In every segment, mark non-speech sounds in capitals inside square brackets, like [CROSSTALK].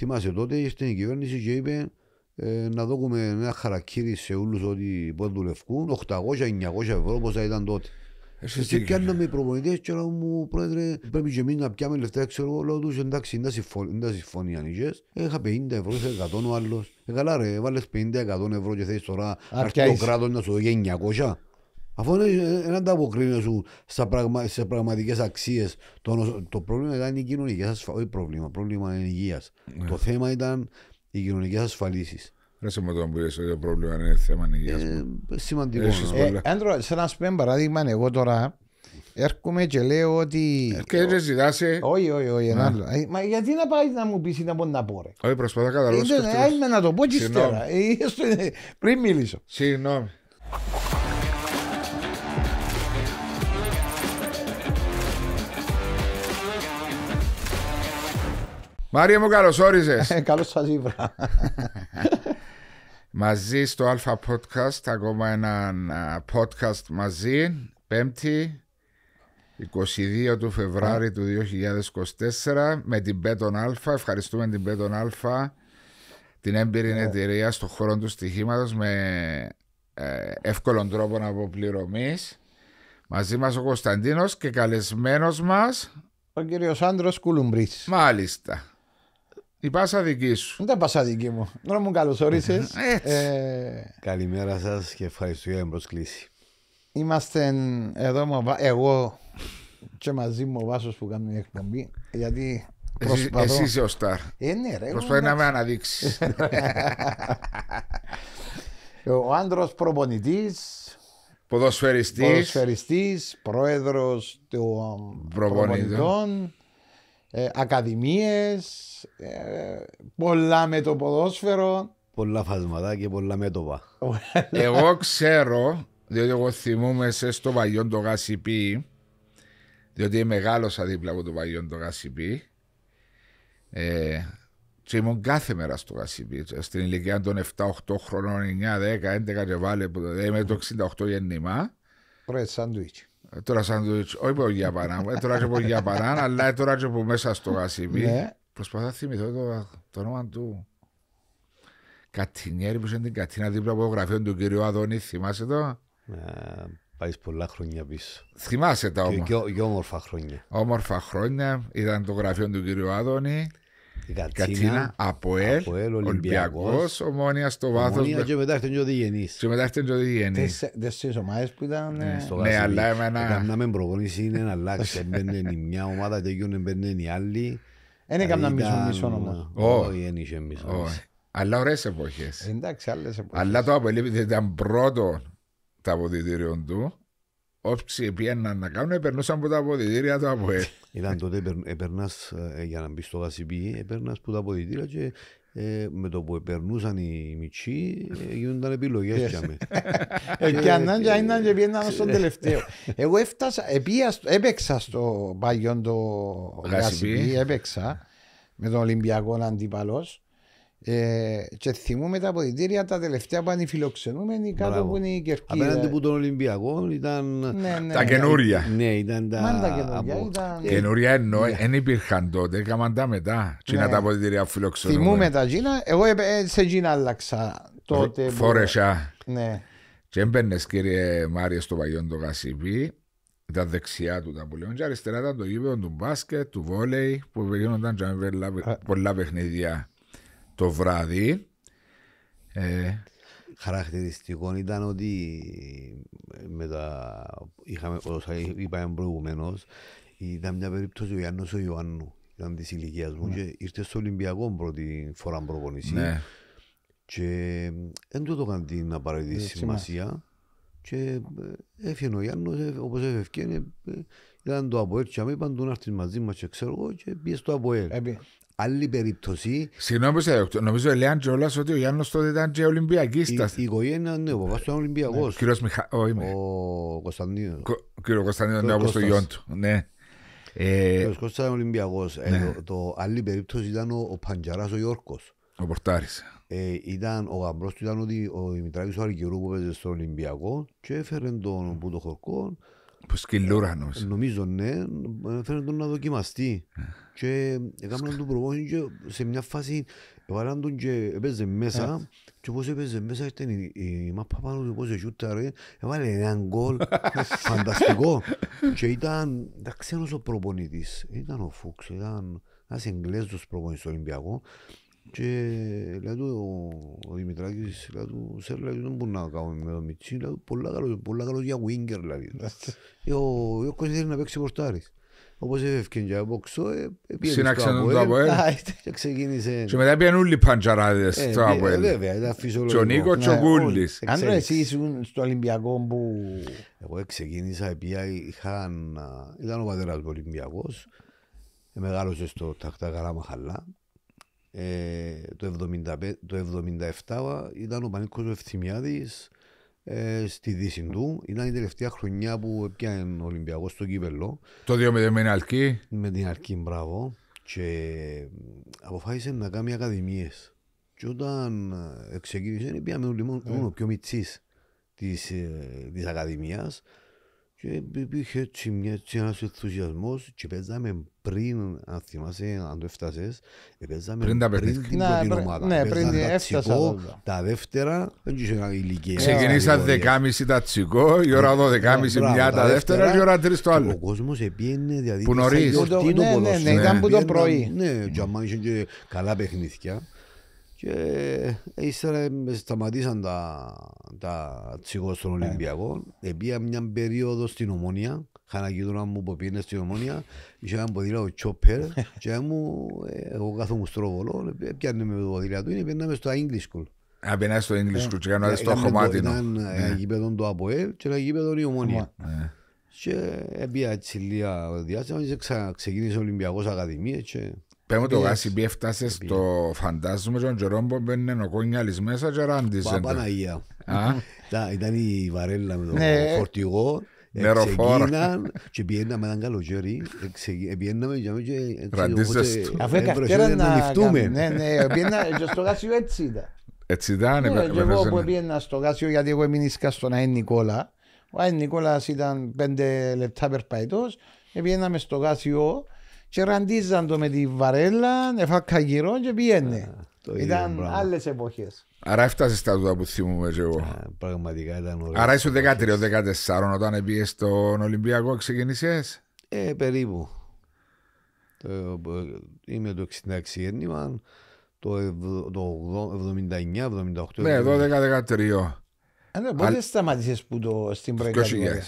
Θυμάσαι τότε ήρθε η κυβέρνηση και είπε ε, να δώσουμε ένα χαρακτήρι σε όλους να πώς δουλευκούν 800-900 ευρώ όπως θα ήταν τότε. Ε, και κάναμε οι προπονητές και λέω μου, πρόεδρε, πρέπει και εμείς να πιάμε λεφτά. Ξέρω εγώ, λέω τους εντάξει, είναι τα συμφωνία νύχε. Είχα 50 ευρώ, είχα 100 ο άλλος. Ε, καλά, ρε, βάλες 50-100 ευρώ και θες τώρα. Αρχίζει το κράτος να σου δώσει 900. Αφού δεν ε, ε, ανταποκρίνεσαι σου στα πραγμα, σε πραγματικές αξίες, το, το πρόβλημα ήταν η κοινωνική ασφαλή. Όχι πρόβλημα, πρόβλημα είναι υγείας. Ναι. Το θέμα ήταν οι κοινωνικές ασφαλίσεις. Δεν σε με τον που το πρόβλημα είναι θέμα υγείας. Ε, σημαντικό. Έντρο, ε, σε ένα σπέν παράδειγμα, εγώ τώρα έρχομαι και λέω ότι. Και δεν ζητάσαι. Όχι, όχι, όχι. Μα γιατί να πάει να μου πεις να μπορεί να πω. Όχι, προσπαθώ να καταλάβω. να το πω και ύστερα. Πριν μιλήσω. Συγγνώμη. Μαρία μου καλώς όριζες. Ε, καλώς σας ήβρα. μαζί στο Αλφα Podcast, ακόμα ένα podcast μαζί, πέμπτη, 22 του Φεβράρη του 2024 με την Πέτον Αλφα. Ευχαριστούμε την Πέτον Αλφα, την έμπειρη yeah. Ναι. εταιρεία στον χώρο του στοιχήματος με εύκολο εύκολον τρόπο αποπληρωμής. Μαζί μας ο Κωνσταντίνος και καλεσμένος μας. Ο κύριος Άντρος Κουλουμπρίς Μάλιστα. Η πάσα δική σου. Δεν πάσα δική μου. Να μου καλωσορίσει. [LAUGHS] ε... Καλημέρα σας και ευχαριστώ για την προσκλήση. Είμαστε εδώ, εγώ και μαζί μου ο βάσος που κάνουμε την εκπομπή. Γιατί προσπαθώ... Εσύ, είσαι ο Σταρ. Ε, ναι, ρε, προσπαθεί να με αναδείξεις. [LAUGHS] ο άντρος προπονητής. Ποδοσφαιριστής. Ποδοσφαιριστής, πρόεδρος των προπονητών ε, ακαδημίες, ε, πολλά με το ποδόσφαιρο. Πολλά φασματά και πολλά μέτωπα. εγώ ξέρω, διότι εγώ θυμούμαι σε στο παλιό το γασιπί, διότι μεγάλωσα δίπλα από το παλιό το γασιπί, ε, ήμουν κάθε μέρα στο γασιπί, στην ηλικία των 7, 8 χρονών, 9, 10, 11 και βάλε, ε, με το 68 γεννημά. Πρέτ σαντουίτσι. Ε, τώρα σαν σάντουιτ, όχι για παράν, ε, τώρα και για παράν, αλλά ε, τώρα και από μέσα στο γασιμί. Ναι. Προσπαθώ να θυμηθώ το, όνομα του. Κατινιέρη που είσαι την Κατίνα δίπλα από το γραφείο του κυρίου Αδωνή, θυμάσαι το. Πάει πολλά χρόνια πίσω. Θυμάσαι τα όμορφα. και, όμορφα χρόνια. Όμορφα χρόνια. Ήταν το γραφείο του κυρίου Άδωνη. Κατσίνα, Αποέλ, Ολυμπιακό, Ομόνιας στο βάθο. Ομόνια και μετά έρθουν και ο Διγενή. Και μετά ήταν και ο Διγενή. Τέσσερις ομάδες που ήταν ναι, ε, στο βάθο. Ναι, αλλά εμένα. Ε, με προπονήσει, είναι να αλλάξει. [LAUGHS] Μπαίνει μια ομάδα, τέτοιον μπαίνει η άλλη. Δεν έκανα μισό μισό όνομα. Όχι, δεν είχε μισό. Αλλά ωραίες εποχές. Ε, εντάξει, άλλες εποχές. Αλλά το Αποέλ ήταν πρώτο τα αποδητήριων του όσοι πιέναν να κάνουν, περνούσαν από τα αποδητήρια του ΑΠΟΕ. Ήταν τότε, περνάς, ε, για να μπεις στο ΓΑΣΥΠΗ, έπαιρνας από τα αποδητήρια και ε, με το που περνούσαν οι μητσοί ε, γίνονταν επιλογές για με. Και ε, αν και και πιέναν στον τελευταίο. Εγώ έφτασα, έπαιξα στο παλιόν το ΓΑΣΥΠΗ, έπαιξα με τον Ολυμπιακό αντίπαλος ε, και θυμούμε τα αποδητήρια τα τελευταία που πάνε φιλοξενούμενοι κάτω που είναι η Κερκίδα. Απέναντι που τον Ολυμπιακό ήταν. Ναι, ναι. Τα καινούρια. Ναι, ήταν τα. τα καινούρια. Καινούρια δεν ναι. υπήρχαν τότε, έκαναν τα μετά. Τι είναι τα αποδητήρια φιλοξενούμενοι. Θυμούμε τα γίνα, Εγώ ε, ε, σε γίνα άλλαξα τότε. Φόρεσα. Ναι. Και έμπαινες κύριε Μάριο στο παγιόν το Κασιπί. Τα δεξιά του τα πολύ. Και αριστερά ήταν το γήπεδο του μπάσκετ, του βόλεϊ που γίνονταν πολλά παιχνίδια το βράδυ. Ε, Χαρακτηριστικό ήταν ότι με τα, είχαμε, όσα είπαμε προηγουμένως, ήταν μια περίπτωση ο Ιάννος ο Ιωάννου. Ήταν της ηλικίας μου ναι. και ήρθε στο Ολυμπιακό πρώτη φορά προπονησία Ναι. Και δεν ε, του έδωκαν την απαραίτητη σημασία. Και ε, έφυγε ο Ιάννος, ε, όπως έφυγε, ήταν το ΑΠΟΕΛ και είπαν του να έρθεις μαζί μας και ξέρω εγώ και πήγες στο ΑΠΟΕΛ άλλη περίπτωση. Συγγνώμη, νομίζω έλεγαν κιόλα ότι ο Γιάννη τότε ήταν και Ολυμπιακίστας. Η, η οικογένεια είναι ο παπάς του Ολυμπιακό. Ο κύριο Μιχαήλ. Ο Κωνσταντίνος. Ο κύριο Κωνσταντίνο είναι όπως το γιον του. Ναι. Ε, ο Κώστας ήταν Ολυμπιακός. Ε, ναι. Το άλλη περίπτωση ήταν ο Παντζαράς ο Γιώργος. Ο Πορτάρης. Ε, ήταν, ο γαμπρός του ήταν ο Δημητράκης ο Αργυρού που παίζε στον Ολυμπιακό και έφερε τον που το Που σκυλούρα νομίζω. Ε, νομίζω ναι, έφερε τον να δοκιμαστεί και και σε μια φάση βάλαν τον και έπαιζε μέσα και πώς έπαιζε μέσα ήταν η, η μάπα του φανταστικό και ήταν εντάξει ο προπονητής ήταν ο Φούξ ήταν ένας Εγγλέζος προπονητής και λέει του ο όπως έφευκε και ε, ε, από ξώ, Συνάξαν τον ΑΠΟΕΛ Και ξεκίνησε... Και μετά πήγαν όλοι οι παντζαράδες στο ε, ΑΠΟΕΛ. Βέβαια, ήταν φυσιολογικό. Και ο Νίκο και ο Κούλης. Αν εσύ ήσουν στο Ολυμπιακό που... Εγώ ξεκίνησα, επειδή είχαν... Ήταν ο πατέρας μου Ολυμπιακός. Μεγάλωσε στο Ταχτά Καλά Μαχαλά. το, 1977 ήταν ο Πανίκος ο Ευθυμιάδης ε, στη Δύση του. Ήταν η τελευταία χρονιά που έπιανε ο Ολυμπιακός στο κύπελο. Το δύο με την Αλκή. Με την Αλκή, μπράβο. Και αποφάσισε να κάνει ακαδημίες. Και όταν ε, ξεκίνησε, πήγαμε μόνο ναι. ο πιο μητσής της, ε, της Ακαδημίας. Και υπήρχε έτσι μια, ένας ενθουσιασμός και παίζαμε πριν, αν θυμάσαι, αν το έφτασες, παίζαμε πριν, πριν, πριν την πρώτη ομάδα. Ναι, πριν την έφτασα. Τα δεύτερα, δεν ξέρω ηλικία. Ξεκινήσα δεκάμιση τα τσικό, η ώρα ναι. δωδεκάμιση μια τα δεύτερα και η ώρα τρεις το άλλο. Ο κόσμος επίενε, δηλαδή... Που νωρίς. Ναι, ναι, ναι, ήταν που το πρωί. Ναι, και αμάν και καλά παιχνίδια. Και ύστερα σταματήσαν τα, τα τσιγό στον ε. Ολυμπιακό. Επία μια περίοδο στην Ομόνια. Χανακίδωνα μου που πήγαινε στην Ομόνια. Είχε έναν ο τσόπερ. [LAUGHS] Και μου, ε, εγώ κάθομαι στρόβολο. Ε, πιάνε με το του. Είναι μες στο English School. πιάνε στο English School. Και κάνουμε στο χωμάτινο. Ήταν ένα γήπεδο το ΑΠΟΕΛ και ένα γήπεδο η Ομόνια. Ναι. Και έπια έτσι λίγα διάστημα. Ξεκίνησε ο Ολυμπιακός Ακαδημίες. Και... Πέμε το γάσι ACB έφτασε στο φαντάζομαι τον Τζερόμπο μπαίνουν ο Κόνιαλης μέσα και ράντισε. Παπαναγία. [LAUGHS] Ήταν η βαρέλα με τον ναι. φορτηγό. Ξεκίναν και πιέναμε έναν καλό καλοκαίρι. Πιέναμε και και... Ραντίζε. του. Αφού να ανοιχτούμε. Ναι, ναι, πιέναμε και στο γάσι έτσι ήταν. Έτσι ήταν. Ναι, ε, και εγώ που πιέναμε στο γάσι γιατί εγώ μείνησκα στον Αέν Νικόλα. Ο Αέν Νικόλας ήταν πέντε λεπτά περπαϊτός. Πιέναμε στο γάσι γάσιο και ραντίζαν το με τη βαρέλα, έφακα γύρω και πήγαινε. Ήταν άλλες εποχές. Άρα έφτασες στα δουλειά που θυμούμαι και εγώ. πραγματικά ήταν ωραία. Άρα ήσουν 13-14 όταν πήγες στον Ολυμπιακό, ξεκίνησε. Ε, περίπου. Ε, είμαι το 66 γέννημα, το, 79-78. Ναι, 12-13. Αν δεν να σταματήσει που το στην πραγματικότητα.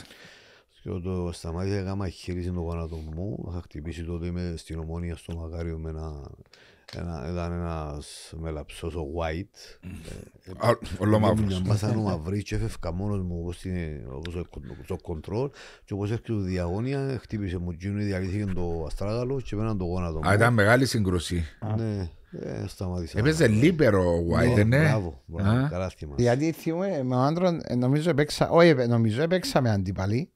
Και το σταμάτησα να κάνω χειρίζει το γόνατο μου. Είχα χτυπήσει τότε με στην ομόνια στο μακάριο με ένα. ένα ήταν ένας μελαψός ο White. Όλο ε, μαύρο. Μια μπάσα ο μαύρος και έφευκα μόνο μου όπως το κοντρόλ. Και όπως έρχεται το διαγώνια, χτύπησε μου τζίνο, διαλύθηκε το αστράγαλο και πέραν το γόνατο μου. Α, ήταν μεγάλη σύγκρουση. Ναι. Ε, σταμάτησα. Έπαιζε λίπερο ο White, ναι. ναι. Μπράβο, μπράβο, καλά θυμάσαι. Γιατί θυμούμε, με ο άντρο, ε, νομίζω έπαιξα, όχι ε, νομίζω έπαιξα με αντιπαλή.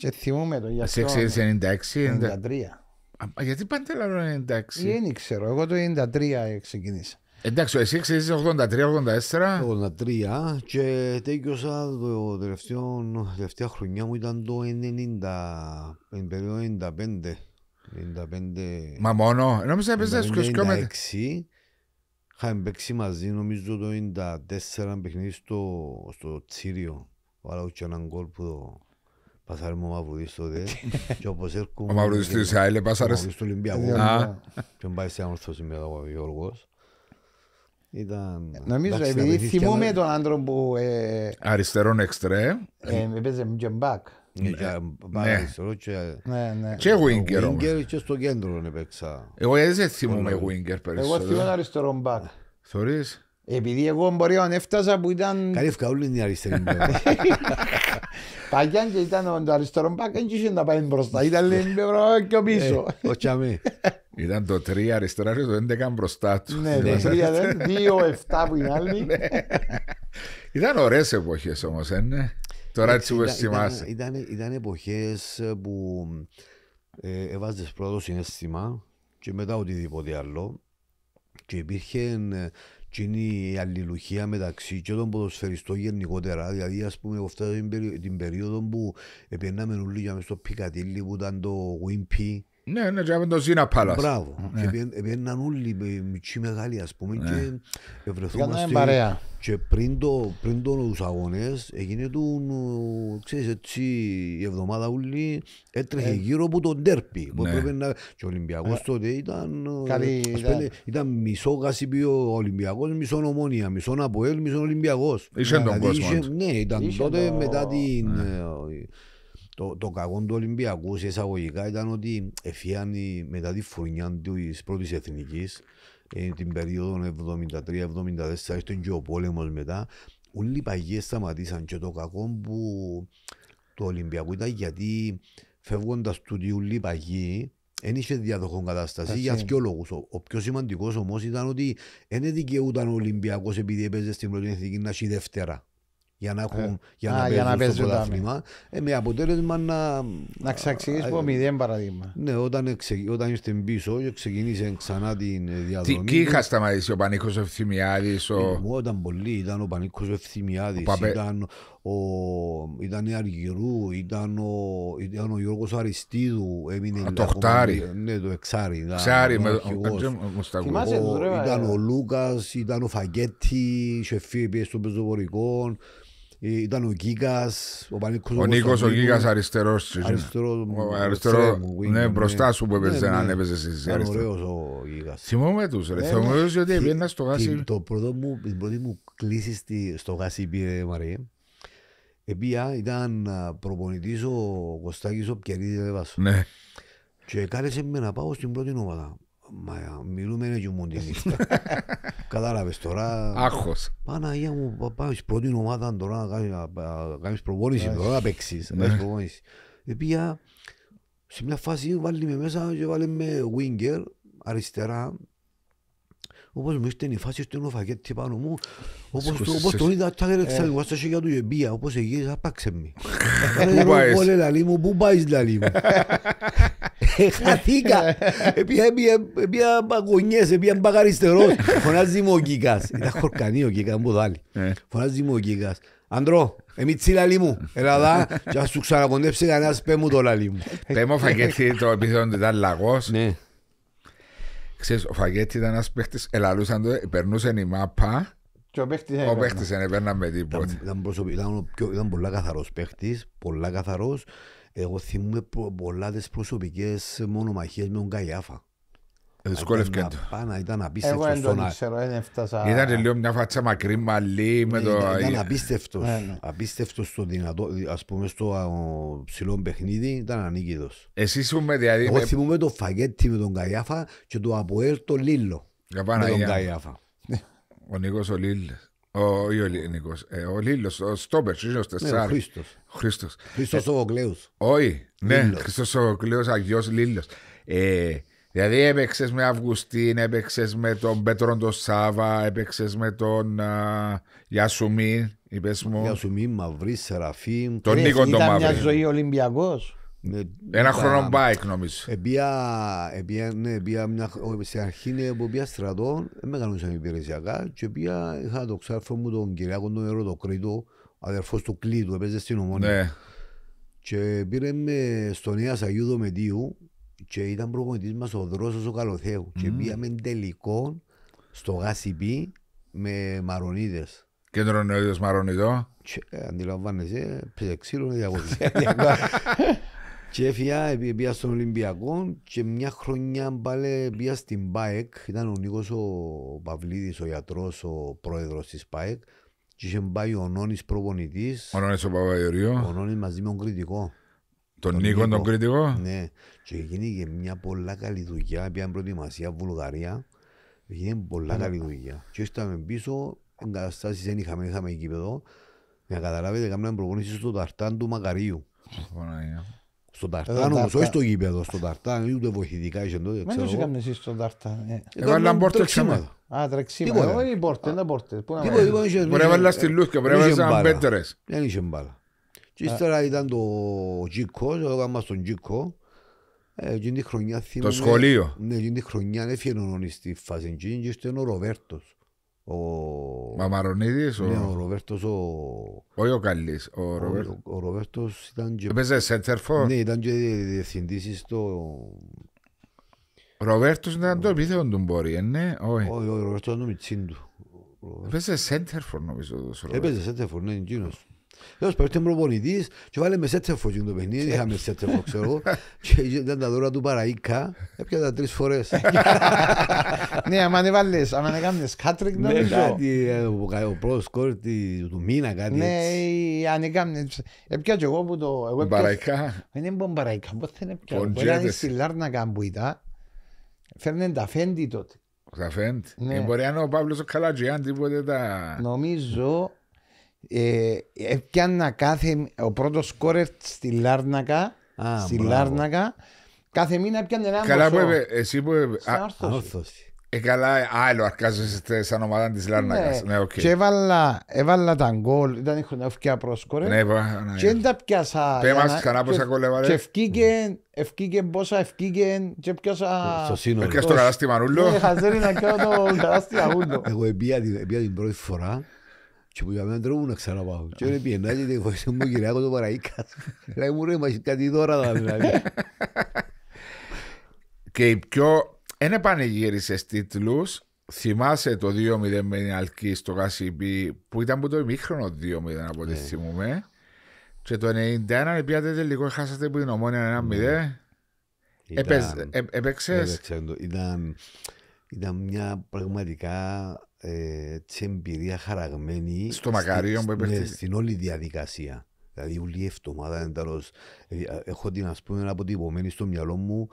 Και θυμούμε το για αυτό. 96, 93. γιατί πάντα λέω 96. Δεν ξέρω, εγώ το 93 ξεκίνησα. Εντάξει, εσύ ξεκίνησε 83-84. 83 και τέκειωσα το τελευταίο, τελευταία χρονιά μου ήταν το 90, περίοδο 95. 95. Μα μόνο, νόμιζα έπαιζες Το 96, Είχαμε παίξει μαζί νομίζω το 94 παιχνίδι στο, στο Τσίριο. Βάλα και έναν κόλ που Πασάρι μου μαυρουδής τότε και όπως έρχομαι... Ο μαυρουδής του Ισραήλ πασάρες... Ο μαυρουδής του Ολυμπιακού ε, ναι. και πάει σε ανορθώση με ο Γιώργος. Ήταν... Νομίζω επειδή θυμούμε τον άντρο που... Ε, αριστερόν εξτρέ. Ε, έπαιζε ναι, ναι. και μπακ. Και Βίγκερ όμως. Και στο κέντρο έπαιξα. Εγώ έτσι θυμούμαι Βίγκερ περισσότερο. Εγώ θυμούμαι αριστερόν μπακ. Θωρείς. Επειδή εγώ μπορεί να έφτασα που ήταν... Καλή ευκαούλη είναι η αριστερή μπακ. [LAUGHS] Παγιά και ήταν το αριστερό μπακ, δεν είχε να πάει μπροστά. Ήταν λίγο πιο πίσω. Όχι ε, Ήταν το τρία αριστερά και το 11 μπροστά του. Ναι, το 3, 7 ναι. που είναι άλλοι. Ναι. Ήταν ωραίες εποχές όμως, ε, ναι. Τώρα έτσι που Ήταν εποχές που ε, έβαζες πρώτο συνέστημα και μετά οτιδήποτε άλλο και υπήρχε και είναι η αλληλουχία μεταξύ και των ποδοσφαιριστών γενικότερα. Δηλαδή, ας πούμε, αυτή την, περίοδο που επέναμε όλοι για μέσα στο Πικατήλι που ήταν το Wimpy ναι, ναι, και με το Zina Palace. Μπράβο. Ναι. Επιέναν όλοι μικροί μεγάλοι, ας πούμε, ναι. και βρεθούμαστε. Και πριν, το, πριν το, τους αγώνες, έγινε το, ξέρεις, έτσι, η εβδομάδα όλοι έτρεχε ε. γύρω από τον τέρπι. Ναι. Πρέπει να... Και ο Ολυμπιακός ε. τότε ήταν, ε, Καλή, ήταν... ήταν μισό κασίπιο Ολυμπιακός, μισό ομόνια, μισό Αποέλ, μισό Ολυμπιακός. Είχε ναι, τον δηλαδή κόσμο. Ναι, ήταν τότε μετά ναι. την το, το κακό του Ολυμπιακού σε εισαγωγικά ήταν ότι εφιάνει μετά τη φουρνιά της πρώτης εθνικής ε, την περίοδο 73-74, έστω και ο πόλεμο μετά, όλοι οι παγιές σταματήσαν. Και το κακό που του Ολυμπιακού ήταν γιατί φεύγοντας του όλοι οι παγιέ, δεν είχε διαδοχών κατάσταση για δύο λόγους. Ο, ο, πιο σημαντικός όμως ήταν ότι δεν δικαιούταν ο Ολυμπιακός επειδή έπαιζε στην πρώτη εθνική να έχει δεύτερα για να, έχουν, ε, για να, για να παίζουν το πρωτάθλημα. Ε, με αποτέλεσμα να... Να ξαξηγείς από ε, μηδέν παραδείγμα. Ναι, όταν, ξε, όταν είστε πίσω και ξεκινήσε ξανά την ε, διαδρομή. Τι, είχα σταματήσει ο Πανίκος Ευθυμιάδης. Ε, ο... Ε, μου ήταν πολύ, ήταν ο Πανίκος Ευθυμιάδης, Παπέ... ήταν, ο, ήταν η Αργυρού, ήταν ο, ήταν ο Γιώργος Αριστίδου. Έμεινε Α, ναι, το χτάρι. Ναι, το εξάρι. Ήταν, Ξάρι, με το Ήταν ο Λούκας, ήταν ο Φαγκέτη, είχε φύγει πιέσει στο ε, ήταν ο γίγας ο Πανίκος. Ο Νίκος, ο Κίκας αριστερός. Αριστερό, ναι, μπροστά σου που έπαιζε, ναι, ναι. αν έπαιζε εσύ. Ήταν ωραίος ο Κίκας. Θυμόμαι τους, ρε. Ναι, Θυμόμαι τους γιατί έπαιρνα στο γάσι. Το πρώτο μου, την πρώτη μου κλίση στο γάσι πήρε Μαρία. Επία ήταν προπονητής ο Κωστάκης ο Πιερίδης Λεβάσο Ναι. Και κάλεσε με να πάω στην πρώτη ομάδα. Μα μιλούμε είναι και μου τη νύχτα. [LAUGHS] Κατάλαβες τώρα. Άγχος. Παναγία μου, πάμε στην πρώτη ομάδα τώρα να κάνεις προπόνηση, τώρα να παίξεις. Να κάνεις προπόνηση. Επία, σε μια φάση βάλει με μέσα και βάλει με winger αριστερά. Όπως μου ήρθε η φάση στον οφακέτη πάνω μου, όπως τον είδα τα τρέξα λίγο στα σίγια του και μπία, όπως εγγύησα, πάξε με. Πού πάεις. Πού πάεις λαλί μου. [LAUGHS] Χαθήκα. Επία παγωνιές, επία μπακαριστερός. Φωνάζει μου ο Κίκας. Ήταν χορκανί ο Κίκας, μου δάλει. Ε. Φωνάζει μου ο Κίκας. Αντρό, εμεί τσι λαλί μου. Έλα δά, και ας του ξαναποντέψει κανένας πέ μου το λαλί μου. Πέ μου φαγέτσι το επίθετο ότι ήταν λαγός. Ναι. Ξέρεις, ο φαγέτσι ήταν ένας παίχτης, ελαλούσαν το, περνούσε η μάπα. Και ο παίχτης δεν έπαιρνα με τίποτα. Ήταν πολλά καθαρός παίχτης, πολύ καθαρός. Εγώ θυμούμαι πο, πολλά τις προσωπικές μονομαχίες με τον Καϊάφα. Ε, Δυσκόλευκαν το. Πάνω ήταν απίστευτος. Εγώ δεν το ξέρω, δεν Ήταν λίγο μια φάτσα μακρύ, μαλλί. Με ναι, το... Ναι, ήταν ε, απίστευτος. Ναι, απίστευτος στο δυνατό, ας πούμε στο ψηλό παιχνίδι, ήταν ανίκητος. Εσύ σου με διαδίδει. Δηλαδή, Εγώ θυμούμαι το φαγέτι με τον Καϊάφα και το Αποέλ το Λίλο. Για πάνω, με τον Καϊάφα. Ο Νίκος ο Λίλ. Όχι ο Ελληνικό. Ο ε, Λίλος, ο Στόμπερ, ο Τεσάρη. Χρήστο. Χρήστο ο ε, Γκλέου. Όχι, ναι, Χρήστος ο Γκλέου, Αγιός Λίλος. Ε, δηλαδή έπαιξες με Αυγουστίν, έπαιξες με τον Πέτρον τον Σάβα, έπαιξες με τον α, Γιασουμίν, είπες μου. Γιασουμίν, Μαυρί, Σεραφείμ. Τον Νίκο τον Μαυρί. Ήταν μια ζωή Ολυμπιακός. Ένα χρόνο μπάικ νομίζω. Επία ε, ναι, μια σε αρχή ναι, που πήγα στρατό, ε, με κανούσαμε υπηρεσιακά και πήγα, είχα το ξάρφο μου τον Κυριάκο τον Ερωτοκρήτο, αδερφός του Κλήτου, έπαιζε στην Ομόνια. Ναι. Και πήρε με στον Σαγιούδο με Δομετίου και ήταν προπονητής μας ο Δρόσος ο Καλοθέου και πήγαμε τελικό στο Γασιπί με Μαρονίδες. Κέντρο Νεόιδος Μαρονιδό. Ε, αντιλαμβάνεσαι, ψεξίλωνε διακοσία. [LAUGHS] Και έφυγα, πήγα στον Ολυμπιακό και μια χρονιά πάλι πήγα στην ΠΑΕΚ. Ήταν ο Νίκος ο Παυλίδης, ο γιατρός, ο πρόεδρος της ΠΑΕΚ. Και είχε πάει ο Νόνης προπονητής. Ο Νόνης ο Παπαϊωριό. Ο Νόνης μαζί με τον κριτικό. Τον, τον Νίκο, τον κριτικό. Ναι. Και έγινε και μια πολλά καλή δουλειά. Πήγαν προετοιμασία Βουλγαρία. Έγινε πολλά καλή δουλειά. Και ήρθαμε πίσω, εγκαταστάσεις δεν είχαμε, εκεί εδώ, Να καταλάβετε, καμιά στο ταρτάν του Μακαρίου. Στον Ταρτάν όμως, όχι στο γήπεδο, στον Ταρτάν, ούτε βοηθητικά είχε τότε. ξέρω εγώ. Μένω εσείς στον Ταρτάν. Εγώ έλα πόρτες ξέματα. Α, τρεξίματα. Όχι πόρτες, δεν πόρτες. Μπορεί να βάλεις στη Λούσκα, μπορεί να βάλεις σαν πέντερες. Δεν είχε μπάλα. Και ύστερα ήταν το Τζίκο, το έκανα στον Τζίκο. Ε, το σχολείο. Ναι, εκείνη χρονιά έφυγε ο Νόνης στη φάση και ο Ροβέρτος ο... Μαμαρονίδης, ο... Ναι, ο Ροβέρτος ο... Όχι ο ο, Ροβέρτος. Ο, ο, ο Ροβέρτος ήταν και... Έπαιζε Ναι, ήταν και διευθυντής Ο Ροβέρτος ήταν το επίθετο του μπορεί, ε, ναι, όχι. Όχι, ο Ροβέρτος ήταν ο Μιτσίν του. Έπαιζε σέντερφορ νομίζω. Έπαιζε σέντερφορ, ναι, είναι Λέω σπαρτί μου προπονητής και βάλε με σέτσε φωτζίν το παιχνίδι, είχαμε σέτσε φως, ξέρω εγώ. [LAUGHS] Και ήταν τα δώρα του Παραΐκα, έπια τα τρεις φορές. [LAUGHS] Ναι, άμα δεν βάλες, άμα δεν κάνεις κάτρικ να μην Κάτι, ε, ο πρώτος σκόρ του μήνα, κάτι ναι, έτσι. Ναι, αν έκανες, έπια ε, και εγώ που το... Παραΐκα. Ε, ναι, δεν είναι Παραΐκα, πότε δεν έπια. Μπορεί να είναι στη Λάρνα καμπουίτα, φέρνουν τα φέντη τότε. Τα φέντη. Ναι. Μπορεί να είναι ο Παύλος ο Καλατζιάν, τίποτε τα... Νομίζω ε, έπιανα ε, κάθε, ο πρώτος σκόρερ στη Λάρνακα, Α, στη μπράβο. Λάρνακα, κάθε μήνα έπιανε ένα Καλά που είπε, εσύ που... είπε, α, όρθωση. Όρθωση. Ε, καλά, άλλο αρκάζεσαι σαν ομάδα της ναι. Λάρνακας. Ναι, ναι okay. Και έβαλα, έβαλα τα γκολ, ήταν η χρονιά ευκαιά πρόσκορε. Ναι, είπα, ναι. Και δεν τα πιάσα. Πέμας, για να- ξανά πόσα και- έβαλες. Και ευκήκε, ευκήκε πόσα, ευκήκε και πιάσα... Στο σύνολο. Έρχεσαι στο κατάστημα, Ρούλο. Ναι, χαζέρι να κάνω το τεράστιο αγούντο. Εγώ εμπία εμπία την πρώτη φορά και που είχαμε τρόπο να ξαναπάω. Και όλοι πιενά και χωρίς μου κυριάκο το παραΐκα. Λέει μου ρε, μα κάτι δώρα δηλαδή. Και οι πιο... Είναι πανηγύρισες τίτλους. Θυμάσαι το 2-0 με την Αλκή στο Κασιπί που ήταν που το ημίχρονο 2-0 από ό,τι ναι. θυμούμε. Και το 91 πιάτε τελικό χάσατε που την ομόνια 1-0. Ναι. Ε- έπαιξες. Ήταν μια πραγματικά έτσι ε, εμπειρία χαραγμένη στο ναι, στην όλη διαδικασία. Δηλαδή όλη η εβδομάδα εντελώς, ε, ε, έχω την ας πούμε αποτυπωμένη στο μυαλό μου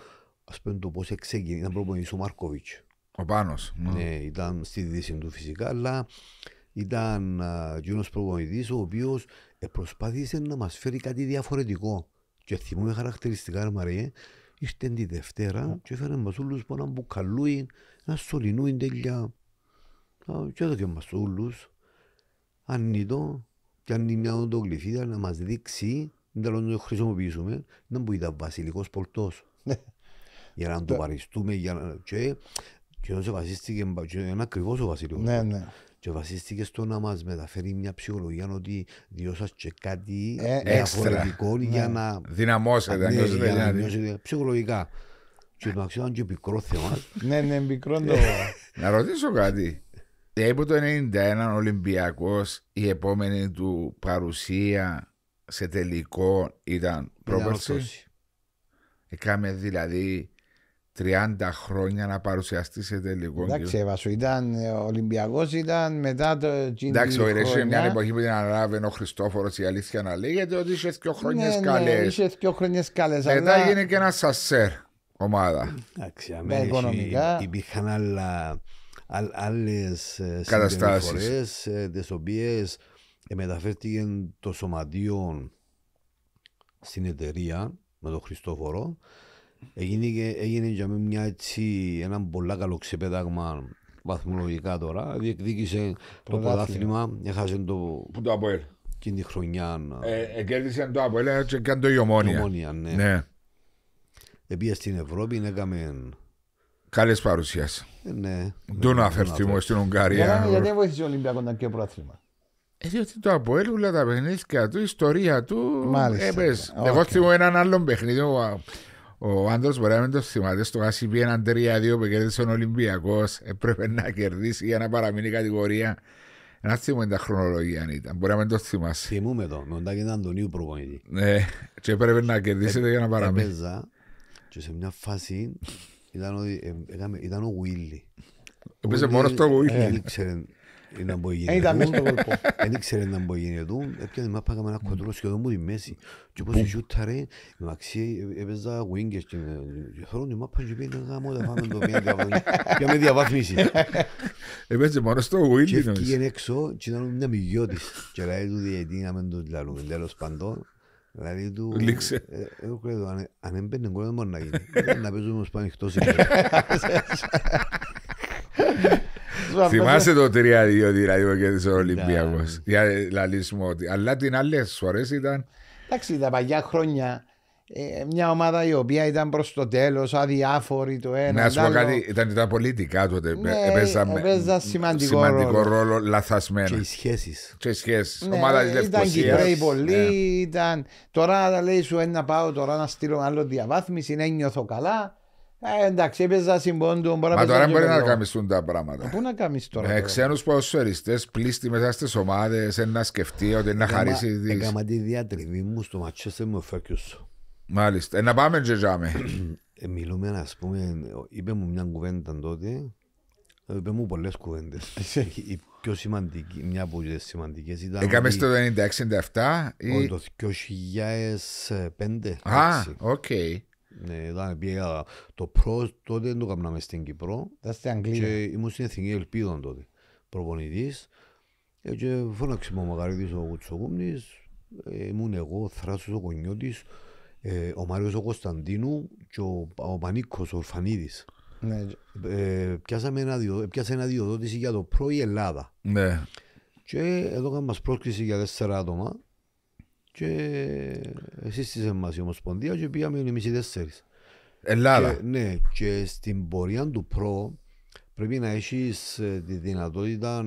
ας πούμε το πώς εξεκίνησε, ήταν προπονητής ο Μαρκοβίτς. Ο Πάνος. Ναι, ήταν στη δύση του φυσικά, αλλά ήταν ένας προπονητής ο οποίος προσπάθησε να μας φέρει κάτι διαφορετικό. Και θυμούμαι χαρακτηριστικά, Μαρία, ήρθε τη Δευτέρα και έφερε μας όλους που να μπουκαλούι, ένα σωληνούι τέλεια και το δυο μας όλους, ανήτω και αν είναι μια οντογλυφίδα να μας δείξει, δεν να το χρησιμοποιήσουμε, δεν που ήταν βασιλικός πολτός. [LAUGHS] για να το ναι. παριστούμε, για να... Και, και όσο βασίστηκε, και είναι ακριβώς ο βασιλικός. Ναι, ναι. Και βασίστηκε στο να μας μεταφέρει μια ψυχολογία ότι διώσας και κάτι ε, διαφορετικό ναι. για να... Δυναμώσετε, ναι, να νιώσετε ψυχολογικά. Και το αξιόταν και πικρό θέμα. ναι, ναι, πικρό το... [LAUGHS] να ρωτήσω κάτι. Δηλαδή ε, από το 1991 ο Ολυμπιακός η επόμενη του παρουσία σε τελικό ήταν πρόπερση. Έκαμε ε, δηλαδή 30 χρόνια να παρουσιαστεί σε τελικό. Εντάξει, Εύασο, ε, ήταν Ολυμπιακός, ήταν μετά το Τζίνι. Εντάξει, ο μια εποχή που την αναλάβαινε ο Χριστόφορος, η αλήθεια να λέγεται ότι είχε δύο χρόνια καλέ. Ναι, είχε δύο χρόνια καλές. Μετά και ένα σασέρ ομάδα. Εντάξει, ναι, αμέσω. Υπήρχαν Αλλά άλλε καταστάσει, ε, τις οποίες μεταφέρθηκε το σωματείο στην εταιρεία με τον Χριστόφορο. Έγινε, έγινε για μένα μια έτσι, ένα πολύ καλό ξεπέταγμα βαθμολογικά τώρα. Διεκδίκησε το πρωτάθλημα, έχασε το. Που το Αποέλ. Κίνη την χρονιά. Ε, εγκέρδισε το Αποέλ, έτσι και το Ιωμόνια. Ιωμόνια, ναι. ναι. Ε, στην Ευρώπη, έκαμε Καλές παρουσιάσεις. Ε, ναι. Ντού να φερθούμε στην Ουγγαρία. Γιατί δεν βοήθησε ο Ολυμπιακός να και πρόθυμα. Ε, διότι το Αποέλ, όλα τα παιχνίδια του, η ιστορία του. Μάλιστα. Okay. Ε, εγώ θυμώ έναν άλλον παιχνίδι. Ο ο άντρος μπορεί να μην το θυμάται. Στο Γασιμπή έναν 3-2 που κέρδισε ο Ολυμπιακό. Έπρεπε να κερδίσει για να παραμείνει κατηγορία. Να θυμούμε τα χρονολογία αν ήταν. Μπορεί να μην το θυμάσαι. Θυμούμε το. Με τον Τάκη Αντωνίου προπονητή. Ναι, και έπρεπε να κερδίσετε ε, για να παραμείνει. Έπαιζα και σε μια φάση ήταν ο, ε, ήταν ο Βίλι. Επίσης μόνος το Βίλι. Δεν να μπορεί γίνει. Ήταν μέσα στο κολπό. Δεν ήξερε να μπορεί ε, γίνει του. μάπα ένα κοντρό σχεδόν μου τη μέση. Και όπως ζούταρε, ε, έπαιζα γουίγκες και θέλω μάπα και το Ποια με διαβάθμιση. Έπαιζε μόνο στο Γουίλι. Και έξω και ήταν το Δηλαδή του... Λήξε. Εγώ ε, κρέτω, αν έμπαινε κόλλο δεν μπορεί να γίνει. [LAUGHS] Ε, να παίζουμε ως πανηχτός. [LAUGHS] Θυμάσαι το 3-2 δηλαδή ναι. Ολυμπιακός. Για δηλαδή, ότι... Αλλά την άλλες αρέσει, ήταν... Εντάξει, τα παλιά χρόνια ε, μια ομάδα η οποία ήταν προς το τέλος, αδιάφορη το ένα. Να σου πω κάτι, ήταν τα πολιτικά τότε. Ναι, ε, έπαιζα σημαντικό, σημαντικό ρόλο. ρόλο λαθασμένα. Και οι σχέσεις. Και οι σχέσεις. Ναι, ομάδας τη Λευκοσία. Ήταν Κυπρέοι πολλοί. Ναι. Ήταν... Τώρα λέει σου ένα πάω, τώρα να στείλω άλλο διαβάθμιση, να νιώθω καλά. Ε, εντάξει, έπαιζα συμπόντου. Μα τώρα μπορεί να καμιστούν τα πράγματα. Πού να καμιστούν τώρα. Με ξένου ποσοριστέ πλήστη μέσα στις ομάδες, ένα σκεφτεί ότι να χαρίσει. Έκανα τη διατριβή μου στο Ματσέστερ με ο Μάλιστα. Ε, να πάμε τζάμε. Ε, μιλούμε, ας πούμε, είπε μου μια κουβέντα τότε. Είπε μου πολλές κουβέντες. η πιο σημαντική, μια από τις σημαντικές ήταν. Έκαμε στο 1967 ή. Το 2005. Α, οκ. Ναι, ήταν πήγα το προ, τότε το έκαναμε στην Κύπρο. Αγγλία. Και ήμουν στην Εθνική Ελπίδα τότε. Προπονητής. Ε, και φώναξε μου ο Μακαρίδη ο Κουτσοκούμνη. Ε, ήμουν εγώ, θράσος ο Κονιώτης. Ε, ο Μάριος ο Κωνσταντίνου και ο, ο Πανίκος ο Ορφανίδης. Ναι. Ε, πιάσαμε ένα, πιάσε ένα διοδότηση για το πρώη Ελλάδα. Ναι. Και εδώ κάνουμε μας πρόσκληση για τέσσερα άτομα και σύστησε μας η Ομοσπονδία και πήγαμε εμείς οι τέσσερις. Ελλάδα. Και, ναι, και στην πορεία του προ πρέπει να έχεις ε, τη δυνατότητα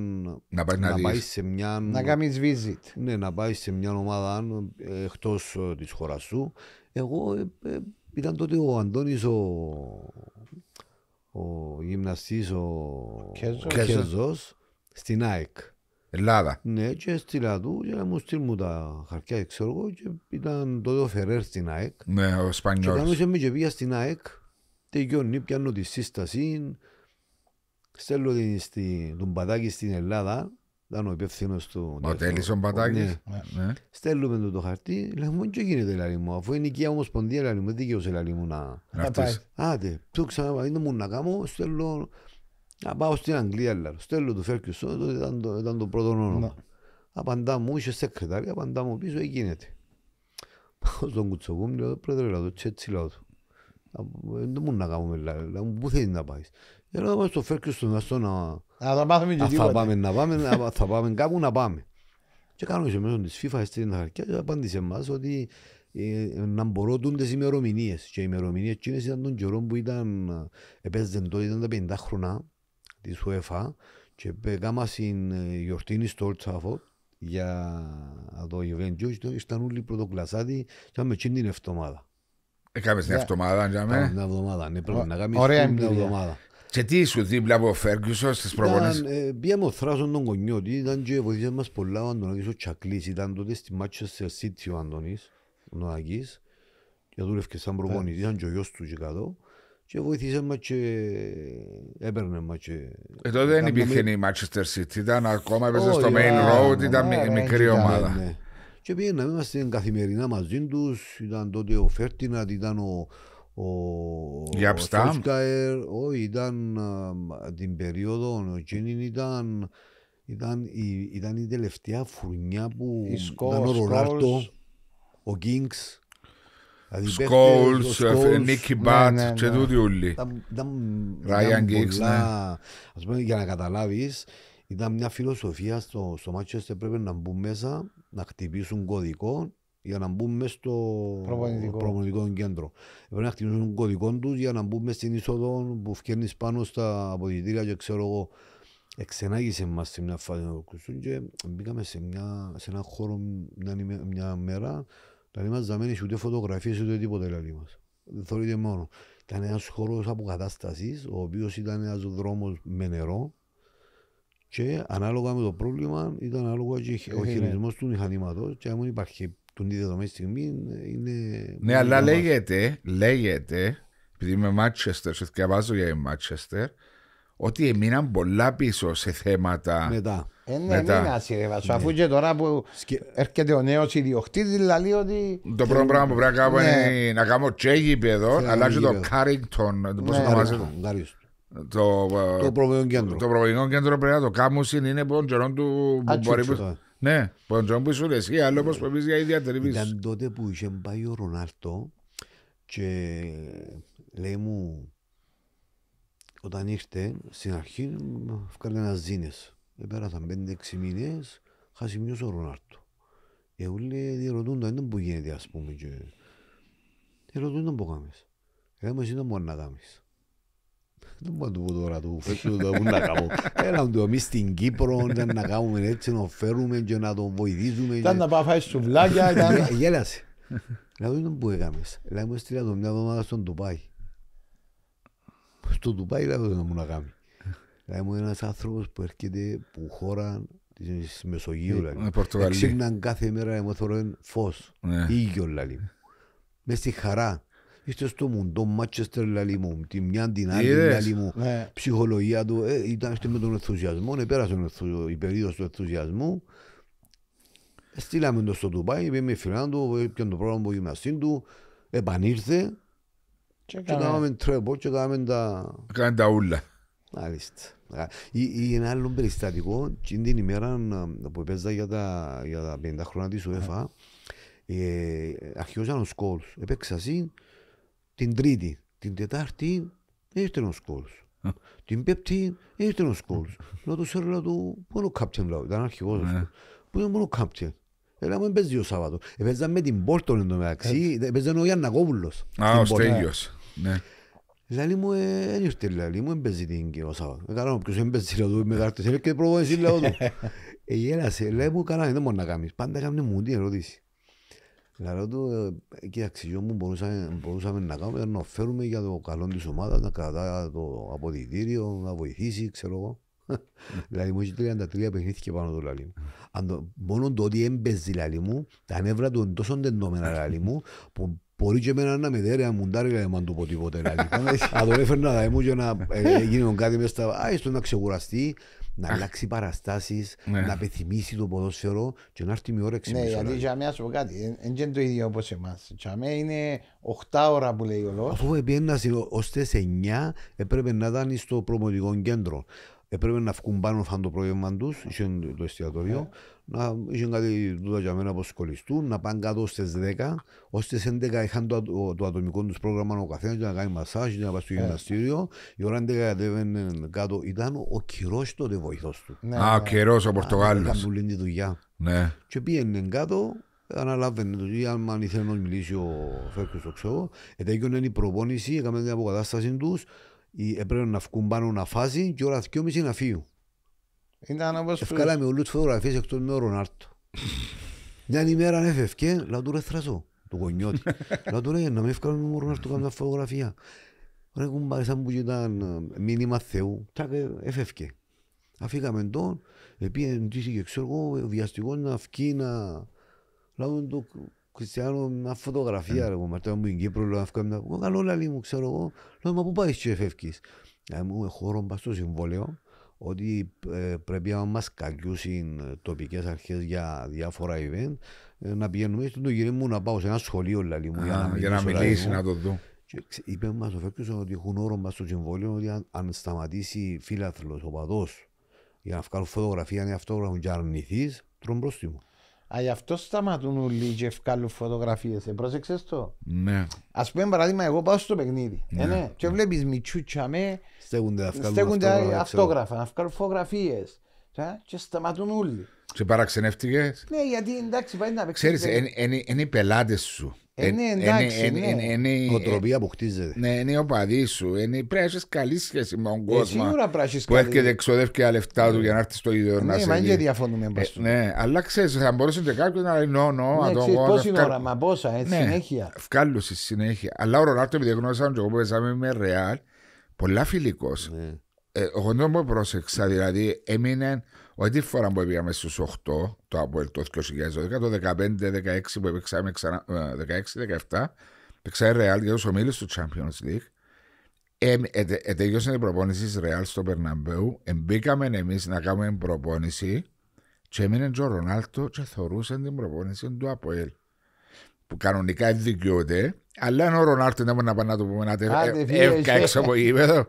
να πάει, να, να πάει σε μια. Να κάνεις visit. Ναι, να πάει σε μια ομάδα ε, εκτός της χώρας σου εγώ ε, ε, ήταν τότε ο Αντώνης ο, ο γυμναστής ο, ο Κέζος στην ΑΕΚ. Ελλάδα. Ναι, και έστειλα του για να μου μου τα χαρτιά, ξέρω εγώ, και ήταν τότε ο Φερέρ στην ΑΕΚ. Ναι, ο Σπανιόλς. Και κανούσε και πήγα στην ΑΕΚ, τελειώνει, πιάνω τη σύσταση, στέλνω την, στη, τον πατάκι στην Ελλάδα, ήταν ο υπεύθυνος του. Ο Τέλη ο Μπατάκης. Ναι. Ναι, ναι. Στέλνουμε το, το χαρτί, λέμε μου τι γίνεται λαλή μου. Αφού είναι οικία Ομοσπονδία λαλή μου, δίκαιο σε λαλή μου να. Άντε, του ξανά είναι μου να κάνω, στέλνω. Να πάω στην Αγγλία, λαλό. Στέλνω του Φέρκιουσον, ήταν, ήταν, ήταν το πρώτο όνομα. Απαντά μου, είσαι σεκρετάρι, απαντά μου πίσω, γίνεται. Πάω στον Κουτσοκούμ, λέω, πρόεδρε λαλό, τσέτσι λαλό του. Ε, δεν μου να κάνουμε λαλό, πού θέλεις να πάεις. Ε, λέω, να πάω στο Φέρκιουσον, να θα πάμε να πάμε, θα πάμε κάπου να πάμε. Και κάνουμε και μέσω της FIFA στην αρχή και απάντησε μας ότι ε, να μπορώ τις ημερομηνίες. Και οι ημερομηνίες εκείνες ήταν τον καιρό που ήταν, επέζεσαν τότε, ήταν τα 50 χρονά της UEFA και έκανα στην ε, γιορτή στο Old Trafford για το Ιωβέντιο και ήταν όλοι πρωτοκλασσάτοι και είχαμε εκείνη την εβδομάδα. Έκαμες την εβδομάδα, για μένα. Την εβδομάδα, ναι, πρέπει να κάνεις την εβδομάδα. Και τι ήσουν δίπλα από ο Φέργκουσον στις προπονές. Ε, Πήγαμε ο θράσον τον κονιώτη, ήταν και βοήθησε μας πολλά ο Αντωνάκης ο Τσακλής. Ήταν τότε στη Manchester City ο Αντωνής, ο Αντωνάκης. Και δούλευκε σαν προπονητής, ναι. ήταν και ο γιος του και κάτω. Και βοήθησε μας και έπαιρνε μας και... Ε, τότε δεν υπήρχε η Manchester City, ήταν ακόμα έπαιζε στο ναι, Main ναι, Road, ήταν μικρή ομάδα. Και πήγαιναμε, είμαστε καθημερινά μαζί τους, ήταν τότε ο Φέρτινατ, ήταν ο ο Φόλσκαερ, ήταν την περίοδο, ο Τζίνιν ήταν, ήταν, η, ήταν η τελευταία φουρνιά που ήταν ο Ρολάρτο, ο Κίνγκς. Σκόλς, Νίκη Μπάτ και ναι. τούτοι όλοι. Ράιαν Γκίξ, ναι. Ας πούμε για να καταλάβεις, ήταν μια φιλοσοφία στο, στο Μάτσο, έπρεπε να μπουν μέσα, να χτυπήσουν κωδικό για να μπούμε στο προπονητικό, κέντρο. Πρέπει να χτυπήσουν κωδικό τους για να μπούμε στην είσοδο που φτιάχνεις πάνω στα αποδητήρια και ξέρω εγώ. Εξενάγησε μας σε μια φάση να ακούσουν και μπήκαμε σε, μια, σε ένα χώρο μια, μια μέρα. Δηλαδή μα δεν ούτε φωτογραφίες ούτε τίποτα δηλαδή μας. Θεωρείται μόνο. Ήταν ένας χώρος αποκατάστασης, ο οποίος ήταν ένας δρόμος με νερό, και ανάλογα με το πρόβλημα ήταν ανάλογα και ο χειρισμό ναι. του μηχανήματος. Και αν υπάρχει τον τη δεδομένη στιγμή είναι. Ναι, αλλά λέγεται, λέγεται, επειδή είμαι Μάτσεστερ, σε διαβάζω για Μάτσεστερ, ότι έμειναν πολλά πίσω σε θέματα. Μετά. Ε, ναι, Μετά. ναι. αφού και τώρα που Σκε... έρχεται ο νέος ιδιοκτήτης, δηλαδή, ότι... Το πρώτο πράγμα που πρέπει να κάνω ναι. είναι να κάνω και εδώ, αλλά και το Κάριγκτον, το πώς Ναι, Το, το, ε, το, το κέντρο. Το προβλητικό κέντρο πρέπει να το κάνουν είναι από τον καιρό του... Ατσούτσο, ναι, ποντζόν που ήσουν εσύ, άλλο όπως που για ίδια τριβής. Ήταν τότε που είχε πάει ο Ρονάλτο και λέει μου όταν ήρθε στην αρχή βγάλε ένα ζήνες. Ε, πέρασαν πέντε-έξι μήνες, χάσει μειώσει ο Ρονάλτο. εγώ όλοι «Ε, διερωτούν το που γίνεται ας πούμε και ε, ρωτούν το που κάνεις. Λέμε εσύ δεν μπορεί να κάνεις. Δεν μπορώ να του πω τώρα του φέκου το που να κάνω. [LAUGHS] Έλα μου το εμείς στην Κύπρο να κάνουμε έτσι να φέρουμε και να τον βοηθήσουμε. Ήταν να πάει φάει σουβλάκια. [LAUGHS] Ναι, ναι, γέλασε. δω τον που Λέει μου έστειλα το μια εβδομάδα στον Τουπάι. Στον Τουπάι λέω τον μου να κάνει. μου ένας άνθρωπος που έρχεται που χώρα της Μεσογείου. Εξύπναν δηλαδή. κάθε μέρα να μου φως. Ήγιο ναι. λάβω. Δηλαδή. Μες στη χαρά. Είστε στο μουντό, Μάτσεστερ λαλί μου, τη μια την άλλη λαλί μου, ψυχολογία του, ε, ήταν με τον ενθουσιασμό, πέρασε η περίοδος του ενθουσιασμού. Στείλαμε το στο Ντουμπάι, με φιλάν του, έπιαν το πρόγραμμα που γυμναστή του, επανήλθε και κάναμε τρέπο και κάναμε τα... Κάναμε τα ούλα. Μάλιστα. Ή ένα άλλο περιστατικό, την ημέρα που παίζα για τα 50 χρόνια της UEFA, αρχιόταν ο Σκόλς, έπαιξα εσύ, την Τρίτη. Την Τετάρτη έχει ο Σκόλος. [LAUGHS] Την Πέπτη έχει ο Σκόλος. Λέω του σέρω λέω του ο κάπτεν λέω. Ήταν αρχηγός. Ναι. Που είναι μόνος κάπτεν. Έλα μου έπαιζε ο Σάββατο. Έπαιζα με την Πόρτον εν τω μεταξύ. Ε. ο Γιάννα Κόβουλος. Α, ο Στέλιος. Ναι. Λαλή μου, ε, δεν την κύριο Σάββατο. Ε, ποιος λέω μου, Λέω του, κοίταξε, γιο μου μπορούσαμε, μπορούσαμε να κάνουμε να φέρουμε για το καλό της ομάδας, να κρατά το αποδητήριο, να βοηθήσει, ξέρω εγώ. δηλαδή μου είχε 33 παιχνίδια πάνω το λαλί μου. το, μόνο το ότι έμπαιζε λαλί μου, τα νεύρα του είναι τόσο τεντωμένα λαλί μου, που μπορεί και εμένα να με δέρει, να μουντάρει να μην του πω τίποτε. Αν το έφερνα, να μου για να γίνει κάτι μέσα στα... Α, να ξεκουραστεί, να αλλάξει παραστάσεις, ναι. να πεθυμίσει το ποδόσφαιρο και να έρθει με όρεξη. Ναι, γιατί για μένα σου πω κάτι, δεν είναι το ίδιο όπως εμάς. Για μένα είναι 8 ώρα που λέει ο λόγο. Αφού επένδασε ω τι 9, έπρεπε να ήταν στο προμοτικό κέντρο. Έπρεπε να βγουν πάνω φαν το πρόγραμμα τους, ναι. το εστιατόριο, ναι να είχαν κάτι δουλειά να αποσχολιστούν, να πάνε κάτω στις 10, ώστε στις 11 είχαν το, το, το ατομικό τους πρόγραμμα ο καθένας για να κάνει μασάζ, για να πάει στο ε. γυμναστήριο. Η ώρα 11 κατέβαινε κάτω, ήταν ο κυρός τότε βοηθός του. Ναι, Α, ο ναι. κυρός ο Πορτογάλος. Ήταν πολύ τη δουλειά. Ναι. Και πήγαινε κάτω, αναλάβαινε το ή αν ήθελε να μιλήσει ο Φέρκος το ξέρω. Ετέγιον είναι η προπόνηση, έκαμε την αποκατάσταση τους, ε, έπρεπε να βγουν πάνω να φάσει και ώρα 2.30 να φύγουν. Ήταν όπως... Ευκάλαμε όλους τις φωτογραφίες εκτός με ο Ρονάρτο. Μια ημέρα έφευκε, λέω του ρε θρασό, του κονιώτη. Λέω του ρε να μην ευκάλουμε ο Ρονάρτο καμιά φωτογραφία. Ρε κουμπάρι σαν που ήταν ε, μήνυμα Θεού, τσακ ε, έφευκε. Αφήκαμε τον, ένα ε, εντύχηκε ξέρω εγώ βιαστικός να να... Λέω φωτογραφία είναι Κύπρος, λέω να... Καλό μου ότι ε, πρέπει να μας κακιούσουν ε, τοπικές αρχές για διάφορα event ε, να πηγαίνουμε στον το μου να πάω σε ένα σχολείο λαλί μου, για να μιλήσει, να το δω. Είπε μας ο Φέρκουσον ότι έχουν όρο μας στο συμβόλαιο ότι αν, σταματήσει φίλαθλος, ο παδός, για να βγάλω φωτογραφία, αν είναι αυτόγραφο και αρνηθεί, τρώνε πρόστιμο. Α, γι' αυτό σταματούν όλοι και βγάλουν φωτογραφίες, Ε, πρόσεξες το. Ναι. Ας πούμε, παράδειγμα, εγώ πάω στο παιχνίδι. Ναι. Ε, ναι. ναι. Και βλέπεις μιτσούτσα με. Στέγονται, στέγονται αυτόγραφα, να βγάλουν φωτογραφίες. Ε, και σταματούν όλοι. Και παραξενεύτηκε. Ναι, γιατί εντάξει, πάει να παίξει. Ξέρεις, είναι οι πελάτες σου. Ε, είναι ε, εντάξει, ε, ναι. είναι η οτροπία που χτίζεται. Ναι, είναι ο παδί σου. Πρέπει να έχεις καλή σχέση με τον κόσμο που έρχεται ξοδεύει και τα λεφτά του ναι. για να έρθει στο ίδιο ναι, να σε Ναι, μα και διαφωνούμε Ναι, αλλά ξέρεις, θα μπορούσε και κάποιο να λέει νο, νο, ατομικό. Πόση ώρα, μα πόσα, έτσι συνέχεια. Φκάλουσε συνέχεια. Αλλά ο Ρονάρτο, επειδή και εγώ που παίζαμε με ρεάλ, πολλά φιλικός. Εγώ δεν μου πρόσεξα, δηλαδή έμεινε Ό,τι τη φορά που πήγαμε στου 8 το Αποέλ το 2012, το 15-16 που επέξαμε ξανά, 16-17, παίξαμε Ρεάλ για τους ομίλους του Champions League. Ε, ε, ε, τελειώσαν οι Ρεάλ στο Περναμπέου. εμπήκαμε εμείς να κάνουμε προπόνηση και έμεινε ο Ρονάλτο και θεωρούσε την προπόνηση του Αποέλ που κανονικά δεν δικαιούνται. αλλά αν ο Ρονάρτο δεν μπορεί να πάει να το πούμε να τελειώσει. έξω από γήπεδο.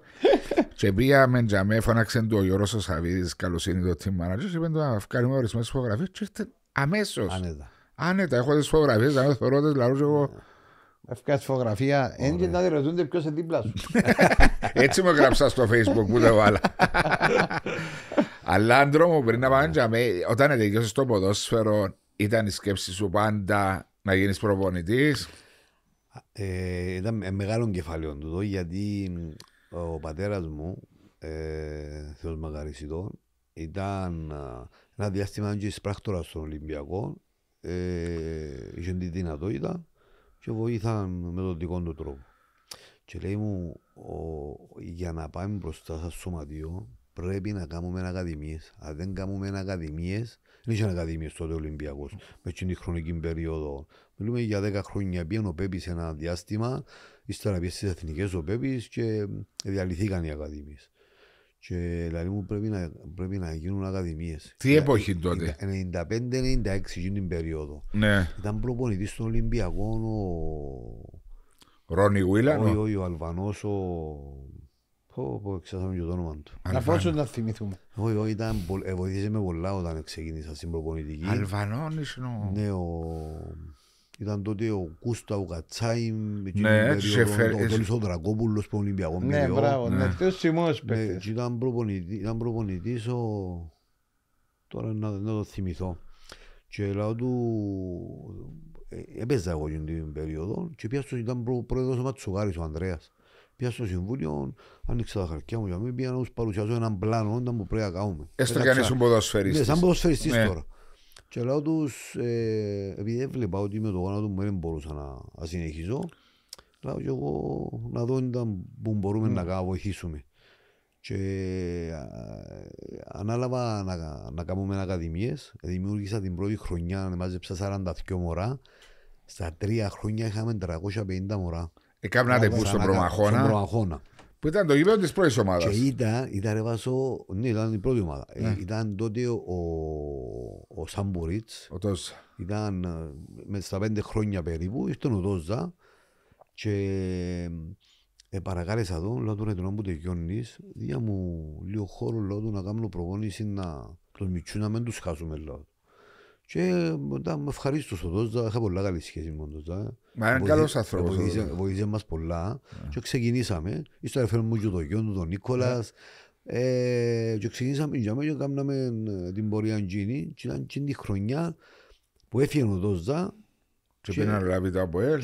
Και πήγα με με φώναξε το ο Γιώργο Σαββίδη, Σαβίδης, καλοσύνη το team manager και πήγα να βγάλουμε ορισμένες φωτογραφίες. και ήρθε αμέσως. Άνετα. Άνετα, έχω τις φωτογραφίες, να θεωρώ ότι λαρούς εγώ. Ευκάς φωτογραφία, έντια να ρωτούνται ποιος είναι δίπλα σου. [LAUGHS] Έτσι με γράψα στο facebook που δεν βάλα. Αλλά άντρο μου πριν να πάμε όταν τελειώσεις το ποδόσφαιρο ήταν η σκέψη σου πάντα να γίνεις προπονητής. Ε, ήταν ε, μεγάλο κεφάλαιο γιατί ο πατέρας μου, ε, Θεός Μαγαρίσιτο, ήταν ε, ένα διάστημα και πράκτορα στον Ολυμπιακό. Ε, είχε τη δυνατότητα και βοήθαν με τον δικό του τρόπο. Και λέει μου, για να πάμε μπροστά στο σωματείο πρέπει να κάνουμε ακαδημίες. Αν δεν κάνουμε ακαδημίες, δεν είχε ακαδημίες τότε Ολυμπιακός με την χρονική περίοδο. Μιλούμε για 10 χρόνια πήγαινε ο Πέπης ένα διάστημα, ύστερα πήγε στις εθνικές ο Πέπης και διαλυθήκαν οι ακαδημίες. Και δηλαδή μου πρέπει να, πρέπει να γίνουν ακαδημίες. Τι Ήταν, εποχή τότε. 95-96 εκείνη την περίοδο. Ναι. Ήταν προπονητής των Ολυμπιακών ο... Ρόνι Γουίλαν. Όχι, ο Αλβανός ο... Πω, πω, εξάσαμε και το όνομα του. Αφόσον να θυμηθούμε. Όχι, όχι, ήταν, ε, βοήθησε με πολλά όταν ξεκίνησα στην προπονητική. Αλβανόν ήσουν Ναι, ο... Ήταν τότε ο Κούσταου Κατσάιμ, ναι, ο ε, Τόλης ο Δρακόπουλος που Ολυμπιακός Ναι, μπράβο, ναι, τέτοιος σημός Ναι, ναι Ήταν προπονητής ο... Τώρα να, να το θυμηθώ. Και λέω του... Ε, έπαιζα εγώ την περίοδο και πια ήταν πρόεδρος ο Ματσουκάρης ο Ανδρέας. Πήγα στο συμβούλιο, άνοιξα τα χαρτιά μου για μένα, πήγα να τους παρουσιάσω έναν πλάνο όταν μου πρέπει να κάνουμε. Έστω ε, ε, κι αν ήσουν ποδοσφαιριστής. Ναι, σαν ποδοσφαιριστής ναι. τώρα. Και λέω τους, ε, επειδή έβλεπα ότι με το γόνατο μου δεν μπορούσα να, να συνεχίζω, λέω και εγώ να δω ήταν που μπορούμε mm. να βοηθήσουμε. Και ε, ανάλαβα να, να κάνουμε ακαδημίες, δημιούργησα την πρώτη χρονιά, να μάζεψα 42 μωρά, στα τρία χρόνια είχαμε 350 μωρά. Εκάμνατε που στον Προμαχώνα. Που ήταν το γήπεδο της πρώτης ομάδας. Και ήταν, ήταν βάσο, ναι, ήταν η πρώτη ομάδα. Ε, ναι. Ε, ήταν τότε ο, ο Σαμπουρίτ. Ο Τόζα. Ήταν ε, με στα πέντε χρόνια περίπου, ήταν ο Τόζα. Και ε, παρακάλεσα εδώ, λέω του ρε που τελειώνεις, διά μου λίγο χώρο, λέω του να κάνω προγόνιση να τους μητσού να μην τους χάσουμε, λέω. Και ε, μετά με ευχαρίστω ο Τόζα, είχα πολλά καλή σχέση με τον Τόζα. Μα είναι καλός άνθρωπος. Βοήθησε μας πολλά. Yeah. Ναι. Και ξεκινήσαμε. Στο αριθμό μου και το γιο του, τον Νίκολας. Yeah. Ναι. Ε, και ξεκινήσαμε για μένα και κάναμε ε, την πορεία Γκίνη. Και ήταν την χρονιά που έφυγε ο Δόζα. Και, και πήγαινε να λάβει τα από ελ.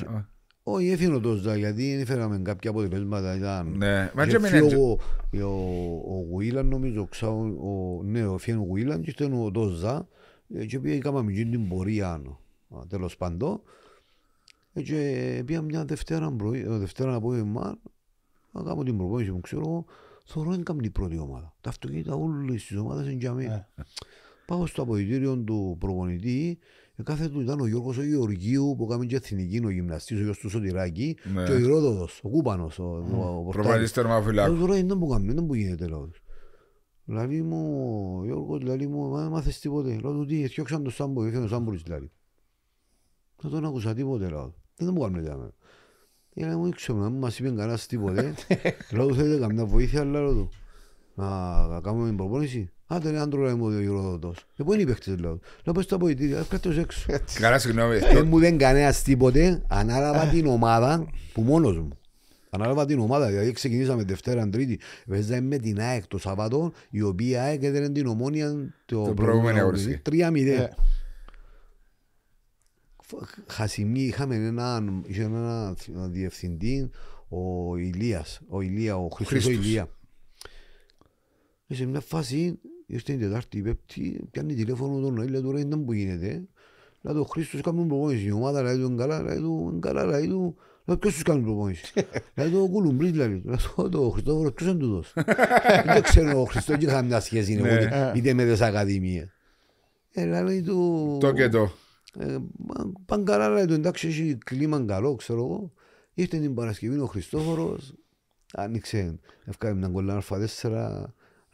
Όχι, έφυγε ο Δόζα γιατί δεν έφεραμε κάποια αποτελέσματα. Ήταν... Ναι, μα Ο, ο, ο Γουίλαν νομίζω, ο, ναι, έφυγε ο Γουίλαν και ήταν ο Δόζα. Ε, και πήγαμε την πορεία, τέλος πάντων. Και ε, πήγα μια Δευτέρα, πρωί, ε, Δευτέρα Μαρ να κάνω την προπόνηση μου, ξέρω εγώ, θεωρώ να κάνω την πρώτη ομάδα. Τα αυτοκίνητα όλες τις ομάδες είναι για μένα. Ε. Πάω στο αποδητήριο του προπονητή, κάθε του ήταν ο Γιώργος ο Γεωργίου που έκανε και εθνική, ο γυμναστής, ο γιος του Σωτηράκη ναι. και ο Ηρόδοδος, ο Κούπανος, ο, mm. ο, ο Πορτάλης. Προπονητής Τώρα είναι που κάνει, είναι που γίνεται λόγος. Λαλή μου, λαλή μου, δεν τίποτε. Λέω του τι, το Δεν τον άκουσα τίποτε, δεν μου κάνουν τέτοια. Για να μου ήξω, να μου μας είπε κανένας τίποτε. [LAUGHS] Ναι. Λέω του θέλετε καμιά βοήθεια, αλλά λέω του. Να κάνουμε την προπόνηση. Άντε ρε άντρο μου ο Γεροδότος. Και ε, πού είναι οι παίχτες λέω. Λέω πες τα αποδητήρια, ως έξω. [LAUGHS] Καλά συγγνώμη. Ε, δεν μου δεν κανένας τίποτε, ανάλαβα την ομάδα που μόνος μου. Ανάλαβα την ομάδα, δηλαδή ξεκινήσαμε Δευτέρα, Τρίτη. Παίζαμε με την ΑΕΚ το Σαββατό, η οποία ΑΕΚ έδερε την ομόνια το προηγούμενο. 3-0. Χασιμί, είχαμε έναν, ένα διευθυντή, ο Ηλίας, ο Ηλία, ο Χριστός, Ηλία. σε μια φάση, ήρθε την Τετάρτη, η Πέπτη, πιάνει τηλέφωνο τον Ηλία, τώρα ήταν που γίνεται. Λέει ο Χριστός κάνουν προπόνηση, η ομάδα, λέει του, καλά, λέει του, καλά, λέει του, λεει ποιος τους κάνει προπόνηση. [LAUGHS] Λέει το κουλουμπρίς λέει. Λέω το Χριστόφορο ποιος είναι τούτος. [LAUGHS] Δεν ξέρω ο Χριστός και είχα μια σχέση. Ναι. Είτε με τις ακαδημίες. Ε, λέει του... Το και το. Ε, παγκαράρα του εντάξει έχει κλίμα καλό, ξέρω εγώ. Ήρθε την Παρασκευή ο Χριστόφορος, άνοιξε, έφκαμε μια κολλά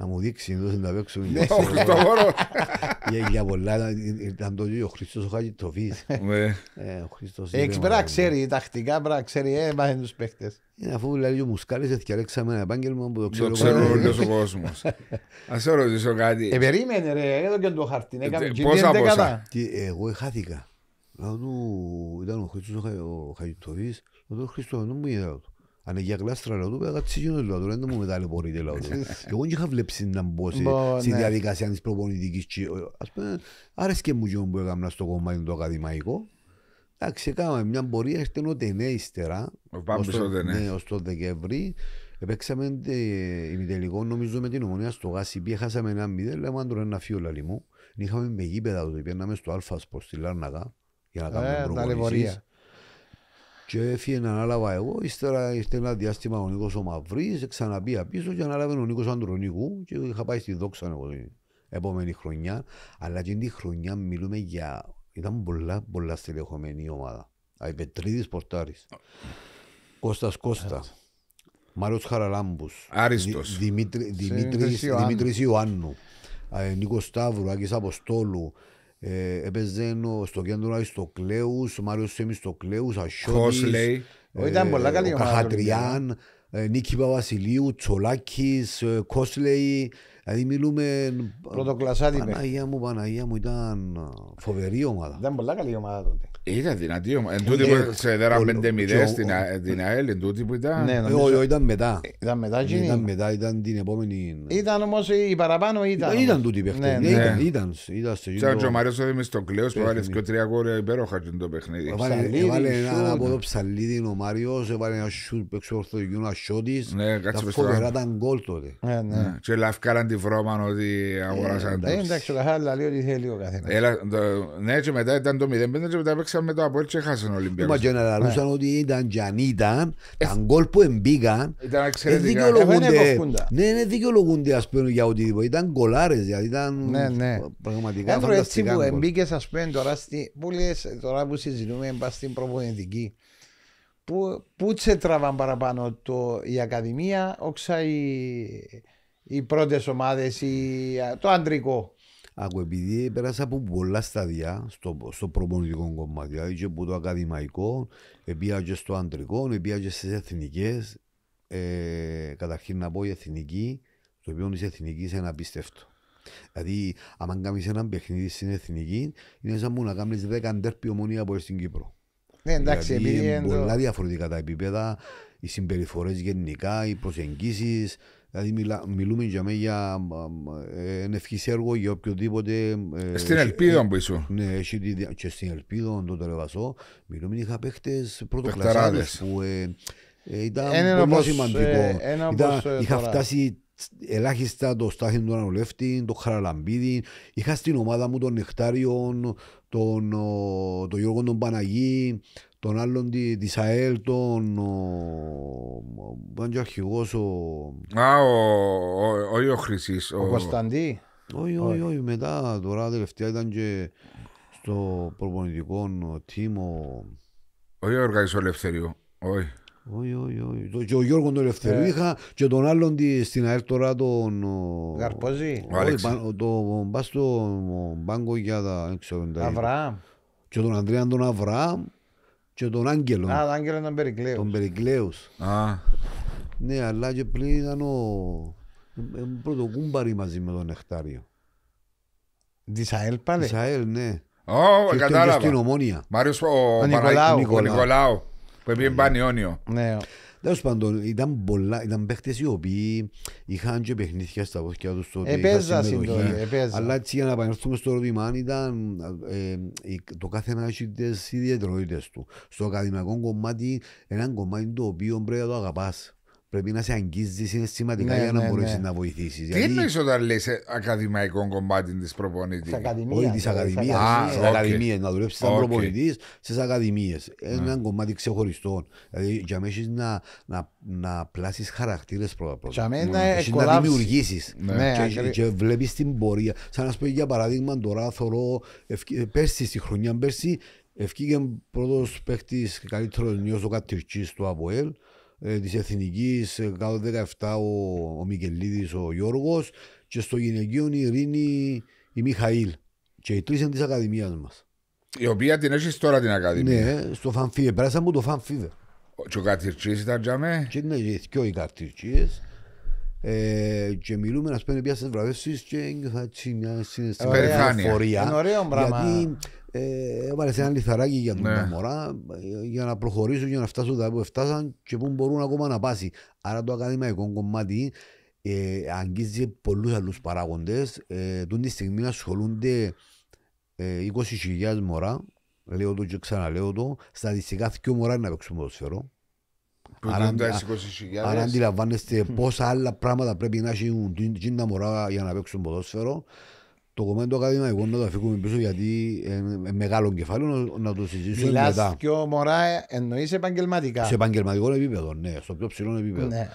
να μου δείξει να τα παίξουμε. Ναι, ο Χριστοφόρο. [LAUGHS] Για πολλά ήταν το ο Χριστός ο Χαγιτροφής. Έχεις πρέπει να ξέρει τακτικά, πρέπει ξέρει έμαθαν ε, τους παίχτες. Είναι αφού λέει ο Μουσκάλης έφτιαξαμε ένα επάγγελμα που το ξέρω. Το ξέρω όλος ο κόσμος. [LAUGHS] Ας σε ρωτήσω κάτι. Ε, περίμενε ρε, εδώ και το χαρτί. Ναι, ε, πόσα πόσα. Εγώ χάθηκα. Ήταν ο Χριστός ο Χαγιτροφής, ο Χριστός, δεν μου είδα το. Αν έχει κλάστρα λαού του, πέρα κατσίγιο του λαού δηλαδή, του, δεν το μου μεταλλεπορείται δηλαδή. [LAUGHS] λαού του. Εγώ είχα βλέψει να μπω στη ναι. διαδικασία της προπονητικής. Ας πούμε, άρεσκε μου γιον που έκανα στο κομμάτι το ακαδημαϊκό. Εντάξει, έκαναμε μια πορεία, ύστερα. ο Τενέ ναι. ύστερα, ναι, ως το Δεκέμβρη. Επέξαμε ε, ημιτελικό νομίζω με την ομονία στο Γάσι, χάσαμε ένα μηδέ, λέμε αν τώρα ένα φύο λαλί μου. Είχαμε με γήπεδα στο Αλφα Σπορ στη Λάρναγα για να κάνουμε ε, και έφυγε να ανάλαβα εγώ, ύστερα ήρθε ένα διάστημα ο Νίκος ο Μαυρής, ξαναπία πίσω και ανάλαβε ο Νίκος Αντρονίκου και είχα πάει στη δόξα εγώ την επόμενη χρονιά. Αλλά και την χρονιά μιλούμε για... ήταν πολλά πολλά στελεχωμένη η ομάδα. Αϊπετρίδης Πορτάρης, Κώστας Κώστα, Μάριος Χαραλάμπους, Άριστος, Δημήτρης Ιωάννου, ε, Νίκος Σταύρου, Άκης Αποστόλου, ε, στο κέντρο δηλαδή Κλέους, ο Μάριος Σέμις στο Κλέους, Ασιώτης, ο ε, Καχατριάν, ε, Νίκη Παπασιλείου, Τσολάκης, Κόσλεϊ, ε, δηλαδή μιλούμε... Πρωτοκλασσάτη. Παναγία μου, Παναγία μου, ήταν φοβερή ομάδα. Ήταν πολλά καλή ομάδα τότε. Ήταν δυνατή ομάδα. Εν ε, τούτη ναι. που ξεδέραν πέντε μηδές την ΑΕΛ, εν τούτη που ήταν... Όχι, ναι, ε, ήταν μετά. Ε, ήταν μετά ναι, Ήταν μετά, ήταν την επόμενη... Ήταν όμως η παραπάνω ήταν. Ήταν τούτη η παιχνίδι. Ήταν. Ήταν και ο Μαριος ο Κλέος που βάλε και τρία κόρια υπέροχα και το παιχνίδι. Έβαλε ένα από το ψαλίδι ο Μάριος, έβαλε ένα σουτ Και τη μετά από έτσι έχασαν ο Ολυμπιακός. Μα και να λαλούσαν ναι. ότι ήταν και αν ήταν, τα ε, γκολ που εμπήκαν, δεν ε, δικαιολογούνται, ε, ναι, ναι, ναι, δικαιολογούνται ας πούμε για οτιδήποτε, ήταν γκολάρες, δηλαδή ήταν ναι, ναι. πραγματικά έτσι που εμπήκες ας πούμε τώρα, στη, που λες, τώρα που συζητούμε πας στην προπονητική, που, που τσέτραβαν παραπάνω το, η Ακαδημία, όξα οι, οι πρώτες ομάδες, το αντρικό. Ακού, επειδή πέρασα από πολλά σταδιά στο, στο προπονητικό κομμάτι, δηλαδή και από το ακαδημαϊκό, επειδή και στο αντρικό, επειδή και στις εθνικές. Ε, καταρχήν να πω η εθνική, το οποίο είσαι εθνικής είναι απίστευτο. Δηλαδή, αν κάνει ένα παιχνίδι στην εθνική, είναι σαν να κάνεις 10 αντέρπι ομονία από στην Κύπρο. Ναι, εντάξει, δηλαδή, είναι πολλά διαφορετικά τα επίπεδα, οι συμπεριφορές γενικά, οι προσεγγίσεις. Δηλαδή μιλά, μιλούμε για μένα για ε, έργο για οποιοδήποτε... Ε, ε, στην ελπίδα που είσαι. Ναι, και στην ελπίδα το τελεβασό. Μιλούμε είχα παίχτες πρωτοκλασσάδες που ήταν ένα πολύ σημαντικό. είχα φτάσει ελάχιστα το Στάχη του Ανολεύτη, το Χαραλαμπίδη. Είχα στην ομάδα μου τον Νεκτάριον, τον, τον Γιώργο τον Παναγή, τον άλλον τη, της ΑΕΛ, τον... Ο, ήταν και ο αρχηγός ο... Α, ο, ο, ο, ο Χρυσής. Ο, ο Όχι, όχι, όχι, μετά τώρα τελευταία ήταν και στο προπονητικό τίμο. ο... Όχι ο Ελευθερίου, όχι. Όχι, όχι, όχι. ο Γιώργος τον Ελευθερίου ε. είχα και τον άλλον στην ΑΕΛ τώρα τον... Γαρπόζη. Το πας στον πάγκο για τα... Αβραάμ. Και τον Ανδρέα τον Αβραάμ και τον Άγγελο. Α, τον Άγγελο τον Περικλέους. Τον Περικλέους. Α. Ναι, αλλά και πριν ήταν ο... Ε, ε, Πρωτοκούμπαρη μαζί με τον Νεκτάριο. Δισαέλ πάλι. Δισαέλ, ναι. Ω, κατάλαβα. Και στην Ομόνια. Μάριος ο Νικολάου. Που έπιε πήγε Πανιόνιο. Ναι. Τέλος πάντων, ήταν πολλά, ήταν παίχτες οι οποίοι είχαν και παιχνίδια στα βοσκιά τους τότε. Επέζα συμμετοχή, Αλλά έτσι για να επανέλθουμε στο ερώτημα ήταν ε, ε, το κάθε ένα έχει τις ιδιαιτερότητες του. Στο ακαδημαϊκό κομμάτι, ένα κομμάτι το οποίο πρέπει να το αγαπάς πρέπει να σε αγγίζεις συναισθηματικά ναι, για να ναι, μπορέσεις ναι. να βοηθήσεις. Τι Γιατί... όταν λες ακαδημαϊκό κομμάτι της προπονητής. Όχι της ακαδημία. Στι ακαδημίε. Να δουλέψεις σαν προπονητής στις ακαδημίες. Ναι. Ένα κομμάτι ξεχωριστό. Δηλαδή για μένα να, να, να πλάσεις χαρακτήρες πρώτα απ' όλα. Να δημιουργήσεις. Ναι. Και, ναι, βλέπεις την πορεία. Σαν να σου πω για παράδειγμα τώρα θεωρώ πέρσι στη χρονιά πέρσι. Ευκήγε πρώτος παίκτης και καλύτερος νιό ο Κατηρτσή του Αβοέλ της Εθνικής 17ο ο, ο Μικελίδης ο Γιώργος και στο γυναικείο η Ειρήνη η Μιχαήλ. Και οι τρεις είναι της Ακαδημίας μας. Η οποία την έχεις τώρα την Ακαδημία. Ναι, στο Φανφίδε. πέρασα μου το Φανφίδε. Και ο Καρτιρτσί ήταν τζαμέ. Και είναι και ο Καρτιρτσί. Ε, και μιλούμε να σπένει πια στις βραβεύσεις και θα έτσι μια συναισθηματική εφορία. Είναι ωραίο πράγμα. Γιατί ε, έβαλε ένα λιθαράκι για τον ναι. μωρά για να προχωρήσουν, για να φτάσουν τα που φτάσαν και που μπορούν ακόμα να πάσει. Άρα το ακαδημαϊκό κομμάτι ε, αγγίζει πολλούς άλλους παράγοντες. Ε, Τον τη στιγμή ασχολούνται 20.000 ε, μωρά, λέω το και ξαναλέω το, στατιστικά ο μωρά είναι να παίξουν ποδοσφαιρό. Άρα, άρα αντιλαμβάνεστε hm. πόσα άλλα πράγματα πρέπει να έχουν τα μωρά για να παίξουν ποδόσφαιρο το κομμάτι του ακαδημαϊκού να το αφήκουμε πίσω γιατί είναι μεγάλο κεφάλαιο να το συζητήσουμε Μιλάς μετά. Μιλάς και ο Μωρά ε, εννοείς επαγγελματικά. Σε επαγγελματικό επίπεδο, ναι, στο πιο ψηλό επίπεδο. Ναι.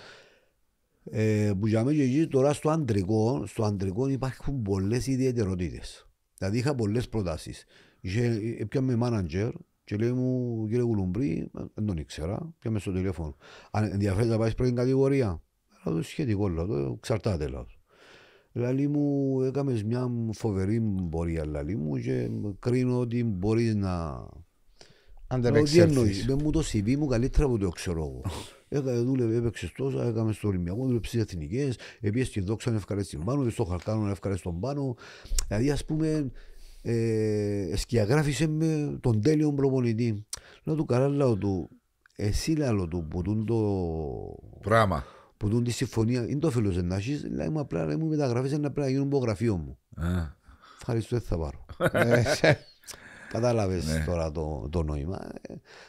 Ε, που για μένα και τώρα στο αντρικό, στο αντρικό υπάρχουν πολλές ιδιαιτερότητες. Δηλαδή είχα πολλές προτάσεις. Ε, Έπιαμε μάναντζερ και λέει μου κύριε Κουλουμπρί, δεν ε, τον ήξερα, πιάμε στο τηλέφωνο. Αν ενδιαφέρει να πάεις στην πρώτη κατηγορία, αλλά το σχετικό, εξαρτάται λέω. Λαλή μου έκαμες μια φοβερή πορεία λαλή μου και κρίνω ότι μπορείς να. Αντεπεξέλθεις. Με μου το CV μου καλύτερα από το ξέρω εγώ. Έκανε δούλευε, έπαιξε τόσα, έκαμες στο Ολυμπιακό, δούλευε στι εθνικέ, επειδή στη δόξα έφκαρε τον πάνω, στο να έφκαρες τον πάνω. Δηλαδή, ας πούμε, ε, σκιαγράφησε με τον τέλειο προπονητή. Λέω του καράλαο του, εσύ λάλο του, που το. Πράγμα που δουν τη συμφωνία, είναι το φίλος να λέει μου απλά, λέει μου μεταγραφή, είναι απλά να γίνουν υπογραφείο μου. Ευχαριστώ, δεν θα πάρω. [LAUGHS] Ε, Κατάλαβες ναι. τώρα το, το νόημα.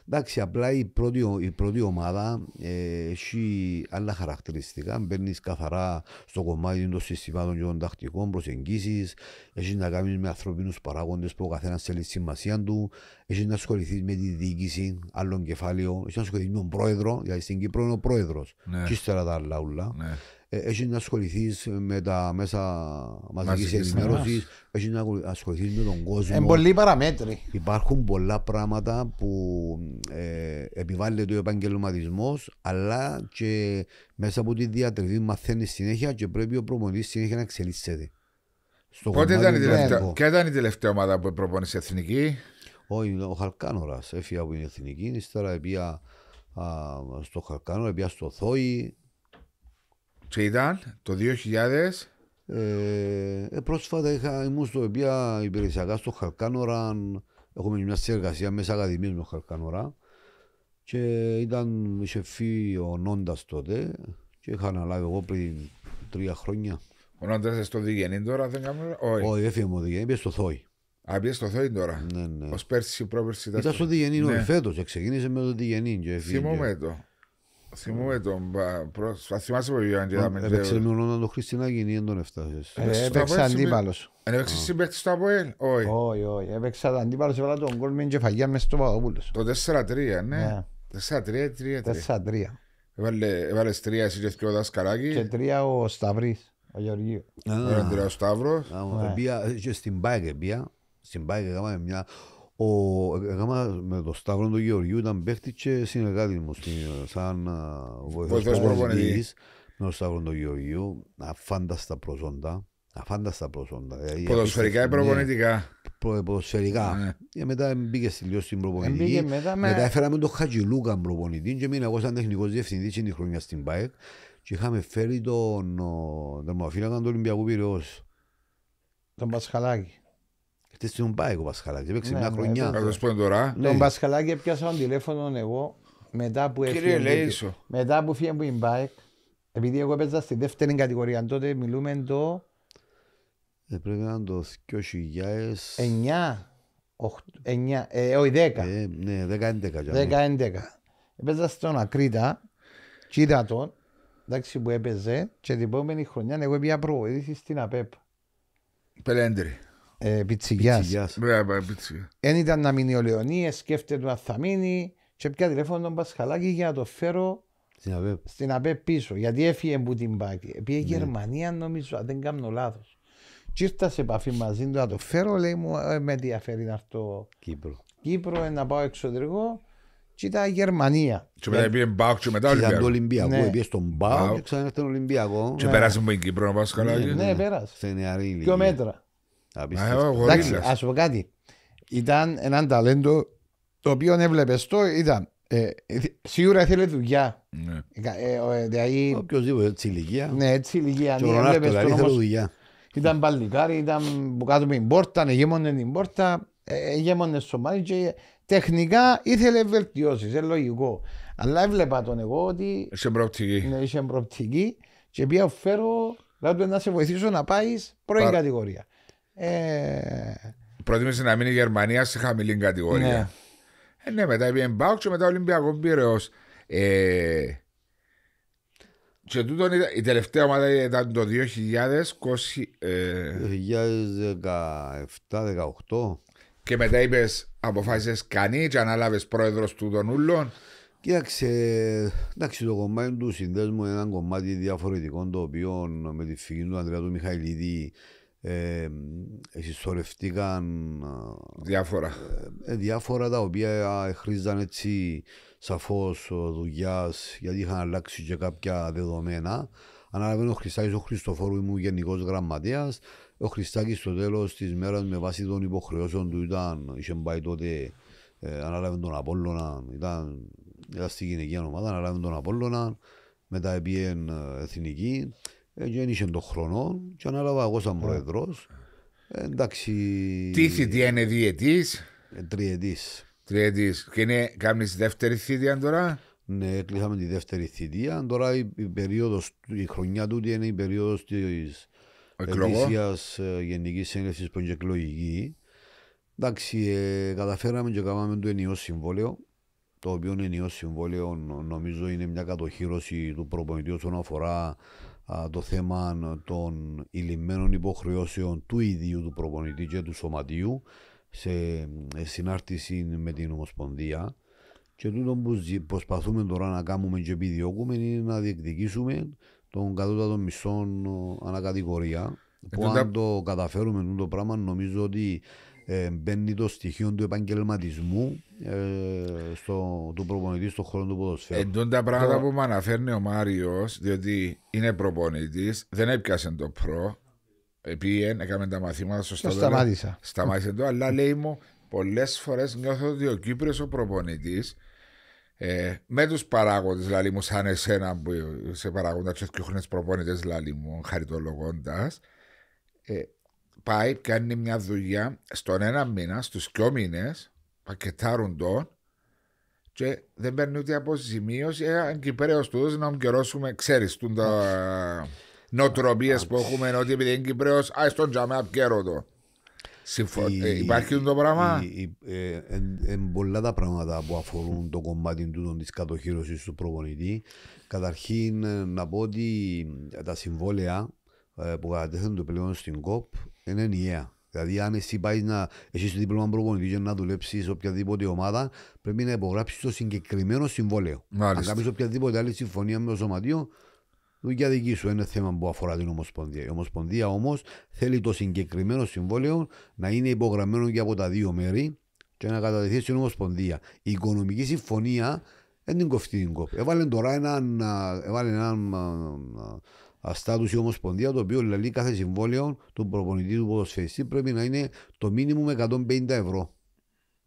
Εντάξει, απλά η πρώτη, η πρώτη ομάδα ε, έχει άλλα χαρακτηριστικά. Μπαίνεις καθαρά στο κομμάτι των συστημάτων και των τακτικών προσεγγίσεις. Έχεις να κάνεις με ανθρώπινους παράγοντες που ο καθένας θέλει σημασία του. Έχεις να ασχοληθείς με τη διοίκηση, άλλων κεφάλαιων, Έχεις να ασχοληθείς με τον πρόεδρο, γιατί στην Κύπρο είναι ο πρόεδρος. Ναι. Και ύστερα τα άλλα Ναι. Ε, έχεις να ασχοληθείς με τα μέσα μαζικής ενημέρωση, έχεις να ασχοληθείς με τον κόσμο. Είναι πολλοί παραμέτρη. Υπάρχουν πολλά πράγματα που ε, επιβάλλεται ο επαγγελματισμός, αλλά και μέσα από τη διατριβή μαθαίνεις συνέχεια και πρέπει ο προπονητής συνέχεια να εξελίσσεται. Στο Πότε ήταν η, τελευταία, ήταν η τελευταία ομάδα που προπονήσε εθνική, Όχι, ο Χαλκάνορας. Έφυγε από την εθνική, ύστερα έπια στο Χαλκάνορα, έπια στο Θόη. Και ήταν το 2000. Ε, ε, πρόσφατα είχα, ήμουν στο οποίο υπηρεσιακά στο Χαρκάνορα. Έχουμε μια συνεργασία μέσα ακαδημίας με Χαρκάνορα. Και ήταν, είχε φύγει ο Νόντας τότε και είχα αναλάβει εγώ πριν τρία χρόνια. Ο Νόντας είσαι στο Διγενή τώρα, δεν κάνουμε... Όχι, Όχι έφυγε μου Διγενή, πήγε στο Θόη. Α, πήγες στο Θόη τώρα. Ναι, ναι. Ως πέρσι πρόπερσι ήταν στο Διγενή, ναι. ναι. φέτος, ε, ξεκίνησε με το Διγενή και το. Θυμούμε τον πρόσφατα. Θυμάσαι που πήγαν και είδαμε. Έπαιξε με ονόμα τον Χριστινάκη, είναι τον εφτάσεις. Έπαιξε αντίπαλος. Έπαιξε συμπαίχτη στο ΑΠΟΕΛ, όχι. Όχι, όχι. Έπαιξε αντίπαλος, έβαλα τον κόλ με εγκεφαγιά μέσα στο Παπαδόπουλος. Το 4-3, ναι. 4-3 ναι. 3-3. Έβαλες τρία εσύ και ο Δασκαράκη. Και τρία ο Σταυρής, ο Γεωργίου. Έβαλε τρία ο Σταύρος. Ναι. Ε, και στην Πάγκε πια, στην Πάγκε κάναμε μια ο, έκανα με τον Σταύρο του Γεωργιού, ήταν παίχτης και συνεργάτη μου στην, σαν βοηθός προπονητής. Με τον Σταύρο του Γεωργιού, αφάνταστα προσόντα. Αφάνταστα προσόντα. Ε, ποδοσφαιρικά ή ναι. προπονητικά. Ποδοσφαιρικά. Ναι. Και ε, μετά μπήκε στη λιώση στην προπονητική. μετά, με... μετά έφεραμε τον Χατζηλούκα προπονητή και μείνα εγώ σαν τεχνικός διευθυντής την χρονιά στην ΠΑΕΚ και είχαμε φέρει τον δερμοφύλακα του Ολυμπιακού Πυραιός. Τον Πασχαλάκη. Τη πάει ο Πασχαλάκη. Έπαιξε ναι, μια ναι, χρονιά. Θα σα πω τώρα. Ναι. Τον Πασχαλάκη πιάσα τον τηλέφωνο εγώ μετά που έφυγε. Μετά που φύγε που η Μπάικ, επειδή εγώ έπαιζα στη δεύτερη κατηγορία, τότε μιλούμε το. Ε, πρέπει να το 2009. 9, ε, όχι 10. Ε, ναι, 10-11. 10-11. Έπαιζα στον Ακρίτα, κοίτα τον, εντάξει που έπαιζε, και την επόμενη χρονιά εγώ πήγα προβοήθηση στην ΑΠΕΠ. Πελέντρη ε, ναι, πιτσιγιά. Δεν ήταν να μείνει ο Λεωνίες, σκέφτεται να θα μείνει. Και πια τηλέφωνο τον Πασχαλάκη για να το φέρω στην ΑΠΕ, στην ΑΠΕ πίσω. Γιατί έφυγε που την Πάκη. Πήγε ναι. Γερμανία, νομίζω, αν δεν κάνω λάθος. Και ήρθα σε επαφή μαζί του να το φέρω. Λέει μου, ε, με ενδιαφέρει να έρθω Κύπρο. Κύπρο, ε, να πάω εξωτερικό. Και ήταν Γερμανία. Και μετά πήγε Μπάουκ και μετά Ολυμπιακό. Ήταν το Ολυμπιακό, ναι. πήγε στον Μπάουκ και ξανά τον Ολυμπιακό. Και ναι. πέρασε με την Κύπρο να πάω σκαλάκι. Ναι, ναι, πέρασε. Σε νεαρή ηλικία. Πιο μέτρα. Εντάξει, ας πω κάτι. Ήταν έναν ταλέντο το οποίο έβλεπες το ήταν ε, σίγουρα ήθελε δουλειά. Ναι. Ε, ε, δηλαδή, Οποιοςδήποτε έτσι ηλικία. Ναι, έτσι ηλικία. Ναι, δηλαδή Ήταν παλικάρι, ήταν που κάτω με την πόρτα, εγέμονε την πόρτα, ε, εγέμονε στο μάτι και ε, τεχνικά ήθελε βελτιώσεις, είναι λογικό. Αλλά έβλεπα τον εγώ ότι... Είσαι προπτική. Ναι, είσαι και πήγα φέρω, λέω να σε βοηθήσω να πάεις πρώην κατηγορία. Ε... Προτίμησε να μείνει η Γερμανία σε χαμηλή κατηγορία. Ναι, ε, ναι μετά είπε Μπάουξ και μετά Ολυμπιακός Πύρεο. Ε... Και τούτο, η τελευταία ομάδα ήταν το 2020. 2017 2018 Και μετά είπες, αποφάσισες κανείς και ανάλαβες πρόεδρος του τον Ούλων. Κοίταξε, εντάξει, το κομμάτι του συνδέσμου είναι ένα κομμάτι διαφορετικό το οποίο με τη φυγή του Ανδρέα του Μιχαηλίδη ε, συσσωρευτήκαν διάφορα. διάφορα τα οποία χρήζαν έτσι σαφώς δουλειάς γιατί είχαν αλλάξει και κάποια δεδομένα. Αναλαβαίνω ο Χριστάκης ο Χριστοφόρου ήμουν γενικός γραμματέας. Ο Χρυσάκης στο τέλος της μέρας με βάση των υποχρεώσεων του ήταν, είχε πάει τότε, ε, ανάλαβε τον Απόλλωνα, ήταν, ήταν στη γυναικεία ομάδα, ανάλαβε τον Απόλλωνα, μετά πήγαινε εθνική δεν είχε τον χρόνο και ανάλαβα εγώ σαν προεδρό. Ε, εντάξει... Τι θητεία είναι διετής? Ε, Τριετής. Τριετής. Και είναι, κάνεις δεύτερη θητεία τώρα? Ναι, κλείσαμε τη δεύτερη θητεία. Τώρα η, η, περίοδος, η χρονιά του είναι η περίοδος της ετήσιας ε, Γενικής Σύνδεσης που είναι εκλογική. Εντάξει, καταφέραμε και κάναμε το ενιαίο συμβόλαιο το οποίο ενιαίο συμβόλαιο νομίζω είναι μια κατοχήρωση του προπονητή όσον αφορά το θέμα των ηλυμένων υποχρεώσεων του ίδιου του προπονητή και του σωματείου σε ε, συνάρτηση με την Ομοσπονδία. Και τούτο που προσπαθούμε τώρα να κάνουμε και επιδιώκουμε είναι να διεκδικήσουμε τον κατώτατο μισθό ανακατηγορία. Ε, που αν το καταφέρουμε το πράγμα νομίζω ότι ε, μπαίνει το στοιχείο του επαγγελματισμού ε, στο, του προπονητή στον χώρο του ποδοσφαίρου. Εντούν τα πράγματα το... που μου αναφέρνει ο Μάριος, διότι είναι προπονητής, δεν έπιασε το προ. Επειδή έκαμε τα μαθήματα σωστά. Το σταμάτησα. Σταμάτησε το, αλλά λέει μου, πολλές φορές νιώθω ότι ο Κύπριος ο προπονητής ε, με τους παράγοντες, δηλαδή μου, σαν εσένα που σε παράγοντα και έχουν προπονητέ, δηλαδή μου, χαριτολογώντας, ε, πάει, κάνει μια δουλειά στον ένα μήνα, στους δυο μήνες, πακετάρουν τον και δεν παίρνει ούτε από αποζημίωση. Ε, αν Κυπρέο του να μου καιρώσουμε, ξέρεις, τα νοοτροπίες που έχουμε, ότι επειδή είναι Κυπρέος, α τον τζαμέ απ' το. Ε, υπάρχει το πράγμα. Είναι πολλά τα πράγματα που αφορούν το κομμάτι του τη κατοχήρωση του προπονητή. Καταρχήν, ε, να πω ότι τα συμβόλαια που κατατέθενται πλέον στην ΚΟΠ είναι ενιαία. Δηλαδή, αν εσύ πάεις να έχεις το δίπλωμα προπονητής και να δουλέψεις σε οποιαδήποτε ομάδα, πρέπει να υπογράψεις το συγκεκριμένο συμβόλαιο. Μάλιστα. Αν κάνεις οποιαδήποτε άλλη συμφωνία με το σωματείο, δουλειά δική σου είναι θέμα που αφορά την Ομοσπονδία. Η Ομοσπονδία όμως θέλει το συγκεκριμένο συμβόλαιο να είναι υπογραμμένο και από τα δύο μέρη και να κατατεθεί στην Ομοσπονδία. Η οικονομική συμφωνία δεν την κοφτεί την Έβαλε τώρα έναν. Ε, έβαλε έναν ε, στάτους η Ομοσπονδία, το οποίο λέει κάθε συμβόλαιο του προπονητή του ποδοσφαιριστή πρέπει να είναι το μήνυμο 150 ευρώ.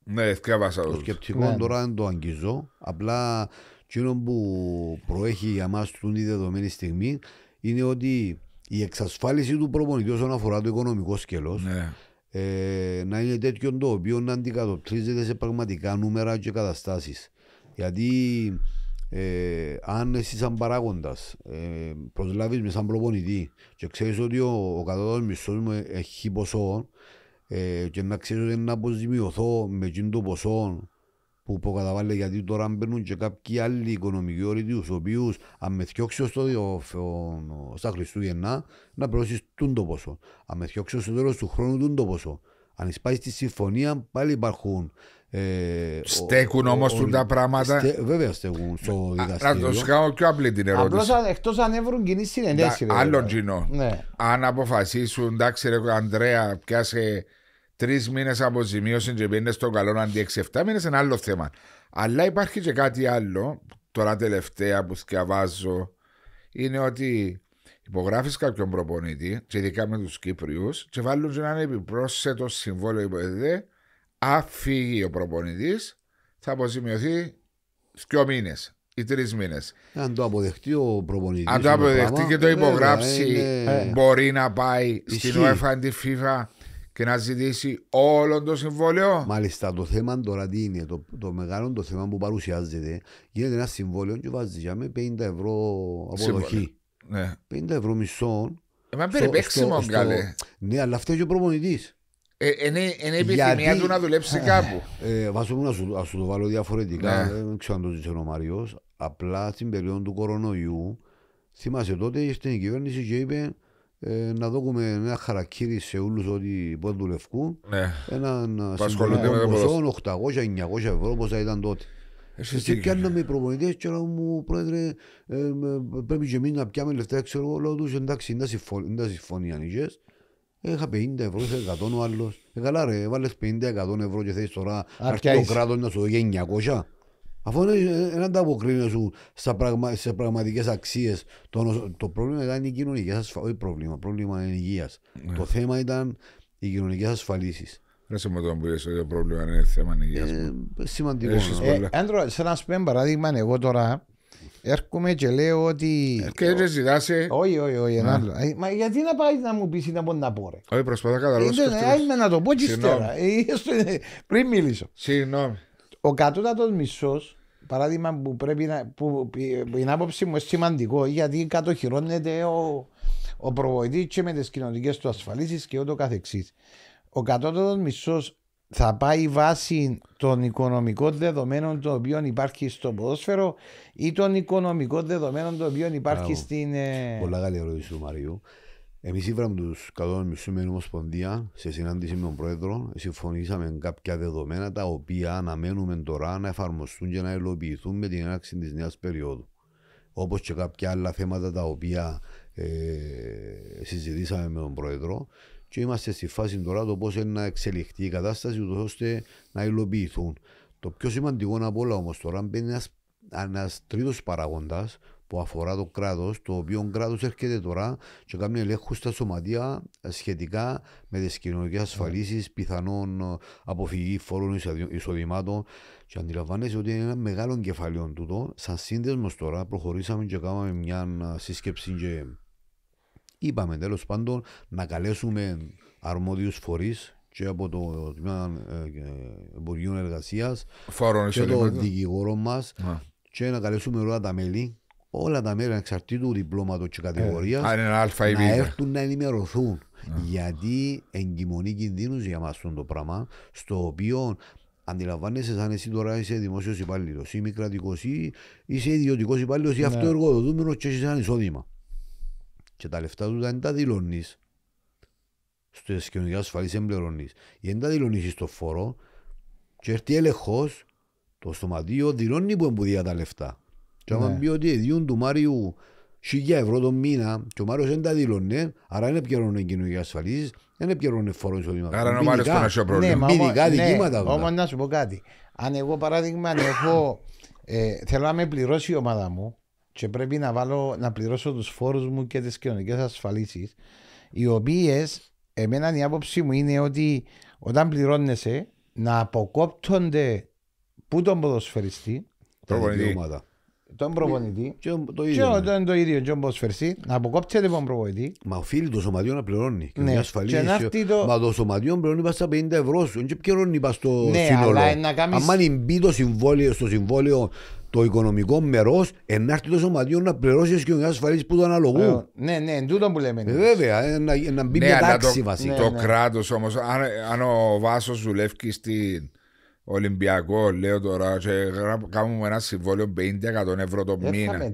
Ναι, ευκάβασα. Το σκεπτικό ναι. τώρα δεν το αγγίζω. Απλά το που προέχει για μας την δεδομένη στιγμή είναι ότι η εξασφάλιση του προπονητή όσον αφορά το οικονομικό σκέλος ναι. ε, να είναι τέτοιο το οποίο να αντικατοπτρίζεται σε πραγματικά νούμερα και καταστάσεις. Γιατί ε, αν εσύ σαν παράγοντας ε, προσλάβεις μες σαν προπονητή και ξέρεις ότι ο, ο κατώτατος μισθός μου έχει ποσό ε, και να ξέρεις ότι να αποζημιωθώ με εκείνο το ποσό που προκαταβάλλει γιατί τώρα μπαίνουν και κάποιοι άλλοι οικονομικοί όροι τους οποίους αν με θιώξεις στο στα Χριστούγεννα να πληρώσεις τούν το ποσό αν με θιώξεις στο τέλος του χρόνου τούν το ποσό αν εισπάσεις τη συμφωνία πάλι υπάρχουν ε, στέκουν όμω του τα πράγματα. βέβαια στέκουν στο Να το κάνω πιο απλή την ερώτηση. εκτός αν έβρουν κοινή συνέντευξη. Άλλο τζινό. Ναι. Αν αποφασίσουν, εντάξει, ρε Αντρέα πιάσε τρεις μήνες αποζημίωση και πήγαινε στον καλό αντί 6-7 μήνε, ένα άλλο θέμα. Αλλά υπάρχει και κάτι άλλο, τώρα τελευταία που σκιαβάζω, είναι ότι υπογράφεις κάποιον προπονητή, και ειδικά με τους Κύπριους, και βάλουν και έναν επιπρόσθετο συμβόλαιο υποδεδέ Αφήγει ο προπονητής, θα αποζημιωθεί δύο μήνες ή τρεις μήνες. Αν το αποδεχτεί ο προπονητής. Αν το αποδεχτεί και το υπογράψει, ε, ε. μπορεί να πάει στην UEFA τη FIFA και να ζητήσει όλο το συμβόλαιο. Μάλιστα, το θέμα τώρα τι είναι, το, το μεγάλο το θέμα που παρουσιάζεται, γίνεται ένα συμβόλαιο και βάζει για με 50 ευρώ αποδοχή. 50 ναι. ευρώ μισό. Ε, μα στο, Ναι, αλλά αυτό ο προπονητής. Είναι ε, η επιθυμία του να δουλέψει ε, κάπου. Ε, Βάζω να σου το βάλω διαφορετικά. Ναι. Δεν ξέρω αν το ζήτησε ο Μαριό. Απλά στην περίοδο του κορονοϊού, θυμάσαι τότε στην η κυβέρνηση και είπε να δούμε ένα χαρακτήρι σε όλους να πώ δουλευκούν. Ναι. ένα συγκεκριμένο 800-900 ευρώ, όπω ήταν τότε. Και αν οι προπονητές και λέω μου, πρόεδρε, πρέπει και εμείς να πιάμε λεφτά. Ξέρω λέω εντάξει, είναι τα συμφωνία νύχε. Είχα 50 ευρώ, είχα 100 ο άλλος. Ε, καλά ρε, βάλες 50-100 ευρώ και θέλεις τώρα αρχίσει το κράτος να σου δώσει 900. Αφού δεν ε, ανταποκρίνει σου σε, πραγμα, σε πραγματικές αξίες. Το, το πρόβλημα ήταν η κοινωνική ασφαλή, Όχι πρόβλημα, πρόβλημα είναι υγείας. Ναι. Το θέμα ήταν οι κοινωνικές ασφαλίσεις. Δεν σε ότι που είσαι το ε, πρόβλημα είναι θέμα υγείας. Ε, σημαντικό. Έντρο, ε, σε ένα παράδειγμα, εγώ τώρα Έρχομαι και λέω ότι. Έρχεται και ζητάσαι. Όχι, όχι, όχι. Ένα ναι. άλλο. Ε, μα γιατί να πάει να μου πεις ή να πω να πω. Ρε. Όχι, προσπαθώ να καταλάβω. Είναι ε, να το πω και ύστερα. Ε, πριν μιλήσω. Συγγνώμη. Ο κατώτατος μισός, παράδειγμα που πρέπει να. που είναι άποψη μου σημαντικό γιατί κατοχυρώνεται ο, ο προβοητή και με τις κοινωνικές του ασφαλίσεις και ούτω καθεξής. Ο κατώτατος μισός θα πάει βάση των οικονομικών δεδομένων των οποίων υπάρχει στο ποδόσφαιρο ή των οικονομικών δεδομένων των οποίων υπάρχει στην. Ε, Πολλά καλή ερώτηση του Μαριού. Εμείς ήβραμε τους 100 μισού με νομοσπονδία σε συνάντηση με τον Πρόεδρο. Συμφωνήσαμε κάποια δεδομένα τα οποία αναμένουμε τώρα να εφαρμοστούν και να υλοποιηθούν με την έναρξη της νέας περίοδου. Όπως και κάποια άλλα θέματα τα οποία ε, συζητήσαμε με τον Πρόεδρο και είμαστε στη φάση τώρα το πώς είναι να εξελιχθεί η κατάσταση ούτως ώστε να υλοποιηθούν. Το πιο σημαντικό από όλα όμως τώρα είναι ένα τρίτος παράγοντα που αφορά το κράτος, το οποίο κράτος έρχεται τώρα και κάνει ελέγχους στα σωματεία σχετικά με τις κοινωνικές ναι. ασφαλίσεις, yeah. πιθανόν αποφυγή φόρων εισοδημάτων. Και αντιλαμβάνεσαι ότι είναι ένα μεγάλο κεφαλαίο τούτο. Σαν σύνδεσμος τώρα προχωρήσαμε και κάναμε μια ε, σύσκεψη και Είπαμε τέλος πάντων να καλέσουμε αρμόδιους φορείς και από το Τμήμα Εμποριών Εργασία και το δικηγόρο μας και να καλέσουμε όλα τα μέλη όλα τα μέλη ανεξαρτήτου διπλώματος και ε, κατηγορίας να έρθουν να ενημερωθούν. Γιατί εγκυμονεί κινδύνους για μας το πράγμα, στο οποίο αντιλαμβάνεσαι αν εσύ τώρα είσαι δημόσιος υπάλληλος ή μη κρατικός ή είσαι ιδιωτικός υπάλληλος ή yeah. Ναι. αυτό εργοδοτούμενο και έχεις ένα εισόδημα και τα λεφτά του δεν τα δηλώνεις. Στι κοινωνικέ ασφαλίσει δεν πληρώνεις. Δεν τα δηλώνεις στο φόρο και έρθει έλεγχος το σωματείο δηλώνει που εμποδία τα λεφτά. Και άμα ναι. πει ότι ιδιούν του Μάριου 1000 ευρώ το μήνα και ο Μάριος δεν τα δηλώνει, άρα δεν πληρώνουν κοινωνικέ ασφαλίσεις, δεν πληρώνουν φόρο εισοδήματος. Άρα ο Μάριος τον έχει ναι, πρόβλημα. Ναι, ειδικά δικήματα. Όμω να σου πω κάτι. Αν εγώ παράδειγμα, αν εγώ θέλω να με πληρώσει η ομάδα μου, και πρέπει να, βάλω, να πληρώσω τους φόρους μου και τις κοινωνικές ασφαλίσεις οι οποίες εμένα η άποψή μου είναι ότι όταν πληρώνεσαι να αποκόπτονται που τον ποδοσφαιριστή τα δικαιώματα τον προπονητή και, το ίδιο, και ναι. όταν το ίδιο τον ποδοσφαιριστή να αποκόπτεται τον προπονητή μα οφείλει το σωματιό να πληρώνει ναι. και να το... μα το σωματιό πληρώνει πας στα 50 ευρώ σου και πληρώνει πας στο ναι, σύνολο αν μπει το συμβόλαιο στο συμβόλαιο το οικονομικό μέρο ενάρτητος των να πληρώσει και κοινωνική ασφαλή που το αναλογούν. Ναι, ναι, εν τούτο που λέμε. Ε, βέβαια, ε, να, ε, να μπει ναι, μια τάξη βασικά. Το ναι, ναι. κράτος όμως, αν, ο Βάσος δουλεύει στην Ολυμπιακό, λέω τώρα, και κάνουμε ένα συμβόλαιο 50 ευρώ το μήνα.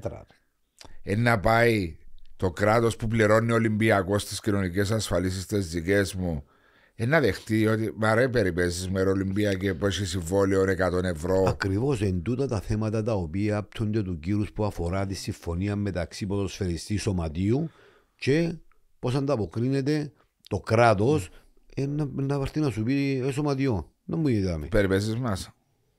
Είναι να πάει το κράτος που πληρώνει ο Ολυμπιακός στις κοινωνικές ασφαλίσεις, τι δικές μου, ένα ε, δεχτεί ότι μα ρε περιπέσεις με Ολυμπία και πώ έχει συμβόλαιο 100 ευρώ. Ακριβώς εν τούτα τα θέματα τα οποία πτούνται του κύρους που αφορά τη συμφωνία μεταξύ ποδοσφαιριστής Σωματίου και πώς ανταποκρίνεται το κράτος ε, να, βαρθεί να σου πει ε, σωματιό. Δεν μου είδαμε. Περιπέσεις μα.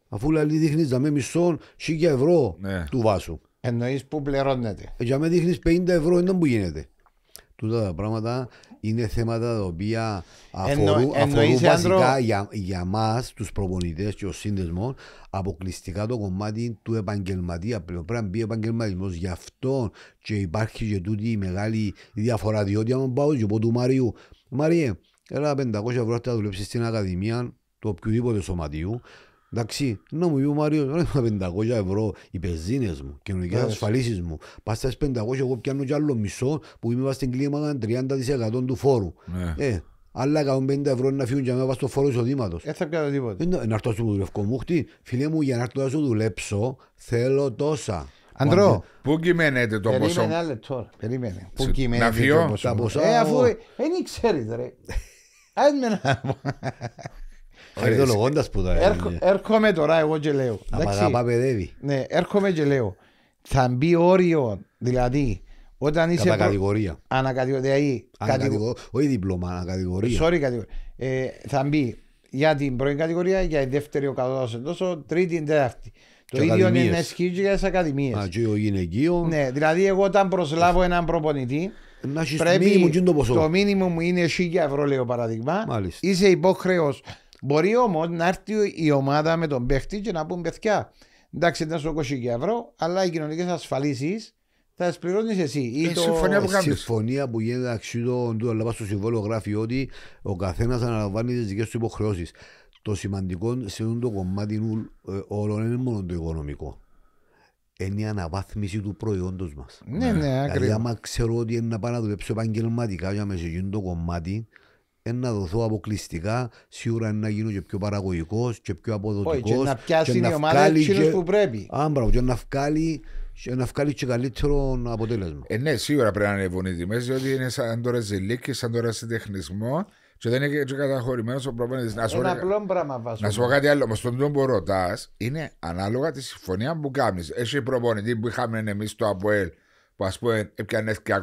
Αφού λέει δείχνει να με μισό χίλια ευρώ ναι. του βάσου. Εννοείς που πληρώνεται. Ε, για για με δείχνεις 50 ευρώ, δεν μου γίνεται. Τούτα τα πράγματα είναι θέματα τα οποία αφορούν, αφορούν βασικά για, για μας, τους προπονητές και ο σύνδεσμος, αποκλειστικά το κομμάτι του επαγγελματία. πρέπει να μπει επαγγελματισμός. Γι' αυτό και υπάρχει και τούτη η μεγάλη διαφορά. Διότι αν πάω και πω του Μαρίου, Μαριέ, έλα 500 ευρώ θα δουλέψεις στην Ακαδημία του οποιοδήποτε σωματίου Εντάξει, να μου είπε ο Μάριο, να 500 ευρώ οι πεζίνε μου, κοινωνικές οι ασφαλίσεις μου. Πας στις 500 εγώ πιάνω κι άλλο μισό που είμαι στην κλίμακα 30% του φόρου. Yeah. Ναι. Ε, άλλα 150 ευρώ να φύγουν για να βάλω το φόρο εισοδήματος. Έτσι ε, yeah, πιάνω τίποτα. Ε, ναι, να έρθω στο δουλευκό μου, χτί. φίλε μου για να έρθω να σου δουλέψω θέλω τόσα. Αντρό. Πού κειμένετε το ποσό. Περίμενε άλλο τώρα. Περίμενε. Πού κυμαίνεται το ποσό. Ε, αφού δεν ε, ξέρεις, ρε. Άντε να [LAUGHS] Ε, που Έρχομαι τώρα εγώ και ναι, Θα μπει όριο, δηλαδή, όταν δηλαδή, Όχι διπλώμα, κατηγορία. Ε, θα μπει για την πρώτη κατηγορία, για τη δεύτερη ο τόσο, τρίτη, τέταρτη. Το ίδιο είναι ισχύει ακαδημίες. Ναι, δηλαδή εγώ όταν προσλάβω έναν προπονητή, το, μήνυμο μου είναι 1000 ευρώ, λέω παραδείγμα, είσαι Μπορεί όμως να έρθει η ομάδα με τον παίχτη και να πούν παιδιά, εντάξει, ήταν στο 20 ευρώ, αλλά οι κοινωνικές ασφαλίσεις θα τις πληρώνεις εσύ. Ή ε, το... συμφωνία, που συμφωνία που γίνεται μεταξύ των του στο συμβόλαιο γράφει ότι ο καθένας αναλαμβάνει τις δικές του υποχρεώσεις. Το σημαντικό σε αυτό το κομμάτι ε, όλων είναι μόνο το οικονομικό. Είναι η αναβάθμιση του προϊόντος μας. Ναι, ναι, ακριβώ. Δηλαδή, άμα ξέρω ότι είναι να πάω να δουλέψω επαγγελματικά για το κομμάτι, να δοθώ αποκλειστικά, σίγουρα να γίνω και πιο παραγωγικός και πιο αποδοτικός. Και να πιάσει η ομάδα και... που πρέπει. Άμπρα, και να βγάλει και να βγάλει και καλύτερο αποτέλεσμα. Ε, ναι, σίγουρα πρέπει να είναι οι τιμέ, διότι είναι σαν τώρα ζελίκη, σαν τώρα συντεχνισμό. Και δεν είναι και καταχωρημένος ο προπονητή. Να, σου... να σου πω κάτι άλλο. Όμως τον τον που ρωτάς είναι ανάλογα τη συμφωνία που κάνεις. η προπονητή που είχαμε εμείς στο Αποέλ που ας πούμε έπιανε 200.000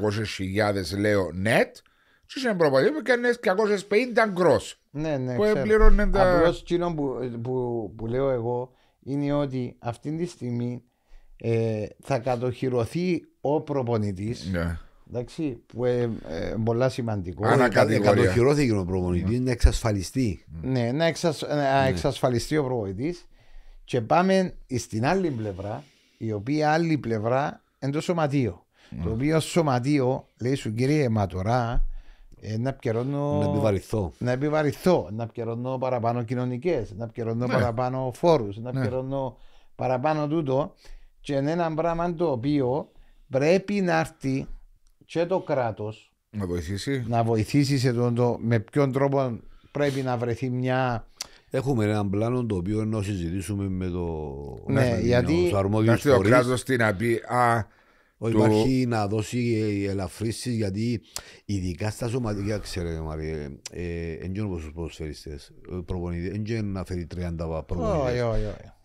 λέω net τι είναι προπαθή, που έκανε 250 γκρος. Ναι, ναι, που ξέρω. Τα... Απλώς εκείνο που, που, που λέω εγώ είναι ότι αυτή τη στιγμή ε, θα κατοχυρωθεί ο προπονητής. Ναι. Εντάξει, που είναι ε, πολλά σημαντικό. Ε, Κατοχυρώθηκε ο προπονητής, να εξασφαλιστεί. Ναι, να, εξασ... εξασφαλιστεί ο προπονητής. Και πάμε στην άλλη πλευρά, η οποία άλλη πλευρά είναι το σωματείο. Το ναι. οποίο σωματείο λέει σου κύριε Ματωρά ε, να πιερώνω... Να επιβαρυθώ. Να επιβαρυθώ. Να πιερώνω παραπάνω κοινωνικές, να πιερώνω ναι. παραπάνω φόρους, να ναι. πιερώνω παραπάνω τούτο. Και είναι ένα πράγμα το οποίο πρέπει να έρθει και το κράτος να βοηθήσει. Να βοηθήσει σε τον το, με ποιον τρόπο πρέπει να βρεθεί μια. Έχουμε ένα πλάνο το οποίο να συζητήσουμε με το. Ναι, με γιατί. Ο κράτο τι να πει. Α, Υπάρχει το... να δώσει ελαφρύσει γιατί ειδικά στα σωματικά, ξέρετε Μαρία, δεν ξέρω πόσους ποδοσφαιριστές, προπονητές, δεν να φέρει 30 προπονητές.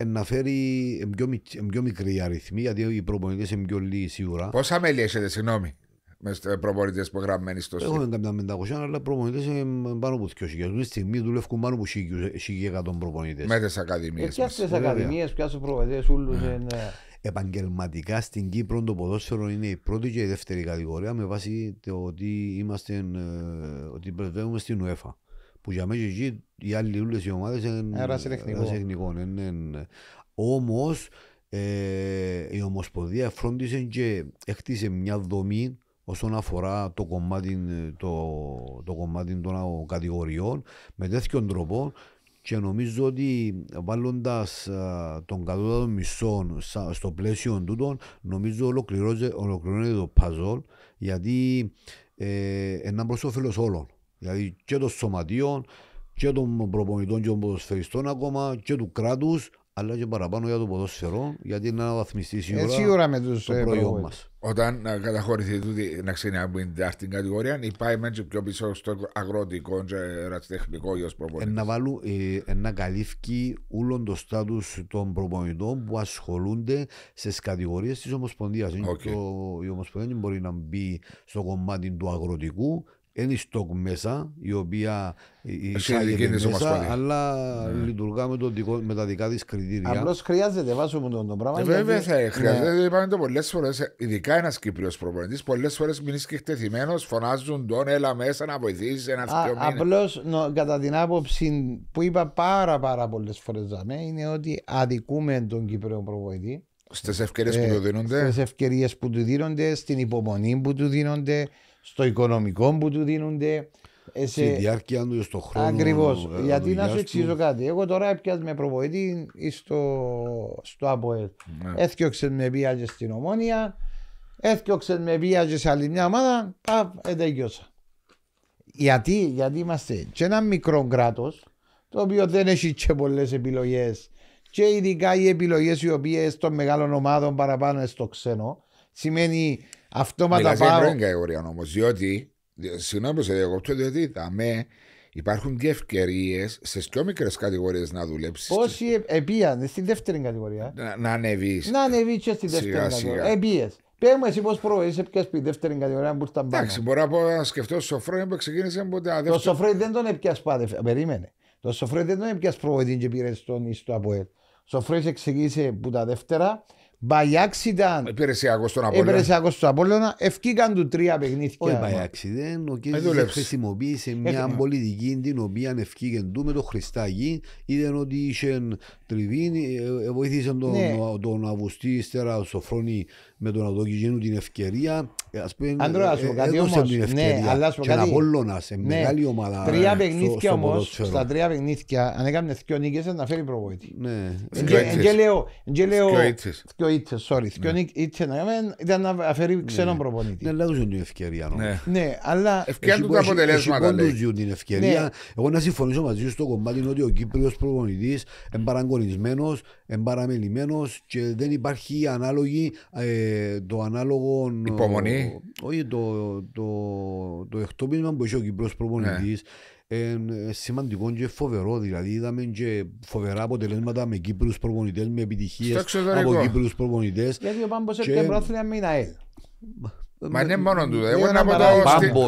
Να φέρει πιο μικρή αριθμή γιατί οι προπονητές είναι πιο λίγοι σίγουρα. Πόσα μέλη έχετε, συγγνώμη, με προπονητές που γραμμένοι στο σύμφωνο. Έχουμε καμιά μεντακοσιά, αλλά προπονητές είναι πάνω από 2.000. Μια στιγμή δουλεύουν πάνω από 1.100 προπονητές. Με τις ακαδημίες μας. Ποιά στις ακαδημίες, πιάσουν στους προπονητές, όλους είναι επαγγελματικά στην Κύπρο το ποδόσφαιρο είναι η πρώτη και η δεύτερη κατηγορία με βάση το ότι, είμαστε, ε, ότι πρεσβεύουμε στην UEFA. Που για μένα εκεί οι άλλοι όλες οι ομάδες είναι ερασιτεχνικό. Ναι, ναι, ναι. Όμως ε, η Ομοσπονδία φρόντισε και έκτισε μια δομή όσον αφορά το κομμάτι, ε, το, το κομμάτι των κατηγοριών με τέτοιον τρόπο και νομίζω ότι βάλλοντα ε, τον κατώτατο μισό στο πλαίσιο τούτων, νομίζω ολοκληρώνεται το παζόλ γιατί ε, ένα προ όφελος όλων. Δηλαδή και των σωματείων και των προπονητών και των ποδοσφαιριστών ακόμα και του κράτους, αλλά και παραπάνω για το ποδόσφαιρο, γιατί να αναβαθμιστεί η ώρα, ώρα ε, με τους το ε, προϊόν μας. Όταν να ε, καταχωρηθεί τούτη, να ξεκινάει από την κατηγορία, ή πάει μέσα πιο πίσω στο αγροτικό, ρατσιτεχνικό ή ω προπονητή. Να βάλουν ένα καλύφκι όλων των στάτους των προπονητών που ασχολούνται στις κατηγορίες της Ομοσπονδίας. Okay. Η Ομοσπονδία μπορεί να μπει στο κομμάτι του αγροτικού, είναι στόκ μέσα, η οποία είναι ε, μέσα, αλλά ναι. λειτουργά με, το με τα δικά της κριτήρια. Απλώς χρειάζεται, Βάζουμε τον, το πράγμα. Ε, βέβαια θα χρειάζεται, ναι. είπαμε το πολλές φορές, ειδικά ένας Κύπριος προπονητής, πολλές φορές μείνεις και χτεθειμένος, φωνάζουν τον, έλα μέσα να βοηθήσεις ένα πιο μήνα. Απλώς, νο, κατά την άποψη που είπα πάρα πάρα πολλές φορές, δάμε, είναι ότι αδικούμε τον Κύπριο προπονητή. Στις ευκαιρίες που ε, του δίνονται. Στις ευκαιρίες που του δίνονται, στην υπομονή που του δίνονται στο οικονομικό που του δίνονται. Ε, σε... Στη διάρκεια του, στον χρόνο. Ακριβώς. Ε, γιατί να σου εξηγήσω κάτι. Εγώ τώρα έπιαζα με προβοητή στο, στο ΑΠΟΕΛ. Ναι. Έθιωξε με βίαζε στην Ομόνια, έθιωξε με βίαζε σε άλλη μια ομάδα. Παπ, εντεγιώσα. Γιατί, γιατί είμαστε και ένα μικρό κράτος το οποίο δεν έχει και πολλές επιλογές και ειδικά οι επιλογές οι οποίες των μεγάλων ομάδων παραπάνω στο ξένο σημαίνει Αυτόματα πάω. Δεν κατηγορία όμως, διότι. Συγγνώμη που σε διακόπτω, διότι τα με. υπάρχουν και ευκαιρίες σε πιο μικρές κατηγορίες να δουλέψεις. Όσοι ε, επίαν ε, στη δεύτερη κατηγορία. Να, ανεβείς. Να ανεβείς και στη δεύτερη σιγά, κατηγορία. Επίες. Πες μου, εσύ πώς προέρχεσαι, πια στη δεύτερη κατηγορία που ήταν πάνω. Εντάξει, μπορώ να, πω, να σκεφτώ που ξεκίνησε από τα δεύτερη. Το σοφρόι δεν τον έπιας πάτε. Περίμενε. Το σοφρόι δεν τον έπιας προορίζει και πήρες στον Ιστο ελ. Σοφρόι ξεκίνησε από τα δεύτερα Μπαϊάξι ήταν. Υπηρεσιακός στον Απόλαιο. Υπηρεσιακός στον Απόλαιο. Ευκήκαν του τρία παιχνίδια. Όχι Μπαϊάξι, δεν. Ο Κέντρο χρησιμοποίησε μια Έχει. πολιτική την οποία ευκήκαν του με το Χριστάκη. Είδαν ότι είχε τριβήν. Ε, ε, Βοήθησαν τον, ναι. τον Αυγουστή ύστερα ο Σοφρόνη με τον Αδόκη την ευκαιρία. Ε, ας πούμε, Άντρο, να σου πω κάτι όμως. Ναι, αλλά σου πω κάτι. Απόλλωνας, σε ναι. μεγάλη ομάδα. Τρία παιχνίδια όμως, στα τρία παιχνίδια, αν έκανες δυο νίκες, να φέρει προβόητη. Ναι. Και λέω, είτε, sorry, ναι. να κάνουμε, ήταν να αφαιρεί ναι, ξένον ναι. προπονητή. Ναι, αλλά δεν την ευκαιρία. Ναι. ναι, αλλά... Ευκαιρία του αποτελέσματο. αποτελέσματα. Έχει πόντους διούν την ευκαιρία. Εγώ να συμφωνήσω μαζί σου στο κομμάτι είναι ότι ο Κύπριος προπονητής εμπαραγωνισμένος, εμπαραμελημένος και δεν υπάρχει ανάλογη, ε, το ανάλογο... Ε, Υπομονή. Όχι, το, το, το, το εκτόπισμα που έχει ο Κύπριος προπονητής. Ναι είναι ε, σημαντικό και φοβερό. Δηλαδή, είδαμε και φοβερά αποτελέσματα με Κύπρους προπονητές, με επιτυχίες από Κύπρους προπονητές. Γιατί ο Πάμπος και... να πρόθυμα με ΑΕΛ. Μα είναι μόνο του. Ε. Εγώ είναι από το Πάμπο,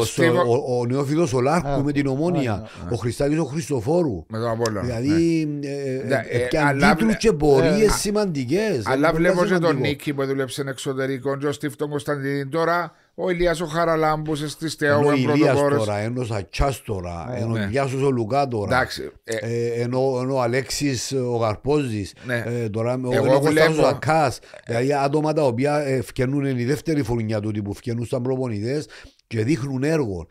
ο, ο νεόφιλο ο Λάρκου με την Ομόνια, ο Χριστάκη ο Χριστοφόρου. Με τον Απόλαιο. Δηλαδή, ναι. Ε, ναι, και αντίτρου και πορείες σημαντικές. Αλλά βλέπω και τον Νίκη που δούλεψε εξωτερικό, και ο Στίφτον Κωνσταντινίδη τώρα. Ο Ηλίας ο Χαραλάμπος στη Τεόγαν πρωτοπόρες. Ο Ηλίας τώρα, ενώ ο Σατσάς τώρα, ναι. ενώ ο Διάσος ναι. ο Λουκά τώρα, ε, ε, ενώ ο Αλέξης ο Γαρπόζης, ναι. ε, τώρα ο ο Ακάς, δηλαδή άτομα τα οποία ευκαινούν η δεύτερη φουρνιά του που ευκαινούν σαν προπονητές και δείχνουν έργο,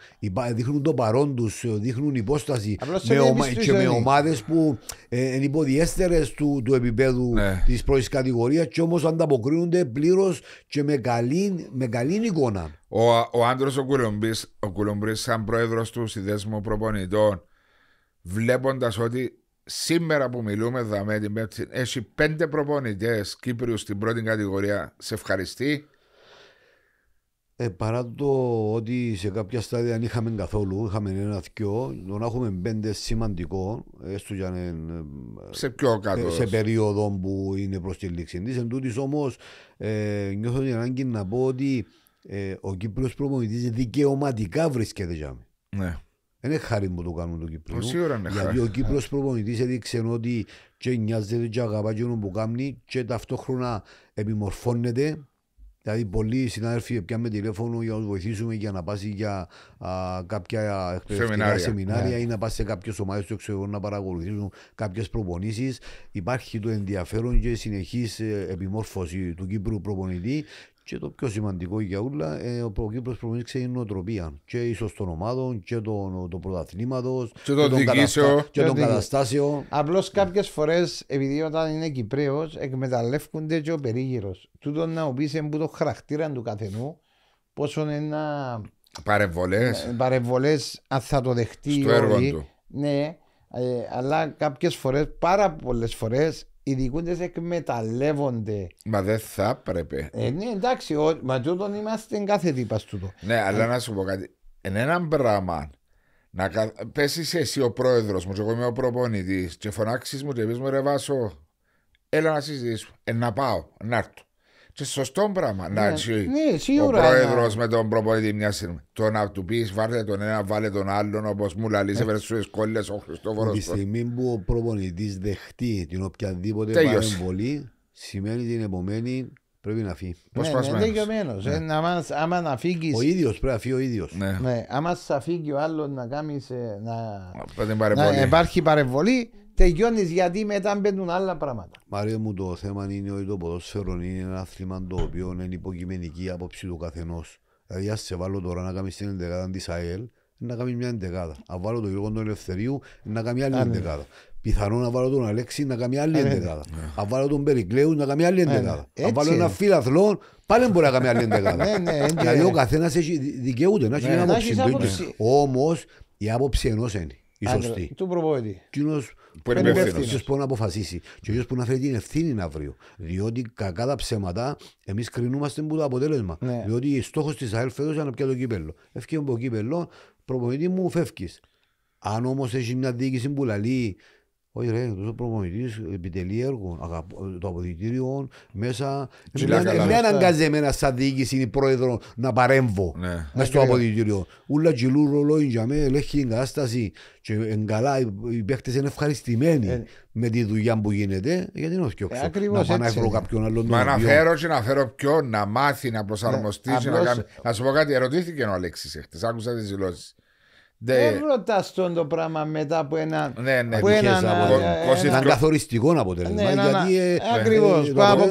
δείχνουν το παρόν τους, δείχνουν υπόσταση με ομα... και με ομάδες που είναι υποδιέστερες του, του επίπεδου ναι. της πρώτης κατηγορίας και όμως ανταποκρίνονται πλήρως και με καλή, με καλή εικόνα. Ο, ο άντρος ο Κουλομπρή, σαν πρόεδρος του Συνδέσμου Προπονητών, βλέποντας ότι σήμερα που μιλούμε, Δαμέ, έχει πέντε προπονητές Κύπριους στην πρώτη κατηγορία, σε ευχαριστεί. Ε, παρά το ότι σε κάποια στάδια δεν είχαμε καθόλου, είχαμε ένα δυο, τον να έχουμε πέντε σημαντικό, έστω για να ε, σε, πιο κάτω, ε, σε περίοδο που είναι προς τη λήξη τη. Εν τούτης όμως ε, νιώθω την ανάγκη να πω ότι ε, ο Κύπριος προπονητή δικαιωματικά βρίσκεται για μένα. Ναι. Δεν είναι χάρη που το κάνουν το Κύπρο. Γιατί ο Κύπρο προπονητή έδειξε ότι και νοιάζεται, και αγαπάει και που κάνει, και ταυτόχρονα επιμορφώνεται Δηλαδή, πολλοί συνάδελφοι με τηλέφωνο για να τους βοηθήσουμε για να πας για α, κάποια σεμινάρια, σεμινάρια ναι. ή να πας σε κάποιες ομάδες του εξωτερικού να παρακολουθήσουν κάποιες προπονήσεις. Υπάρχει το ενδιαφέρον και συνεχής ε, επιμόρφωση του Κύπρου προπονητή και το πιο σημαντικό για όλα, ε, ο Κύπρος προπονητής η νοοτροπία και ίσως των ομάδων και των το πρωταθλήματος και, και, τον και, καταστάσιο. Απλώς κάποιες φορές, επειδή όταν είναι Κυπρέος, εκμεταλλεύονται και ο περίγυρος. Τούτο να πεις που το χαρακτήρα του καθενού, πόσο είναι ένα. Παρεμβολές. Ε, παρεμβολές, αν θα το δεχτεί Στο έργο του. Ναι, ε, αλλά κάποιες φορές, πάρα πολλές φορές, οι δικούντες εκμεταλλεύονται. Μα δεν θα έπρεπε. Ε, ναι, εντάξει, ο, μα τούτον είμαστε κάθε τύπας τούτο. Ναι, αλλά ε. να σου πω κάτι. Εν ένα πράγμα να πέσεις εσύ ο πρόεδρος μου, και εγώ είμαι ο προπονητής, και φωνάξεις μου και πεις μου ρεβάσω έλα να συζητήσω, Ε, να πάω, να έρθω. Και σωστό πράγμα. να έτσι, ναι, ο ναι. πρόεδρος με τον προπονητή μια στιγμή. Το να του πεις βάλε τον ένα, βάλε τον άλλον, όπως μου λέει, σε βρεσού κόλλε ο Χριστόφορος. Τη στιγμή που ο προπονητής δεχτεί την οποιαδήποτε παρεμβολή, σημαίνει την επομένη πρέπει να φύγει. Πώ. Ναι, ναι. ναι. Ε, άμα να φύγεις. Ο ίδιος πρέπει να φύγει ο ίδιος. Ναι. Άμα σα φύγει ο άλλος να κάνεις. Ε, να... να... Υπάρχει παρεμβολή, τελειώνεις γιατί μετά μπαίνουν άλλα πράγματα. Μαρία μου το θέμα είναι ότι το ποδόσφαιρο είναι ένα άθλημα το οποίο είναι υποκειμενική άποψη του καθενός. Δηλαδή ας σε βάλω τώρα να κάνει την εντεκάδα της ΑΕΛ να κάνει μια εντεκάδα. Αν βάλω τον Γιώργο τον Ελευθερίου να κάνει άλλη εντεκάδα. Πιθανόν να βάλω τον Αλέξη να κάνει άλλη εντεκάδα. Ναι. Αν βάλω τον Περικλέου να κάνει άλλη εντεκάδα. Αν βάλω ένα φιλαθλό πάλι μπορεί να κάνει άλλη εντεκάδα. Ναι, ναι, δηλαδή ο καθένας έχει δικαιούται να έχει μια άποψη. Όμως, η άποψη ενός είναι η σωστή. Του που είναι υπεύθυνο. Ποιο μπορεί να αποφασίσει. Και ποιο που να φέρει την ευθύνη αύριο. Διότι κακά τα ψέματα, εμείς κρινούμαστε από το αποτέλεσμα. Ναι. Διότι στόχος της ΑΕΛ φέτος ήταν να πιάσει το κύπελο. Ευκαιρία από το κύπελο, προπονητή μου φεύγεις. Αν όμως έχεις μια διοίκηση που λαλεί όχι ρε, τόσο προπονητής, επιτελεί έργο, το αποδητήριο, μέσα... Με αναγκάζει εμένα σαν διοίκηση ή πρόεδρο να παρέμβω ναι. μέσα στο ναι, ναι. αποδητήριο. Ούλα τζιλού ρολόι, για μένα, ελέγχει την κατάσταση και εγκαλά οι παίχτες είναι ευχαριστημένοι ε. με τη δουλειά που γίνεται, γιατί είναι ε, όχι Να πάω να κάποιον άλλον Μα να φέρω και να φέρω ποιον, να μάθει, να προσαρμοστεί. να, σου πω κάτι, ερωτήθηκε ο Αλέξης εχθές, άκουσα τις δηλώσεις. Ναι. Δεν ρωτάς τον το πράγμα μετά από ένα. Ναι, ναι, ένα, ένα ε, καθοριστικό αποτέλεσμα. Ναι, γιατί, ε, ε, ε Ακριβώς. Πάμε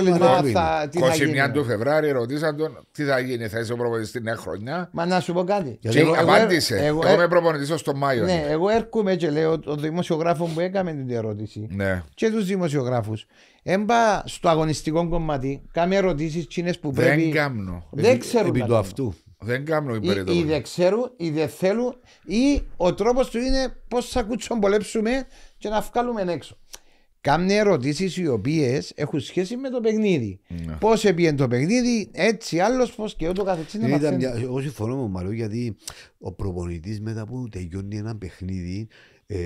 21 του Φεβράρι ρωτήσαν τον τι θα γίνει, θα είσαι ο προπονητής την νέα χρονιά. Μα να σου πω κάτι. απάντησε. Εγώ, εγώ, είμαι προπονητής ως τον Μάιο. Ναι, εγώ έρχομαι και λέω τον δημοσιογράφο που έκαμε την ερώτηση ναι. και τους δημοσιογράφους. Έμπα στο αγωνιστικό κομμάτι, κάμε ερωτήσεις τσίνες που πρέπει. Δεν κάμνω. Δεν ξέρω. Επί του αυτού. Δεν κάνω υπέρ Ή δεν ξέρουν, ή δεν θέλουν, ή ο τρόπος του είναι πώς θα κουτσομπολέψουμε και να βγάλουμε έξω. Κάνουν ερωτήσεις οι οποίες έχουν σχέση με το παιχνίδι. Ναι. Πώς έπιε το παιχνίδι, έτσι άλλος πώς και ούτω καθεξής. Ναι, ήταν μια... Εγώ συμφωνώ με τον γιατί ο προπονητής μετά που τελειώνει ένα παιχνίδι ε,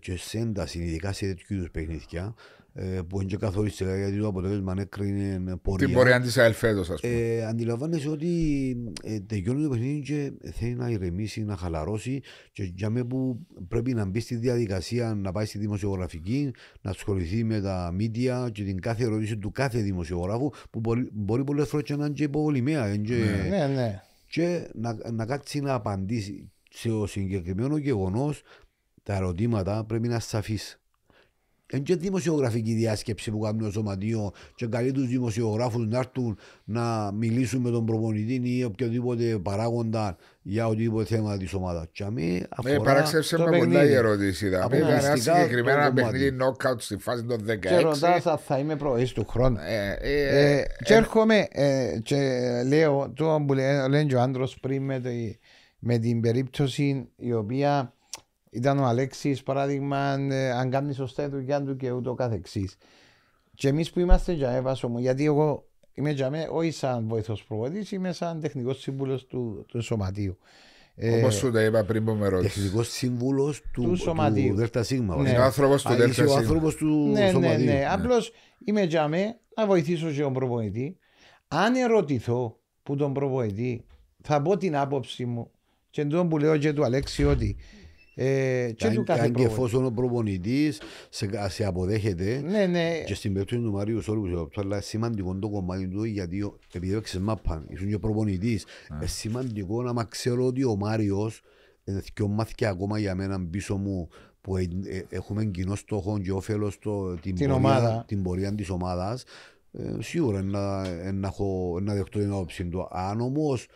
και σέντα ένταση, ειδικά σε τέτοιου είδους παιχνίδια, ε, που είναι και καθοριστικά γιατί το αποτέλεσμα έκρινε πορεία. Την πορεία της ΑΕΛ φέτος ας πούμε. Ε, αντιλαμβάνεσαι ότι ε, τελειώνει το παιχνίδι και θέλει να ηρεμήσει, να χαλαρώσει και για μένα που πρέπει να μπει στη διαδικασία να πάει στη δημοσιογραφική, να ασχοληθεί με τα μίντια και την κάθε ερώτηση του κάθε δημοσιογράφου που μπορεί, μπορεί πολλές φορές να είναι και υποβολημαία. Και, ναι, ναι, ναι. και να, να κάτσει να απαντήσει σε ο συγκεκριμένο γεγονός τα ερωτήματα πρέπει να σαφή. Είναι και δημοσιογραφική διάσκεψη που κάνει το σωματείο και καλεί τους δημοσιογράφους να έρθουν να μιλήσουν με τον προπονητή ή οποιοδήποτε παράγοντα για οτιδήποτε θέμα της ομάδας. Ναι, ε, αφορά... παράξευσε με πολλά η ερώτηση. Ήταν αμη αφορα παραξευσε συγκεκριμένο ερωτηση συγκεκριμενα ενα νόκαουτ στη φάση των 16. Και αν θα είμαι πρωί του χρόνου. Ε, ε, ε, ε και έρχομαι ε, και λέω το που λέει ο Άντρος πριν με, με την περίπτωση η οποία ήταν ο Αλέξης, παράδειγμα, αν ε, κάνεις σωστά η δουλειά του και ούτω καθεξής. Και εμείς που είμαστε για έβασο μου, γιατί εγώ είμαι για μένα όχι σαν βοηθός προβολή, είμαι σαν τεχνικός σύμβουλος του, του σωματείου. Ε, Όπως σου τα είπα πριν που με ρώτησες. Τεχνικός σύμβουλος του, του, σωματείου. Ναι. Του Ο άνθρωπος του ΔΣ. Ο άνθρωπο ναι, Ναι, ναι. ναι. Απλώς είμαι για μένα να βοηθήσω και τον προβολητή. Αν ερωτηθώ που τον προβολητή, θα πω την άποψη μου και τον που λέω και του Αλέξη ότι ε, αν, και εφόσον ο προπονητής σε, αποδέχεται ναι, ναι. και στην περίπτωση του Μαρίου Σόρου αλλά σημαντικό το κομμάτι του γιατί επειδή έπαιξε μάπα, ήσουν και ο προπονητής. Ναι. σημαντικό να μα ξέρω ότι ο Μάριος και ο μάθηκε ακόμα για μένα πίσω μου που ε, έχουμε κοινό στόχο και όφελος στην την, πορεία, ομάδα. την πορεία της ομάδας ε, σίγουρα να, να, έχω, να δεχτώ την του αν όμως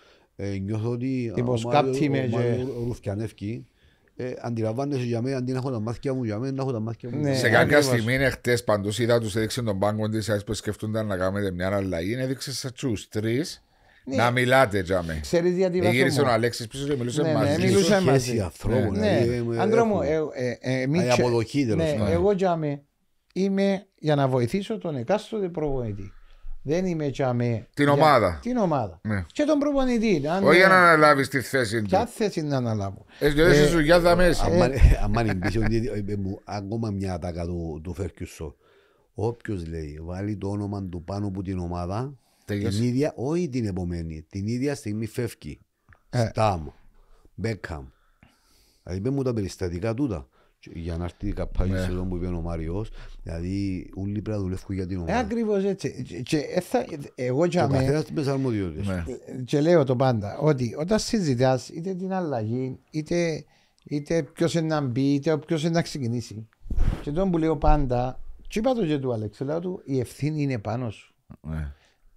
νιώθω ότι ο Μάριος ε, αντιλαμβάνεσαι για μένα, αντί να έχω τα μάτια μου, για μένα να έχω τα μάτια μου. Ναι, σε ναι, κάποια στιγμή είναι χτε παντού, είδα τους έδειξε τον πάγκο της, α που σκεφτούνταν να κάνετε μια αλλαγή, έδειξε σε τους τρεις. Ναι. Να μιλάτε, Τζάμε. Ξέρεις γιατί ε, Γύρισε ο Αλέξης πίσω και μιλούσε ναι, ναι μαζί. Ναι, μιλούσε ναι. δηλαδή, μαζί. Άντρο μου, ε, ε, η αποδοχή τέλος Εγώ, Τζάμε, είμαι για να βοηθήσω τον εκάστοτε προβοητή. Δεν είμαι τσαμί. Την για... ομάδα. Την ομάδα. Ναι. Και τον προπονητή. Αν... Όχι για να αναλάβεις τη θέση του. Ποια θέση να αναλάβω. Ε, ε, εσύ σου για τα μέσα. Ε, αν μου ακόμα μια τάκα του, του Φέρκιουσο. Όποιος λέει βάλει το όνομα του πάνω από την ομάδα, την ίδια, όχι την επομένη, την ίδια στιγμή φεύγει. Σταμ, Μπέκαμ. Δηλαδή μου τα περιστατικά τούτα για να έρθει καπάκι ναι. σε εδώ που είπε ο Μάριος Δηλαδή, όλοι πρέπει να δουλεύουν για την ε, ομάδα. Ακριβώς Ακριβώ έτσι. Και, ε, εγώ και αμέ. Καθένας ναι. Και λέω το πάντα ότι όταν συζητάς είτε την αλλαγή, είτε, είτε είναι να μπει, είτε ποιος είναι να ξεκινήσει. Και τον που λέω πάντα, και είπα το και του Αλέξη, λέω του η ευθύνη είναι πάνω σου. Ναι.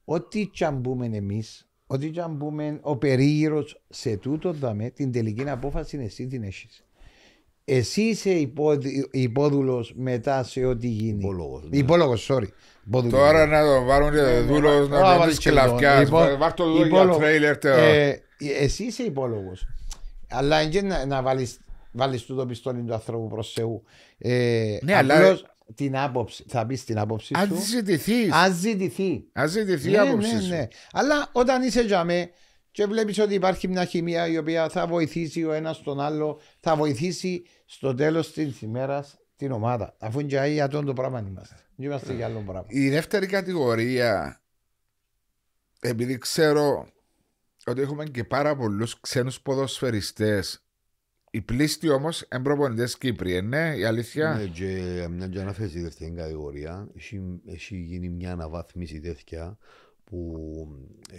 Ό,τι πούμε εμείς ό,τι και αν πούμε ο περίγυρος σε τούτο δαμέ, την τελική απόφαση είναι εσύ την έχεις. Εσύ είσαι υπόδουλος μετά σε ό,τι γίνει. Υπόλογος. Ναι. Υπόλογος, sorry. Υπόδουλος. Τώρα να το βάλουν και ναι, δούλος ναι, να ναι, βάλει και λαφιά. Βάλει το δούλο για τρέιλερ. Εσύ είσαι υπόλογος. Αλλά είναι να, να βάλεις βάλεις το πιστόλι του ανθρώπου προς Θεού. Ε, ναι, αλλά... την άποψη, θα πεις την άποψη σου. Αν ζητηθείς. Αν ζητηθεί. Αν ζητηθεί η άποψη. Ναι, ναι. Αλλά όταν είσαι για μένα και βλέπεις ότι υπάρχει μια χημεία η οποία θα βοηθήσει ο ένας τον άλλο, θα βοηθήσει στο τέλος της ημέρας την ομάδα. Αφού είναι για τον το πράγμα είμαστε. Δεν είμαστε για άλλο πράγμα. Η δεύτερη κατηγορία, επειδή ξέρω ότι έχουμε και πάρα πολλούς ξένους ποδοσφαιριστές. Οι πλήστοι όμως είναι Κύπριοι, ε, ναι, η αλήθεια. Ναι, και και αναφέρεις δεύτερη κατηγορία, έχει, έχει γίνει μια αναβάθμιση τέτοια που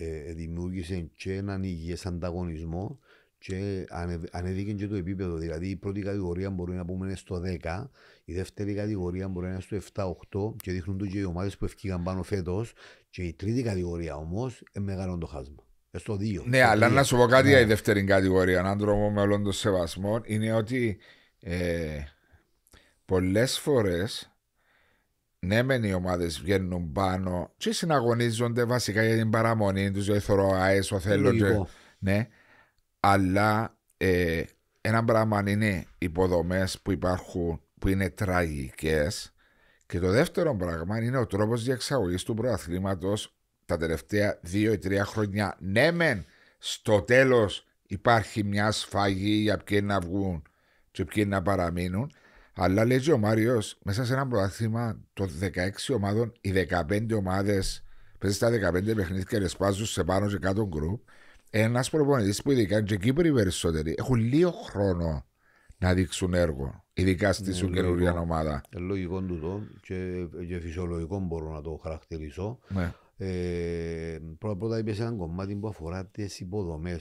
ε, δημιούργησε και έναν υγιές ανταγωνισμό και ανέβηκε και το επίπεδο. Δηλαδή η πρώτη κατηγορία μπορεί να πούμε είναι στο 10, η δεύτερη κατηγορία μπορεί να είναι στο 7-8 και δείχνουν το και οι ομάδες που ευκήγαν πάνω φέτος. Και η τρίτη κατηγορία όμως μεγάλο το χάσμα. Ε, στο 2. Ναι, αλλά να σου πω κάτι ναι. για η δεύτερη κατηγορία, έναν τρόπο με όλων των σεβασμών, είναι ότι ε, πολλές φορές ναι, μεν οι ομάδες βγαίνουν πάνω και συναγωνίζονται βασικά για την παραμονή τους. για θεωρώ αέσο θέλω. Και, ναι, αλλά ε, ένα πράγμα είναι υποδομές που υπάρχουν που είναι τραγικές. Και το δεύτερο πράγμα είναι ο τρόπος διεξαγωγής του προαθλήματος τα τελευταία δύο ή τρία χρόνια. Ναι, μεν στο τέλος υπάρχει μια σφαγή για ποιοι να βγουν και ποιοι να παραμείνουν. Αλλά λέει ο Μάριος, μέσα σε ένα πρωτάθλημα των 16 ομάδων, οι 15 ομάδε παίζει στα 15 παιχνίδια και ρεσπάζουν σε πάνω και κάτω γκρουπ. Ένας προπονητής που ειδικά και Κύπροι περισσότεροι έχουν λίγο χρόνο να δείξουν έργο, ειδικά στη σου καινούργια ομάδα. Λογικό τούτο και, και φυσιολογικό μπορώ να το χαρακτηρίσω. Ναι. Ε, πρώτα είπε ένα κομμάτι που αφορά τις υποδομές.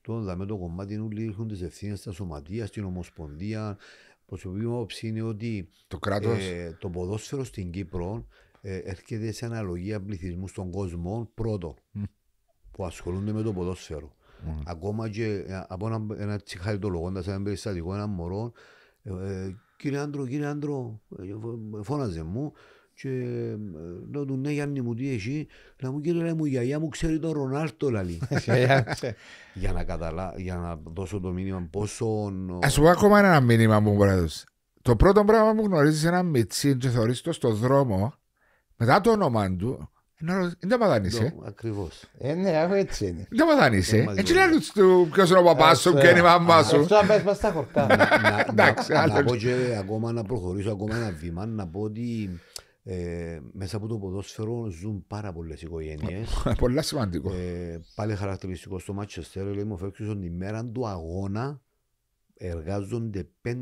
Τώρα με το κομμάτι ότι ρίχνουν τις ευθύνες στα σωματεία, στην Ομοσπονδία, προσωπική μου άποψη είναι ότι το, κράτος... ε, το ποδόσφαιρο στην Κύπρο ε, έρχεται σε αναλογία πληθυσμού στον κόσμο πρώτο που ασχολούνται με το ποδόσφαιρο. Mm. Ακόμα και ε, από ένα, ένα λογόντα, ένα περιστατικό, ένα μωρό, ε, ε, κύριε Άντρο, κύριε Άντρο, φώναζε μου, και ε, λέω του ναι Γιάννη μου τι εσύ, να μου κύριε μου η γιαγιά μου ξέρει τον Ρονάλτο λαλή. [LAUGHS] για, να καταλά, για να δώσω το μήνυμα πόσο... Ας σου πω ακόμα ένα μήνυμα που μπορείς να Το πρώτο πράγμα που γνωρίζεις ένα μητσί και θεωρείς το στον δρόμο, μετά το όνομα του, δεν τα παθάνησε. ακριβώς Ε, ναι, έτσι είναι. Δεν τα ε Έτσι λέει του ποιος είναι ο παπάς σου, και είναι η ε, μαμά σου. να πες μας τα χορτά. Να πω και ακόμα να προχωρήσω ακόμα ένα βήμα, να πω ότι ε, μέσα από το ποδόσφαιρο ζουν πάρα πολλές οικογένειες. [LAUGHS] Πολλά σημαντικό. Ε, πάλι χαρακτηριστικό στο Μάτσεστερ, λέει μου ότι η μέρα του αγώνα εργάζονται 5.000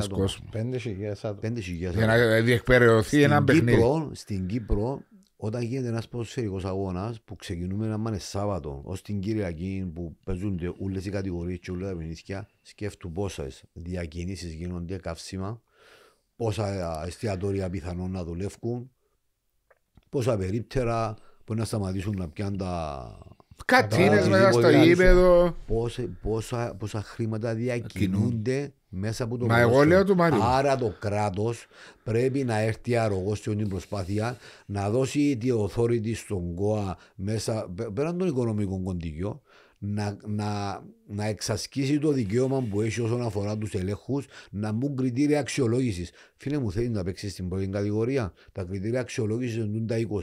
άτομα. 5.000 άτομα. Για να διεκπαιρεωθεί ένα παιχνίδι. Στην Κύπρο, όταν γίνεται ένας ποδοσφαιρικός αγώνας που ξεκινούμε να είναι Σάββατο ως την Κυριακή που παίζουν όλες οι κατηγορίες και όλα τα παιχνίδια, σκέφτου πόσες διακινήσεις γίνονται, καύσιμα πόσα εστιατόρια πιθανόν να δουλεύουν, πόσα περίπτερα μπορεί να σταματήσουν να πιάνουν τα. Κατσίνε μέσα στο γήπεδο. Πόσα, πόσα, χρήματα διακινούνται μέσα από το Μα εγώ λέω του Μάριου. Άρα το κράτος πρέπει να έρθει αρρωγός σε την προσπάθεια να δώσει τη authority στον ΚΟΑ μέσα πέραν των οικονομικών κοντικιών να, να, να εξασκήσει το δικαίωμα που έχει όσον αφορά τους ελέγχους, να μπουν κριτήρια αξιολόγησης. Φίλε μου, θέλει να παίξει στην πρώτη κατηγορία. Τα κριτήρια αξιολόγησης είναι τα 20.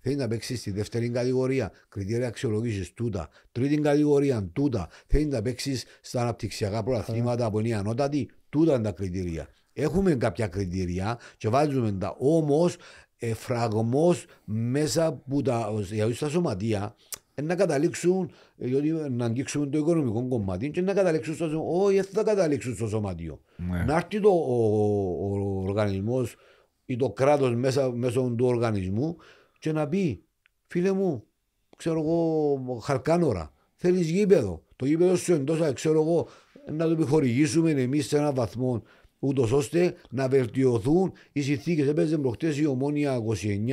Θέλει να παίξει στη δεύτερη κατηγορία. Κριτήρια αξιολόγησης τούτα. Τρίτη κατηγορία τούτα. Θέλει να παίξει στα αναπτυξιακά προαθλήματα που είναι ανώτατη. Τούτα είναι τα κριτήρια. Έχουμε κάποια κριτήρια και βάζουμε τα. Όμως, εφραγμό μέσα από τα, για ε, τα σωματεία να καταλήξουν, ε, ε, να αγγίξουν το οικονομικό κομμάτι και να καταλήξουν στο σωματιό. Όχι, θα καταλήξουν στο σωματιό. Ναι. Να έρθει το, ο, ο, ο οργανισμός ή το κράτος μέσω του οργανισμού και να πει, φίλε μου, ξέρω εγώ, χαρκάνωρα, θέλεις γήπεδο. Το γήπεδο σου εντός, ε, ξέρω εγώ, να το επιχορηγήσουμε εμείς σε έναν βαθμό ούτως ώστε να βελτιωθούν οι συνθήκες. Έπαιζε προχτές η ομόνια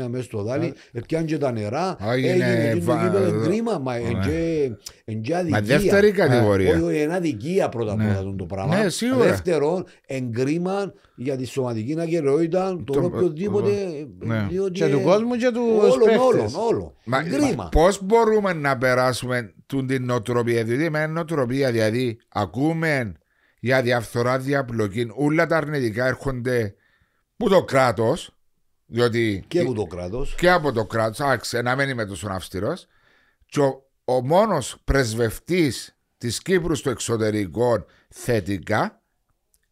29 μέσα στο δάλι, ε. πιάνει και τα νερά. Έγινε το κύπελο ε, κρίμα, ναι. μα δεύτερη κατηγορία. Όχι, είναι αδικία πρώτα απ' ναι. όλα το πράγμα. Ναι, σίγουρα. Δεύτερον, εγκρίμα για τη σωματική αγκαιρότητα το οποιοδήποτε. Ναι. Ε, και του κόσμου και τους σπέχτες. Όλων, όλων. Πώς μπορούμε να περάσουμε την νοοτροπία, διότι με νοοτροπία, δηλαδή ακούμε για διαφθορά, διαπλοκή, όλα τα αρνητικά έρχονται που το κράτος. Διότι και από το κράτος. Και από το κράτος. Άξε, να μένει με τόσο αυστηρός. Και ο, ο μόνος πρεσβευτής της Κύπρου στο εξωτερικό θετικά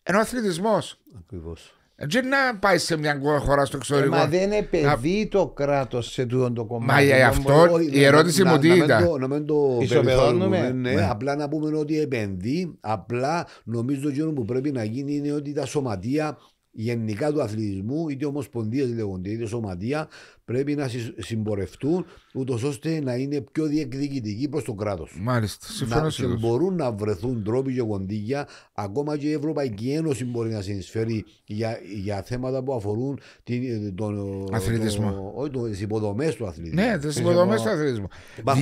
είναι ο αθλητισμός. Ακριβώς. Έτσι να πάει σε μια χώρα στο ε, εξωτερικό. μα δεν επενδύει να... το κράτος σε τούτο το κομμάτι. Μα ε, αυτό η ερώτηση μου τι ήταν. Να, μην το ισοπεδώνουμε. Ναι, ναι. Απλά να πούμε ότι επενδύει. Απλά νομίζω ότι που πρέπει να γίνει είναι ότι τα σωματεία γενικά του αθλητισμού, είτε ομοσπονδίες λέγονται, είτε σωματεία, πρέπει να συμπορευτούν, ούτως ώστε να είναι πιο διεκδικητικοί προς το κράτος. Μάλιστα. Συμφωνώ Και μπορούν να βρεθούν τρόποι και κοντίκια, ακόμα και η Ευρωπαϊκή Ένωση μπορεί να συνεισφέρει για, για θέματα που αφορούν την, τον αθλητισμό. όχι, το, τις υποδομές του αθλητισμού. Ναι, τις υποδομές του αθλητισμού.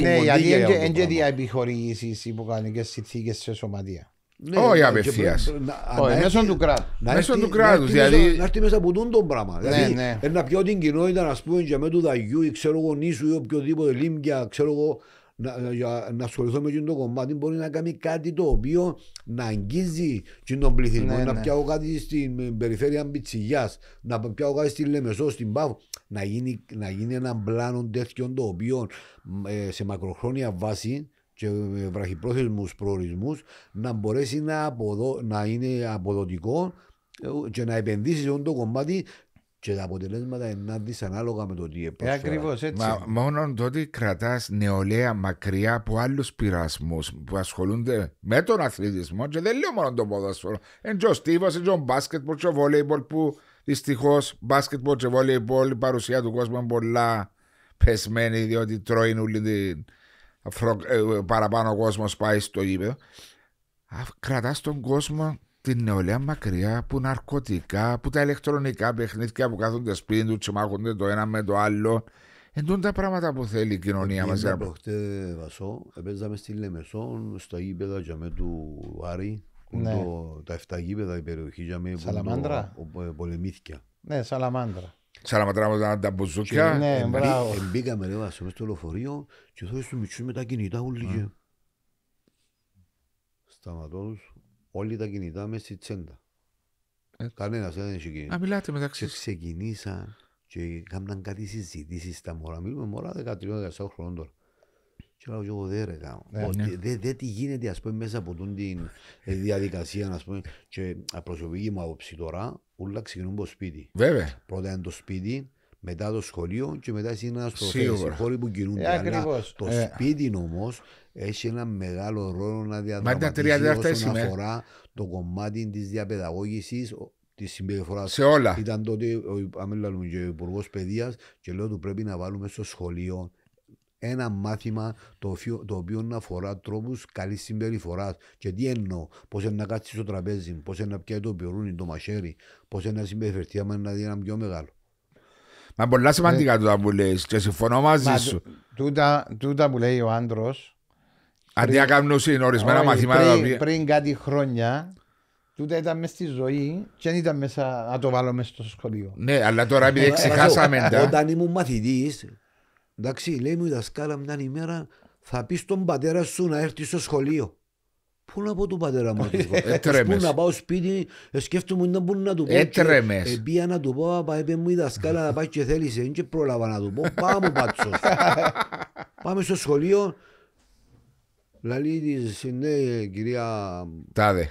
Ναι, γιατί δεν και διαπιχορηγήσει υποκανονικές συνθήκες σε σωματεία. Ναι, Όχι ναι, απευθείας. Μέσω του κράτους. Μέσω του κράτου. Δηλαδή- να έρθει μέσα από τούτο τον πράγμα. Ένα δηλαδή, ναι. ε, να πιω την κοινότητα, ας πούμε, για με του δαγιού ή ξέρω εγώ νήσου ή οποιοδήποτε λίμπια, ξέρω εγώ, να ε, ασχοληθώ με το κομμάτι μπορεί να κάνει κάτι το οποίο να αγγίζει τον πληθυσμό. Να πιάω κάτι στην ε, περιφέρεια Μπιτσιγιάς, να πιάω κάτι στη Λεμεσό, στην Πάφο. Να γίνει ένα πλάνο τέτοιο το οποίο σε μακροχρόνια βάση και ε, βραχυπρόθεσμους προορισμούς να μπορέσει να, αποδο, να είναι αποδοτικό ε, και να επενδύσει σε αυτό το κομμάτι και τα αποτελέσματα είναι ανάλογα με το τι έπρεπε. Ε, Μα, μόνο τότε κρατάς κρατάς νεολαία μακριά από άλλους πειρασμούς που ασχολούνται με τον αθλητισμό, και δεν λέω μόνο τον ποδόσφαιρο. και ο Στίβος, και ο μπάσκετμπορ και ο βόλεϊμπολ που δυστυχώς μπάσκετμπορ και βόλεϊμπολ η παρουσία του κόσμου είναι πολλά πεσμένη διότι τρώει την ε, παραπάνω ο κόσμος πάει στο γήπεδο. Κρατάς τον κόσμο την νεολαία μακριά που ναρκωτικά, που τα ηλεκτρονικά παιχνίδια που κάθονται σπίτι του, τσιμάχονται το ένα με το άλλο. Εντούν τα πράγματα που θέλει η κοινωνία μα. Πριν προχτέ, Βασό, παίζαμε στη Λεμεσόν, στα γήπεδα για με του Άρη, ναι. τα 7 γήπεδα η περιοχή για με ε, Πολεμήθηκε. Ναι, Σαλαμάντρα. Σαραματράμε τα, τα μπουζούκια. Ναι, μπράβο. Ε, ε, Μπήκαμε ρε βάσο στο λεωφορείο και θέλω στους μητσούς με τα κινητά όλοι και... Σταματώ όλοι τα κινητά μέσα στη τσέντα. Κανένας δεν έχει κινητά. Α, μιλάτε μεταξύ. Και ξεκινήσα και έκαναν κάτι συζητήσεις στα μωρά. Μιλούμε μωρά 13-14 χρόνων τώρα. Και λέω εγώ δεν ρε ναι, ναι. Δεν τι γίνεται ας πούμε μέσα από την ε, διαδικασία ας πούμε και προσωπική μου άποψη τώρα όλα ξεκινούν από σπίτι. Βέβαια. Πρώτα είναι το σπίτι, μετά το σχολείο και μετά εσύ ένα στο χώρο που κινούνται. Ε, Αλλά το ε. σπίτι όμως έχει ένα μεγάλο ρόλο να διαδραματίσει όσον ε. αφορά το κομμάτι της διαπαιδαγώγησης της συμπεριφοράς. Σε όλα. Ήταν τότε ο Υπουργός Παιδείας, και λέω ότι πρέπει να βάλουμε στο σχολείο ένα μάθημα το οποίο, το οποίο να αφορά τρόπους καλής συμπεριφοράς. Και τι εννοώ, πώς να κάτσεις στο τραπέζι, πώς να πιάσει το πιορούνι, το μαχαίρι, πώς να συμπεριφερθεί άμα να δει ένα πιο μεγάλο. Μα πολλά ε, σημαντικά τούτα που λες και συμφωνώ μαζί σου. Τούτα, τούτα που λέει ο άντρος. Αντί να κάνουν ορισμένα μαθήματα. Πριν, πριν κάτι χρόνια, Τούτα ήταν μέσα στη ζωή και δεν ήταν μέσα να το βάλω μέσα στο σχολείο. Ναι, αλλά τώρα επειδή ε, ε, ξεχάσαμε τα. Όταν ήμουν μαθητής, Εντάξει, λέει μου η δασκάλα μια ημέρα θα πεις στον πατέρα σου να έρθει στο σχολείο. Πού να πω τον πατέρα μου Έτρεμες. [LAUGHS] Πού να πάω σπίτι, ε, σκέφτομαι να μπορεί να του πω. Έτρεμε. Ε, Επία να του πω, είπα, είπε μου η δασκάλα να πάει και θέλεις, δεν και πρόλαβα να του πω. Πάμε πάτσος. [LAUGHS] Πάμε στο σχολείο. Λαλίδη, της, ναι, κυρία... Τάδε.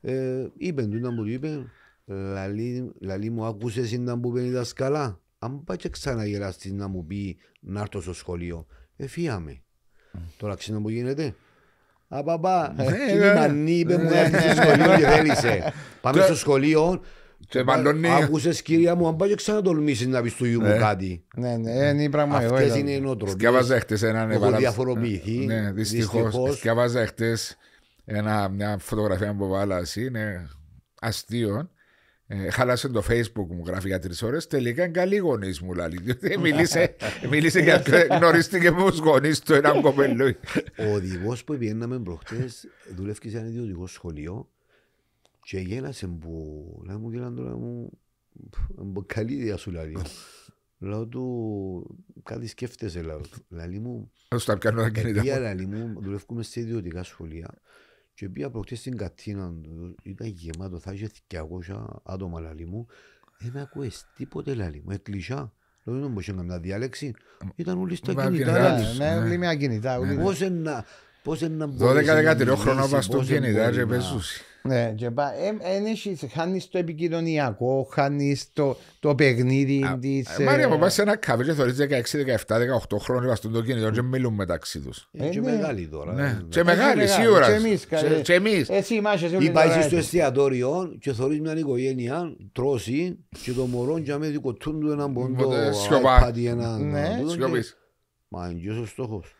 Ε, είπε του, να μου το είπε, Λαλί λαλί μου άκουσες να μου πεις η δασκάλα αν πάει και ξαναγελάστη να μου πει να έρθω στο σχολείο, εφίαμε. Τώρα ξέρω που γίνεται. Απαπά, μανή είπε μου να έρθει στο σχολείο και θέλησε. Πάμε στο σχολείο, Ακούσες κυρία μου, αν πάει και ξανατολμήσεις να πεις του γιου μου ε. κάτι. Ναι, ναι, ε, είναι πράγμα Αυτές είναι οι νότροπες. Σκιαβάζα χτες έναν Έχω διαφοροποιηθεί. Ναι, δυστυχώς. Σκιαβάζα χτες μια φωτογραφία που βάλα είναι αστείο ε, χάλασε το facebook μου, γράφει για τρεις ώρες. Τελικά είναι καλή γονή μου, λέει. Διότι μιλήσε, μιλήσε για. γνωρίστηκε με τους γονείς του έναν κοπέλο. Ο οδηγός που πηγαίναμε προχτέ δούλευε σε ένα ιδιωτικό σχολείο και γέλασε που. Λέει μου, γέλαν τώρα μου. Καλή ιδέα σου, λέει. Λέω του, κάτι σκέφτεσαι, λέω Λαλή μου, στα Λαλή μου, δουλεύουμε σε ιδιωτικά σχολεία. Και πήγα προχτές στην κατίνα, ήταν γεμάτο, θα είχε 200 άτομα λαλί μου. Δεν ακούες τίποτε λαλί μου, εκλεισά. Λέω δεν μπορούσε να διάλεξη. Ήταν όλοι στα κινητά λαλί. Ναι, ναι. ναι, όλοι με ακινητά. Ναι, Πώς να... Πώς είναι να μπορείς να μιλήσεις, χρόνο πας στο κινητά και πεζούς. Ναι, και πά, ε, χάνεις το επικοινωνιακό, χάνεις το, το παιχνίδι της... Ε, Μάρια, μου ε, πας σε ένα καβί και θωρείς 16, 17, 18 χρόνια πας στο κινητό και μιλούν μεταξύ τους. Και ναι. μεγάλη τώρα. Ναι. Και μεγάλη, σίγουρα. Και εμείς. Εσύ είμαστε όλοι Είπα στο εστιατόριο και θωρείς μια οικογένεια, τρώσει και το μωρό και αμέσως δικοτούν του έναν ποντό iPad ή ναι. Σιωπής. Μα είναι και ο στόχος.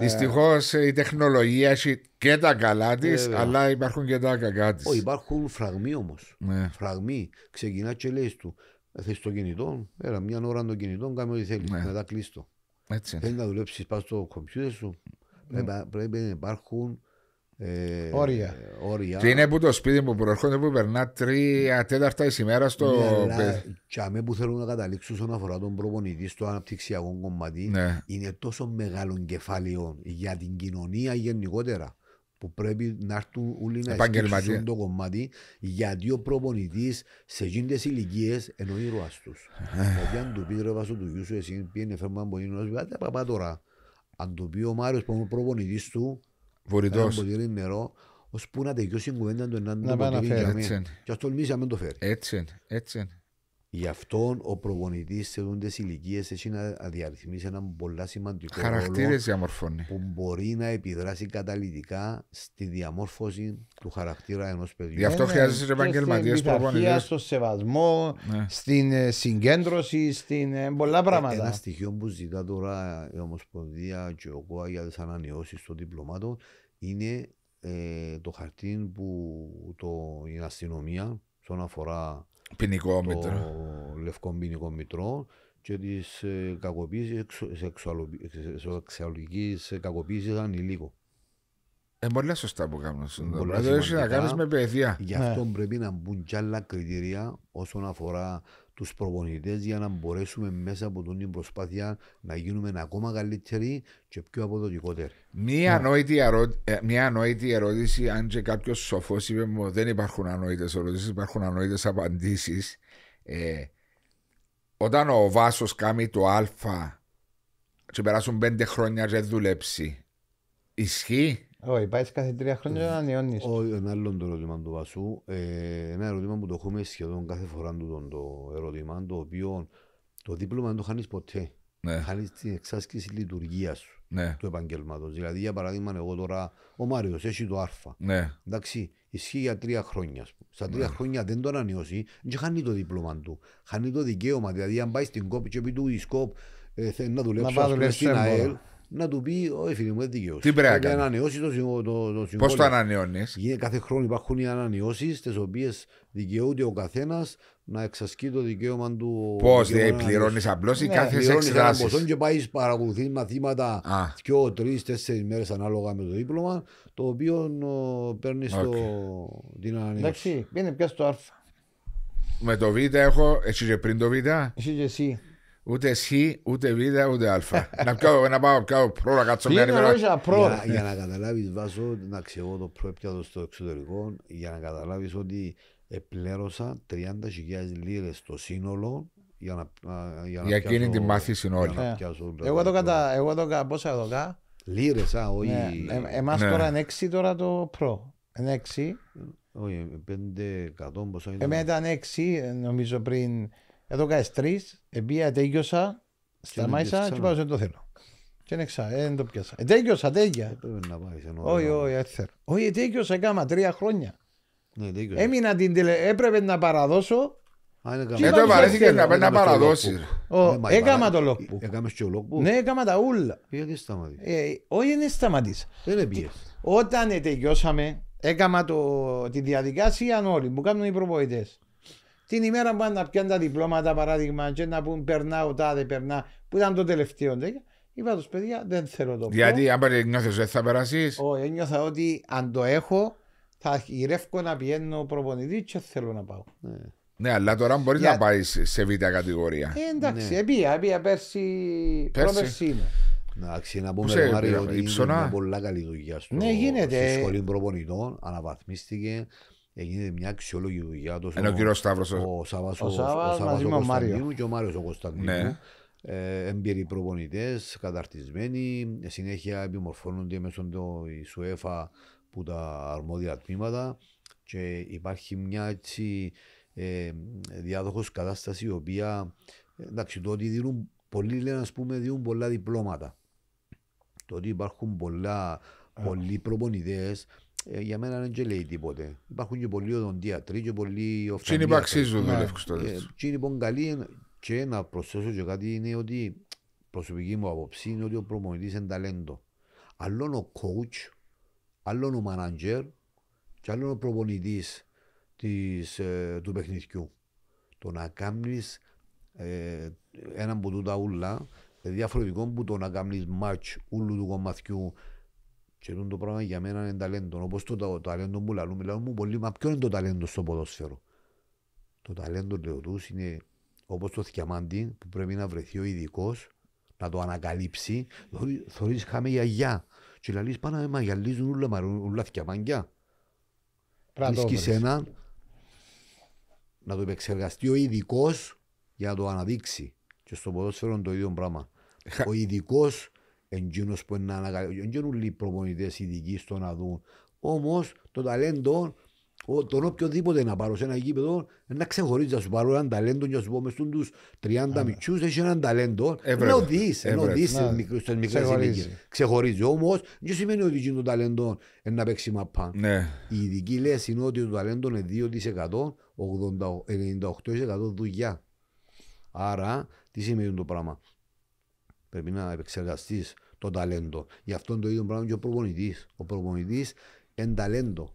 Ε, Δυστυχώς η τεχνολογία έχει και τα καλά της, αλλά υπάρχουν και τα κακά της. υπάρχουν φραγμοί όμως. Ναι. Φραγμοί. Ξεκινά και λέει του. Θες το κινητό, έλα μια ώρα το κινητό, κάνε ό,τι θέλεις. Ναι. Μετά κλείστο. Θέλεις να δουλέψεις, πάνω στο κομπιούτερ σου. Ναι. Πρέπει, πρέπει να υπάρχουν ε, όρια. όρια. Και είναι που το σπίτι μου προερχόνται που περνά τρία τέταρτα της ημέρας στο. Ναι, Κι αμέ που θέλω να καταλήξω όσον αφορά τον προπονητή στο αναπτυξιακό κομμάτι, ναι. είναι τόσο μεγάλο κεφάλαιο για την κοινωνία γενικότερα που πρέπει να έρθουν όλοι να σκέψουν το κομμάτι γιατί ο προπονητής σε γίνοντες ηλικίες ενώ ο ήρωας τους. Ε. Γιατί αν του πεις ρε βάσο του γιού σου εσύ πήγαινε φέρμα από γίνοντας, πάτε παπά τώρα. Αν του πει ο Μάριος που είναι ο προπονητής του Βορητός. Ένα ποτήρι νερό, ώσπου να τελειώσει η κουβέντα του ενάντια το ποτήρι για μένα. Και ας τολμήσει να το φέρει. Έτσι έτσι Γι' αυτό ο προγονητή σε δούντε ηλικίε έχει να διαρρυθμίσει έναν πολύ σημαντικό χαρακτήρα διαμορφώνει. Που μπορεί να επιδράσει καταλητικά στη διαμόρφωση του χαρακτήρα ενός παιδιού. Γι' αυτό ναι, χρειάζεσαι επαγγελματίε προπονητές. Στο σεβασμό, ναι. στην ε, συγκέντρωση, στην ε, πολλά ε, πράγματα. Ένα στοιχείο που ζητά τώρα η Ομοσπονδία και ο ΚΟΑ για τις ανανεώσεις των διπλωμάτων είναι ε, το χαρτί που το, η αστυνομία στον αφορά ποινικό το μητρό. λευκό ποινικό μητρό και τη κακοποίηση, σεξουαλικής κακοποίησης ανηλίκων. Ε, πολλά σωστά που κάνουν. Δεν έχει να δηλαδή, κάνεις με παιδεία. Γι' αυτό πρέπει να μπουν κι άλλα κριτήρια όσον αφορά τους προπονητές για να μπορέσουμε μέσα από την προσπάθεια να γίνουμε ακόμα καλύτεροι και πιο αποδοτικότεροι. Μία ναι. ανόητη, ε, Μία ανόητη ερώτηση, αν και κάποιος σοφός είπε μου δεν υπάρχουν ανόητες ερωτήσεις, υπάρχουν ανόητες απαντήσεις. Ε, όταν ο βάσος κάνει το α και περάσουν πέντε χρόνια και δουλέψει, ισχύει όχι, πάει κάθε τρία χρόνια να ανιώνει. Όχι, ένα άλλο το ερώτημα του Βασού. Ε, ένα ερώτημα που το έχουμε σχεδόν κάθε φορά του το ερώτημα, το οποίο το δίπλωμα δεν το χάνεις ποτέ. Ναι. Χάνεις την εξάσκηση λειτουργίας σου ναι. του επαγγέλματο. Δηλαδή, για παράδειγμα, εγώ τώρα, ο Μάριος έχει το Α. Ναι. Εντάξει, ισχύει για τρία χρόνια. Στα τρία ναι. χρόνια δεν το ανιώσει, δεν χάνει το δίπλωμα του. Χάνει το δικαίωμα. Δηλαδή, αν πάει στην κόπη και πει του η σκόπ, ε, θέλει να δουλέψει στην ΑΕΛ, να του πει: ο φίλε μου, δεν δικαιώσεις. Τι πρέπει να κάνει. ανανεώσεις το, το, το συμβόλαιο. Πώ το ανανεώνεις. Κάθε χρόνο υπάρχουν οι ανανεώσεις, τις οποίες δικαιούται ο καθένας να εξασκεί το δικαίωμα του. Πώ, δηλαδή, πληρώνεις απλώς ή ναι, κάθε εξετάσει. Πληρώνει και πάει παρακολουθείς μαθήματα πιο τρει-τέσσερι μέρες ανάλογα με το δίπλωμα, το οποίο παίρνει okay. την ανανέωση. Εντάξει, πήγαινε πια στο Α. Με το Β έχω, εσύ και πριν το Β. Εσύ και εσύ. Ούτε C, ούτε β, ούτε α. [LAUGHS] να, πιάω, να πάω πιάω προ να κάτσω μια ημέρα. Για, για να καταλάβεις, βάζω να ξέρω το προ πιάτο στο εξωτερικό, για να καταλάβεις ότι επλέρωσα 30.000 λίρες στο σύνολο για να, για να για εκείνη πιάσω, τη μάθηση όλη. Ναι. εγώ το κατά, εγώ το κατά, πόσα εδώ κατά. Λίρες, α, όχι. Ναι. Ε, εμάς ναι. τώρα είναι 6 τώρα το προ. Είναι 6. Όχι, 5 εκατό, πόσα ήταν. Εμένα ήταν 6, νομίζω πριν εδώ κάνεις τρεις, εμπία, τέγιωσα, σταμάτησα και πάω δεν το θέλω. Και είναι ξα, δεν ε, το πιάσα. Ε, τέγιωσα, τέγια. Ε, όχι, όχι, έτσι θέλω. Όχι, ε, τέγιωσα, έκανα τρία χρόνια. Ναι, Έμεινα την τελε... έπρεπε να παραδώσω δεν το βαρέθηκε να πέντε να παραδώσει. Έκαμα το λόγπου. Έκαμε και ο λόγπου. Ναι, έκαμα τα ούλα. Γιατί σταματήσα. Όχι, δεν σταματήσα. Δεν πιέσαι. Όταν τελειώσαμε, έκαμα τη διαδικασία όλοι που κάνουν οι προπονητές. Την ημέρα που να πιάνουν τα διπλώματα, παράδειγμα, και να πούν περνάω τάδε, περνά, που ήταν το τελευταίο τέτοιο, είπα τους παιδιά δεν θέλω το πω. Γιατί άμα νιώθεις ότι θα περάσεις. Όχι, ένιωθα ότι αν το έχω θα γυρεύω να πιένω προπονητή και θέλω να πάω. Ναι. ναι αλλά τώρα μπορείς να πάεις σε β' κατηγορία. Ε, εντάξει, ναι. επία, επία πέρσι, πέρσι. είναι. να πούμε ότι είναι μια καλή δουλειά στο, ναι, γίνεται. στη σχολή προπονητών, αναβαθμίστηκε έγινε μια αξιόλογη δουλειά. ο κύριος Σταύρος. Ο, ο Σάβα ο, ο, και ο Μάριος ο Ναι. Ε, έμπειροι προπονητές, καταρτισμένοι, συνέχεια επιμορφώνονται μέσω του ΣΟΕΦΑ που τα αρμόδια τμήματα και υπάρχει μια έτσι ε, διάδοχος κατάσταση η οποία εντάξει το ότι δίνουν πολλοί λένε ας πούμε δίνουν πολλά διπλώματα το ότι υπάρχουν πολλά, πολλοί προπονητές. Ε, για μένα δεν και λέει τίποτε. Υπάρχουν και πολλοί οδοντίατροι και πολλοί οφθαλμίατροι. Τι είναι αξίζουν δουλεύκους τώρα. Ε, Τι είναι καλή και να προσθέσω και κάτι είναι ότι προσωπική μου άποψη είναι ότι ο προπονητής είναι ταλέντο. Άλλον ο coach, άλλον ο manager και άλλον ο προπονητής της, ε, του παιχνιδιού. Το να κάνεις ε, έναν που τούτα ούλα, ε, διαφορετικό που το να κάνεις match ούλου του κομματιού και το πράγμα για μένα είναι ταλέντο. Όπως το, το, ταλέντο μου. λαλούμε, μιλάω μου πολύ, μα ποιο είναι το ταλέντο στο ποδόσφαιρο. Το ταλέντο λέω τους είναι όπως το θιαμάντι που πρέπει να βρεθεί ο ειδικός να το ανακαλύψει. Θεωρεί χάμε για γεια. Και λαλείς πάνω με μαγιαλίζουν ούλα μαρούλα θιαμάντια. Βρίσκει έναν να το επεξεργαστεί ο ειδικός για να το αναδείξει. Και στο ποδόσφαιρο είναι το ίδιο πράγμα. Ο ειδικός Εγγύνους που είναι ανακαλύψουν, εγγύνουν οι προπονητές ειδικοί στο να δουν. Όμως το ταλέντο, τον οποιοδήποτε να πάρω σε ένα γήπεδο, να ξεχωρίζει να σου πάρω έναν ταλέντο και να σου πω μες τους 30 μητσούς, έχεις έναν ταλέντο, ε, να οδείς, ε, να οδείς στις μικρές ηλικίες. Ξεχωρίζει όμως, δεν σημαίνει ότι ειναι το ταλέντο να παίξει μαπά. Η ναι. ειδική λεει είναι ότι το ταλέντο είναι 2%, 98% δουλειά. Άρα, τι σημαίνει το πράγμα. Πρέπει να επεξεργαστείς το ταλέντο. Γι' αυτό το ίδιο πράγμα και ο προπονητής. Ο προπονητής εν ταλέντο.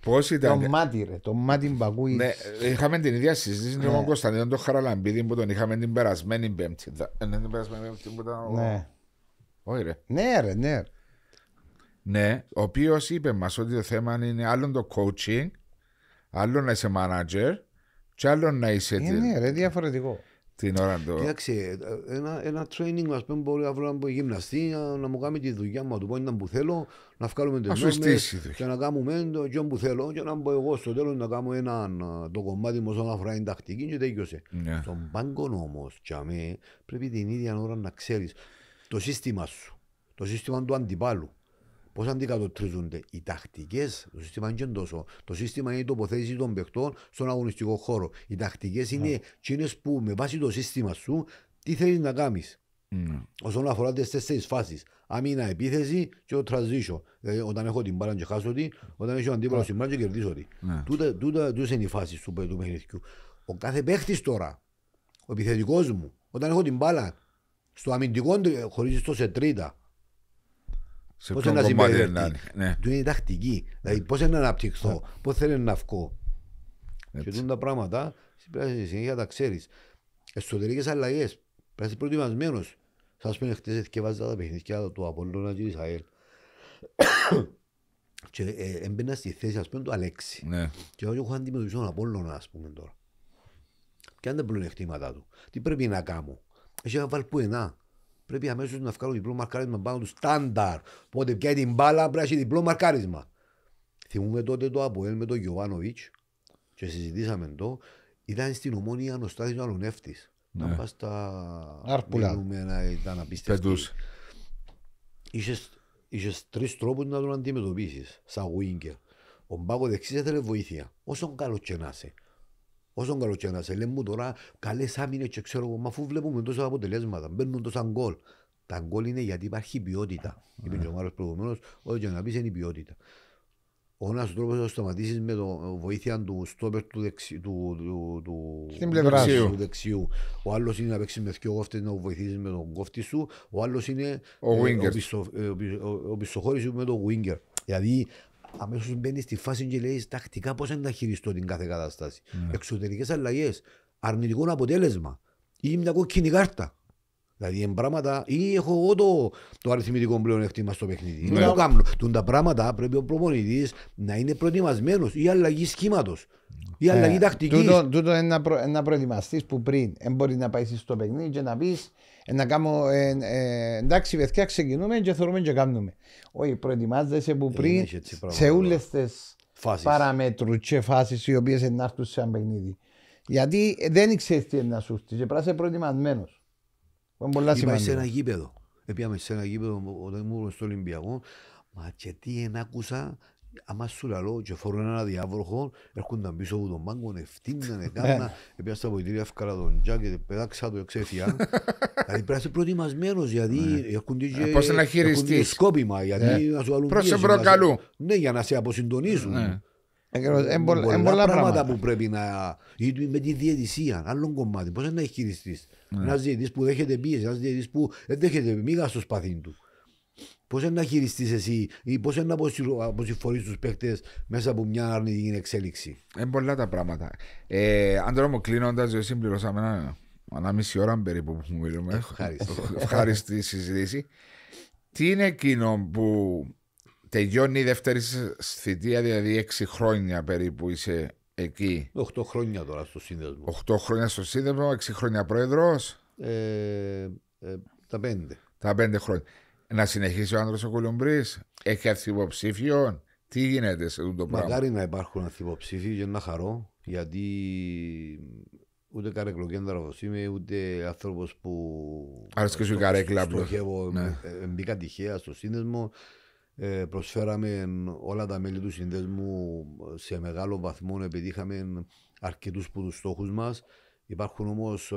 Πώς ήταν. Το μάτι, ρε. Το μάτι μπακούι. Ναι, είχαμε την ίδια συζήτηση με τον ναι. Κωνσταντίνο τον Χαραλαμπίδη που τον είχαμε την περασμένη Πέμπτη. Δεν ναι, την περασμένη Πέμπτη που ήταν. Ναι. Όχι, ρε. Ναι, ρε, ναι. Ναι, ο οποίος είπε μας ότι το θέμα είναι άλλο το coaching, άλλο να είσαι manager και άλλο να είσαι. Ναι, ναι, ρε, διαφορετικό την ώρα του. Κοιτάξτε, ένα, ένα training ας πούμε μπορεί να να από γυμναστή να, μου κάνει τη δουλειά μου, να του πω ήταν που θέλω, να βγάλουμε το νόμες και να κάνουμε το και που θέλω και να μπω εγώ στο τέλος να κάνω ένα, το κομμάτι μου όσον αφορά την τακτική και τέτοιωσε. Yeah. Ναι. Στον πάγκο όμως, πρέπει την ίδια ώρα να ξέρεις το σύστημα σου, το σύστημα του αντιπάλου. Πώς αντικατοπτρίζονται οι τακτικές, το σύστημα είναι τόσο. Το σύστημα είναι η τοποθέτηση των παιχτών στον αγωνιστικό χώρο. Οι τακτικές είναι ναι. εκείνες που με βάση το σύστημα σου τι θέλεις να κάνεις. Ναι. Όσον αφορά τις τέσσερις φάσεις, άμυνα, επίθεση και το τραζίσιο. Δηλαδή, όταν έχω την μπάλα και χάσω τη, όταν έχω αντίπαλο στην ναι. μπάλα και κερδίσω τη. Τούτα είναι οι φάσεις του παιχνιδιού. Ο κάθε παίχτης τώρα, ο επιθετικός μου, όταν έχω την μπάλα στο αμυντικό, χωρίζεις το σε τρίτα, σε πώς να συμπεριφερθεί. Ναι. είναι η τακτική. Δηλαδή πώς να αναπτυχθώ, ναι. πώς θέλει να βγω. Και τούν τα πράγματα πρέπει συνέχεια τα ξέρεις. Εσωτερικές αλλαγές. Πρέπει να είσαι προετοιμασμένος. Σας πούμε χτες εθκεύαζα τα παιχνίδια του Απόλλωνα και της ΑΕΛ. [COUGHS] και ε, έμπαινα στη θέση ας πούμε του Αλέξη. Ναι. Και όχι, έχω αντιμετωπίσει τον Απόλλωνα ας πούμε τώρα. Και αν δεν πλούν εκτήματά του. Τι πρέπει να κάνω. Έχει βάλει πουενά πρέπει αμέσως να βγάλουν διπλό μαρκάρισμα πάνω του στάνταρ. Πότε πια την μπάλα πρέπει να έχει διπλό μαρκάρισμα. Θυμούμε τότε το Αποέλ με τον Γιωβάνοβιτ και συζητήσαμε το. Ήταν στην ομόνια ο Στάθη Αλουνεύτη. Ναι. Να πας στα... Άρπουλα. Μιλούμενα, ήταν απίστευτο. Είχε τρεις τρόπους να τον αντιμετωπίσεις σαν γουίνκερ. Ο Μπάκος δεξί ήθελε βοήθεια. Όσον καλό και να είσαι. Όσο καλό και να σε λέμε τώρα, καλέ άμυνε και ξέρω εγώ, αφού βλέπουμε τόσα αποτελέσματα, μπαίνουν τόσα γκολ. Τα γκολ είναι γιατί υπάρχει ποιότητα. Mm. Είπε και ο Μάρος προηγουμένως, ό,τι και να πεις είναι η ποιότητα. Ο ένας τρόπος να σταματήσεις με το ε, βοήθεια του στόπερ του, δεξι, του, Στην δεξιού. του δεξιού. Ο άλλος είναι να παίξει με δυο κόφτες να βοηθήσεις με τον κόφτη σου. Ο άλλος είναι ο, ε, ο, πιστο, ε, ο, ο ο, σου με τον winger. Δηλαδή αμέσως μπαίνει στη φάση και λέει τακτικά πώς να χειριστώ την κάθε κατάσταση. Ναι. Εξωτερικές αλλαγές, αρνητικό αποτέλεσμα ή μια κόκκινη κάρτα. Δηλαδή είναι πράγματα ή έχω εγώ το, το αριθμητικό πλεονέκτημα στο παιχνίδι. Ναι. Το κάνω. Τον τα πράγματα πρέπει ο προπονητής να είναι προετοιμασμένος ή αλλαγή σχήματος. Ή ε, αλλαγή τακτικής. Τούτο, τούτο είναι να, προ, να προετοιμαστείς που πριν δεν μπορεί να πάεις στο παιχνίδι και να πεις ε, να κάνω. Ε, ε, εντάξει, βεθιά ξεκινούμε και θεωρούμε και κάνουμε. Όχι, προετοιμάζεσαι που ε, πριν σε όλες τις παραμέτρους και φάσεις οι οποίες ενάρτουν σε ένα παιχνίδι. Γιατί δεν ξέρεις τι είναι να σου πει. πρέπει να είσαι προετοιμασμένος. Είναι πολλά σε ένα γήπεδο. Επίαμε σε ένα γήπεδο όταν ήμουν στο Ολυμπιακό. Μα και τι ενάκουσα, άμα σου λαλώ και φορούν ένα διάβροχο, έρχονταν πίσω από τον μάγκο, ναι, ευθύμναν, ε. έκαναν, έπιασαν τα βοητήρια έφκαλα τον τζάκετ, πέταξα το εξέφια. Δηλαδή πρέπει να είσαι προετοιμασμένος, γιατί ναι. έχουν και, ε, σκόπιμα, γιατί ε. να σου αλούν Προς προκαλού. Ναι, για να σε αποσυντονίσουν. Είναι πολλά πράγματα που πρέπει να... Ή με τη διαιτησία, άλλο κομμάτι, πώς να χειριστείς. Ένα ναι. διαιτή που δέχεται πίεση, ένα διαιτή που δεν δέχεται μίγα στο σπαθί του. Πώς να χειριστείς εσύ ή πώς να αποσυφορεί του παίχτε μέσα από μια αρνητική εξέλιξη. Είναι πολλά τα πράγματα. Ε, αν τώρα μου κλείνοντας, ζωή ε, συμπληρώσαμε ένα, ένα μισή ώρα περίπου που μιλούμε. Ευχαριστή συζήτηση. Τι είναι εκείνο που τελειώνει η δεύτερη θητεία, δηλαδή έξι χρόνια περίπου είσαι Εκεί. 8 χρόνια τώρα στο σύνδεσμο. 8 χρόνια στο σύνδεσμο, 6 χρόνια πρόεδρος. Ε, ε, τα 5. Τα 5 χρόνια. Να συνεχίσει ο άνθρωπος, ο Κολομπρής. Έχει αθυποψήφιον. Τι γίνεται σε αυτό το πράγμα. Μακάρι να υπάρχουν αθυποψήφοι για να χαρώ. Γιατί ούτε καρεκλοκέντρο είμαι, ούτε άνθρωπος που. Άρα και σου καρέκλα. Ναι. Ε, ε, ε, μπήκα τυχαία στο σύνδεσμο. Ε, προσφέραμε όλα τα μέλη του συνδέσμου σε μεγάλο βαθμό να είχαμε αρκετούς από τους στόχους μας. Υπάρχουν όμως ε,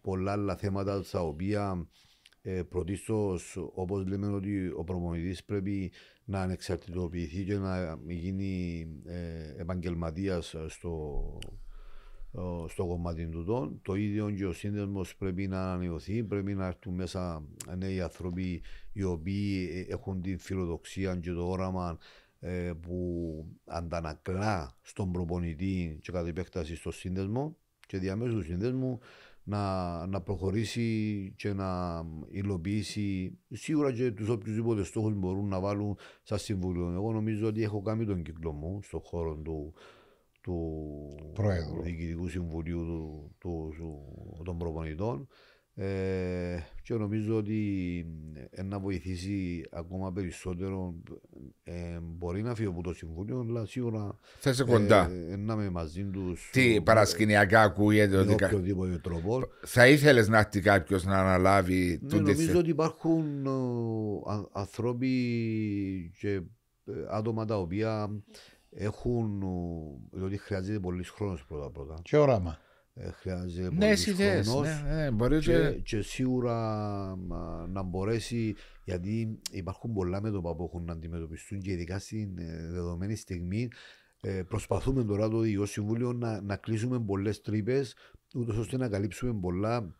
πολλά άλλα θέματα στα οποία ε, πρωτίστως, όπως λέμε, ότι ο προμονητή πρέπει να ανεξαρτητοποιηθεί και να γίνει ε, επαγγελματίας στο, στο κομμάτι του Το ίδιο και ο σύνδεσμος πρέπει να ανανεωθεί. Πρέπει να έρθουν μέσα νέοι άνθρωποι οι οποίοι ε, έχουν τη φιλοδοξία και το όραμα ε, που αντανακλά στον προπονητή και κατ' επέκταση στο σύνδεσμο και διαμέσου του σύνδεσμου να, να προχωρήσει και να υλοποιήσει σίγουρα και τους οποιουσδήποτε στόχους μπορούν να βάλουν σαν συμβουλίο. Εγώ νομίζω ότι έχω κάνει τον κύκλο μου στον χώρο του του Προέδρου. Διοικητικού Συμβουλίου του, του, του, των Προπονητών. Ε, και νομίζω ότι ε, να βοηθήσει ακόμα περισσότερο ε, μπορεί να φύγει από το Συμβούλιο αλλά σίγουρα κοντά. Ε, ε, να είμαι μαζί τους. Τι παρασκηνιακά ακούγεται ότι οποιοδήποτε τρόπο. θα ήθελες να έρθει κάποιος να αναλάβει ναι, νομίζω ότι υπάρχουν ανθρώποι και άτομα τα οποία έχουν διότι χρειάζεται πολλή χρόνος πρώτα πρώτα. Και όραμα. Ε, χρειάζεται ναι, πολλή Ναι, ναι, μπορείτε... και, και σίγουρα να μπορέσει, γιατί υπάρχουν πολλά μέτωπα που έχουν να αντιμετωπιστούν και ειδικά στην ε, δεδομένη στιγμή. Ε, προσπαθούμε τώρα το Διοικητικό Συμβούλιο να, να κλείσουμε πολλές τρύπες, ούτως ώστε να καλύψουμε πολλά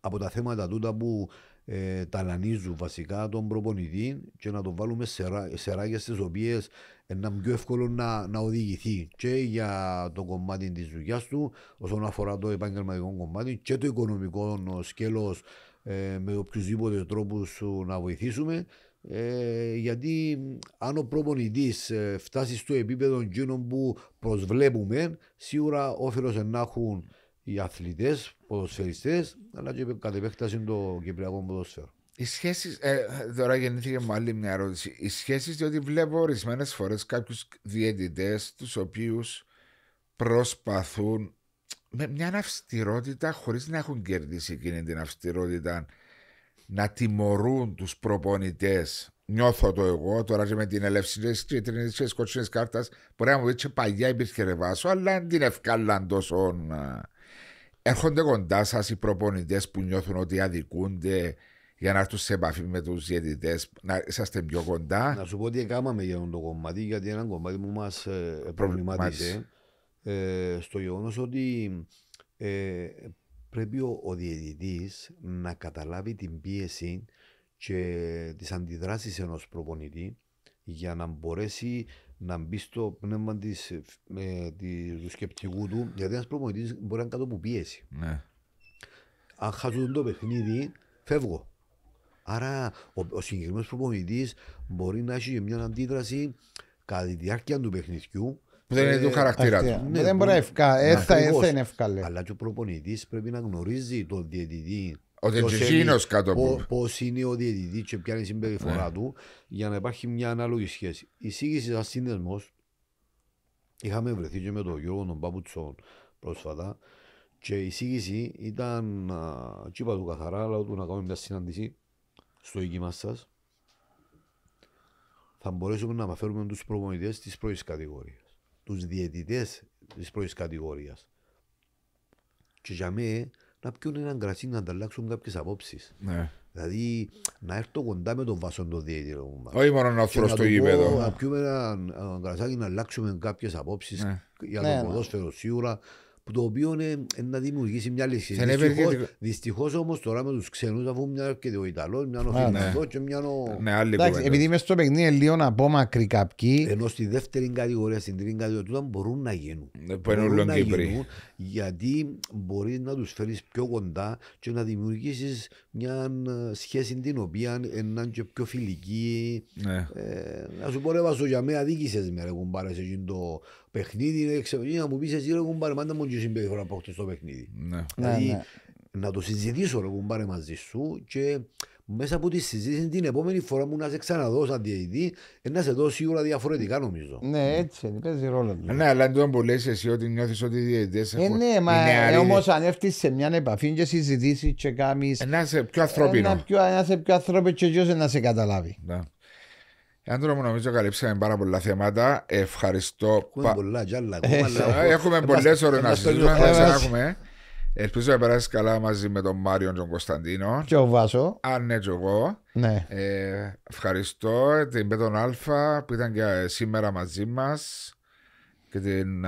από τα θέματα τούτα που ε, ταλανίζουν βασικά τον προπονητή και να το βάλουμε σε, σε ράγες τι οποίε ένα πιο εύκολο να, να οδηγηθεί και για το κομμάτι της δουλειάς του, όσον αφορά το επαγγελματικό κομμάτι και το οικονομικό σκέλος ε, με οποιουσδήποτε τρόπο να βοηθήσουμε. Ε, γιατί αν ο προπονητής ε, φτάσει στο επίπεδο εκείνων που προσβλέπουμε, σίγουρα όφελος να έχουν οι αθλητές, ποδοσφαιριστές, αλλά και κατ' επέκταση το κυπριακό ποδοσφαίρο. Οι σχέσεις. Ε, τώρα γεννήθηκε μου άλλη μια ερώτηση. Οι σχέσεις, διότι βλέπω ορισμένες φορές κάποιους διαιτητές, τους οποίους προσπαθούν με μια αυστηρότητα, χωρίς να έχουν κερδίσει εκείνη την αυστηρότητα, να τιμωρούν τους προπονητές. Νιώθω το εγώ τώρα και με την ελευθερία της κίτρινης της κότσινης κάρτας. Μπορεί να μου ότι παλιά υπήρχε ρεβάσο, αλλά την ευκάλαν τόσο. Έρχονται κοντά σας οι προπονητές που νιώθουν ότι αδικούνται για να έρθουν σε επαφή με τους διαιτητές, να είσαστε πιο κοντά. Να σου πω τι έκαναμε για το κομμάτι, γιατί ένα κομμάτι που μας ε, προβλημάτισε ε, στο γεγονός ότι ε, πρέπει ο, ο διαιτητής να καταλάβει την πίεση και τις αντιδράσεις ενός προπονητή για να μπορέσει να μπει στο πνεύμα της, ε, της, του σκεπτικού του, γιατί ένας προπονητής μπορεί να είναι κάτω από πίεση. Ναι. Αν χάσουν το παιχνίδι, φεύγω. Άρα ο, ο συγκεκριμένος προπονητής μπορεί να έχει μια αντίδραση κατά τη διάρκεια του παιχνιδιού. Δεν είναι ε, του χαρακτήρα ε, του. Ναι, δεν μπορεί να ε, είναι ευκάλε. Αλλά και ο προπονητής πρέπει να γνωρίζει τον διαιτητή ότι κάτω από. Πώς είναι ο διαιτητής και ποια είναι η συμπεριφορά ναι. του, για να υπάρχει μια ανάλογη σχέση. Η σύγκριση σαν σύνδεσμος, είχαμε βρεθεί και με τον Γιώργο τον Παπουτσόν πρόσφατα, και η σύγκριση ήταν, α, του καθαρά, αλλά του να κάνουμε μια συνάντηση στο οίκημα σα, θα μπορέσουμε να αναφέρουμε τους προπονητές της πρώτης κατηγορίας, τους διαιτητές της πρώτης κατηγορίας. Και για μένα να πιούν έναν κρασί να ανταλλάξουν κάποιες απόψεις. Ναι. Δηλαδή να έρθω κοντά με τον βασόν το διαιτητή. Όχι μόνο να φύγω στο γήπεδο. Να πιούμε έναν κρασάκι να αλλάξουμε κάποιες απόψεις ναι. για ναι, το ναι, ποδόσφαιρο σίγουρα που το οποίο είναι, είναι να δημιουργήσει μια λύση. Δυστυχώ όμως τώρα με τους ξένους, αφού μια και ο Ιταλός, μια ο ναι. Φιλανδός και μια ο. Ναι, άλλη Εντάξει, επειδή είμαι στο παιχνίδι, είναι λίγο να πω μακρύ κάποιοι. Ενώ στη δεύτερη κατηγορία, στην τρίτη κατηγορία, μπορούν να γίνουν. Ναι, μπορούν να γίνουν, γιατί μπορείς να τους φέρεις πιο κοντά και να δημιουργήσεις μια ε, σχέση την οποία είναι και πιο φιλική. Ναι. Ε, να σου πω, ρε μένα αδίκησε με ρε κουμπάρες, το παιχνίδι είναι εξαιρετικό να μου πεις εσύ ρε κουμπάρε μάντα μου και συμπεριφορά από αυτό στο παιχνίδι. Ναι. Δηλαδή ναι, ναι. να το συζητήσω ρε κουμπάρε μαζί σου και μέσα από τη συζήτηση την επόμενη φορά μου να σε ξαναδώ σαν διαιτητή ε, να σε δω σίγουρα διαφορετικά νομίζω. Ναι, έτσι είναι, παίζει ρόλο. Δηλαδή. Ναι, αλλά είναι που λες εσύ ότι νιώθεις ότι οι διαιτητές ε, έχουν... Ναι, ναι, μα είναι όμως αν έρθεις σε μια επαφή και συζητήσεις και κάνεις... Ε, να είσαι πιο ανθρώπινο. ένα σε πιο ανθρώπινο και ο να σε καταλάβει. Ναι. Αν τώρα μου νομίζω καλύψαμε πάρα πολλά θέματα. Ευχαριστώ. Ε, έχουμε πολλέ ώρες να συζητήσουμε. Ελπίζω να περάσεις καλά μαζί με τον Μάριον τον Κωνσταντίνο. Και ο Βάσο. Αν ναι, και εγώ. Ναι. Ε, ευχαριστώ ε, την Πέτον Αλφα που ήταν και σήμερα μαζί μας και την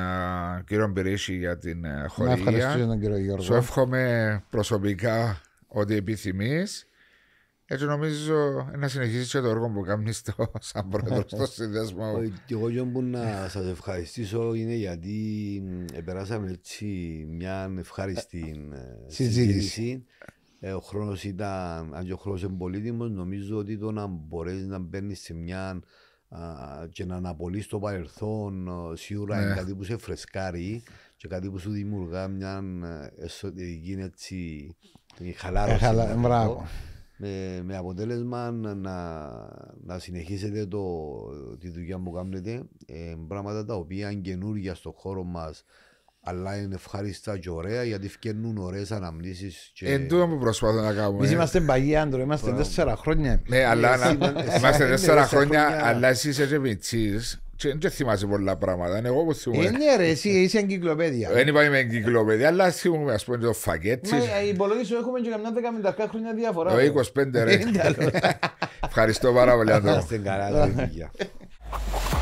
κύριο Μπυρίσι για την uh, Να ευχαριστήσω τον κύριο Γιώργο. Σου εύχομαι προσωπικά ό,τι επιθυμείς. Έτσι νομίζω να συνεχίσεις και το έργο που κάνεις [LAUGHS] στο, σαν πρόεδρος στο συνδέσμο. Εγώ και που να σας ευχαριστήσω είναι γιατί περάσαμε έτσι μια ευχάριστη ε, συζήτηση. Ε, ο χρόνος ήταν, αν και ο χρόνος είναι πολύτιμος, νομίζω ότι το να μπορέσεις να μπαίνεις σε μια και να αναπολύσει το παρελθόν σίγουρα είναι ναι. κάτι που σε φρεσκάρει και κάτι που σου δημιουργά μια ε, εσωτερική έτσι, χαλάρωση. Μπράβο με, με αποτέλεσμα να, να, συνεχίσετε το, τη δουλειά που κάνετε. Ε, πράγματα τα οποία είναι καινούργια στο χώρο μας, αλλά είναι ευχάριστα και ωραία γιατί φτιάχνουν ωραίες αναμνήσεις. Και... Εν τούτο που προσπαθώ να κάνουμε. Εμείς ε. είμαστε παγιοί είμαστε τέσσερα χρόνια. Ναι, αλλά είμαστε τέσσερα χρόνια, αλλά εσείς είσαι ρεβιτσής δεν θυμάσαι πολλά πράγματα. Είναι εγώ που θυμούμαι. Είναι ρε, εσύ είσαι εγκυκλοπαίδια. Ε, δεν είπα είμαι εγκυκλοπαίδια, αλλά θυμούμαι, ας πούμε, το φακέτσι. Μα ε, υπολογίσω έχουμε και καμιά δεκαμεντακά χρόνια διαφορά. Το ε, 25 ρε. [LAUGHS] Ευχαριστώ πάρα πολύ. Άντε καλά, [LAUGHS]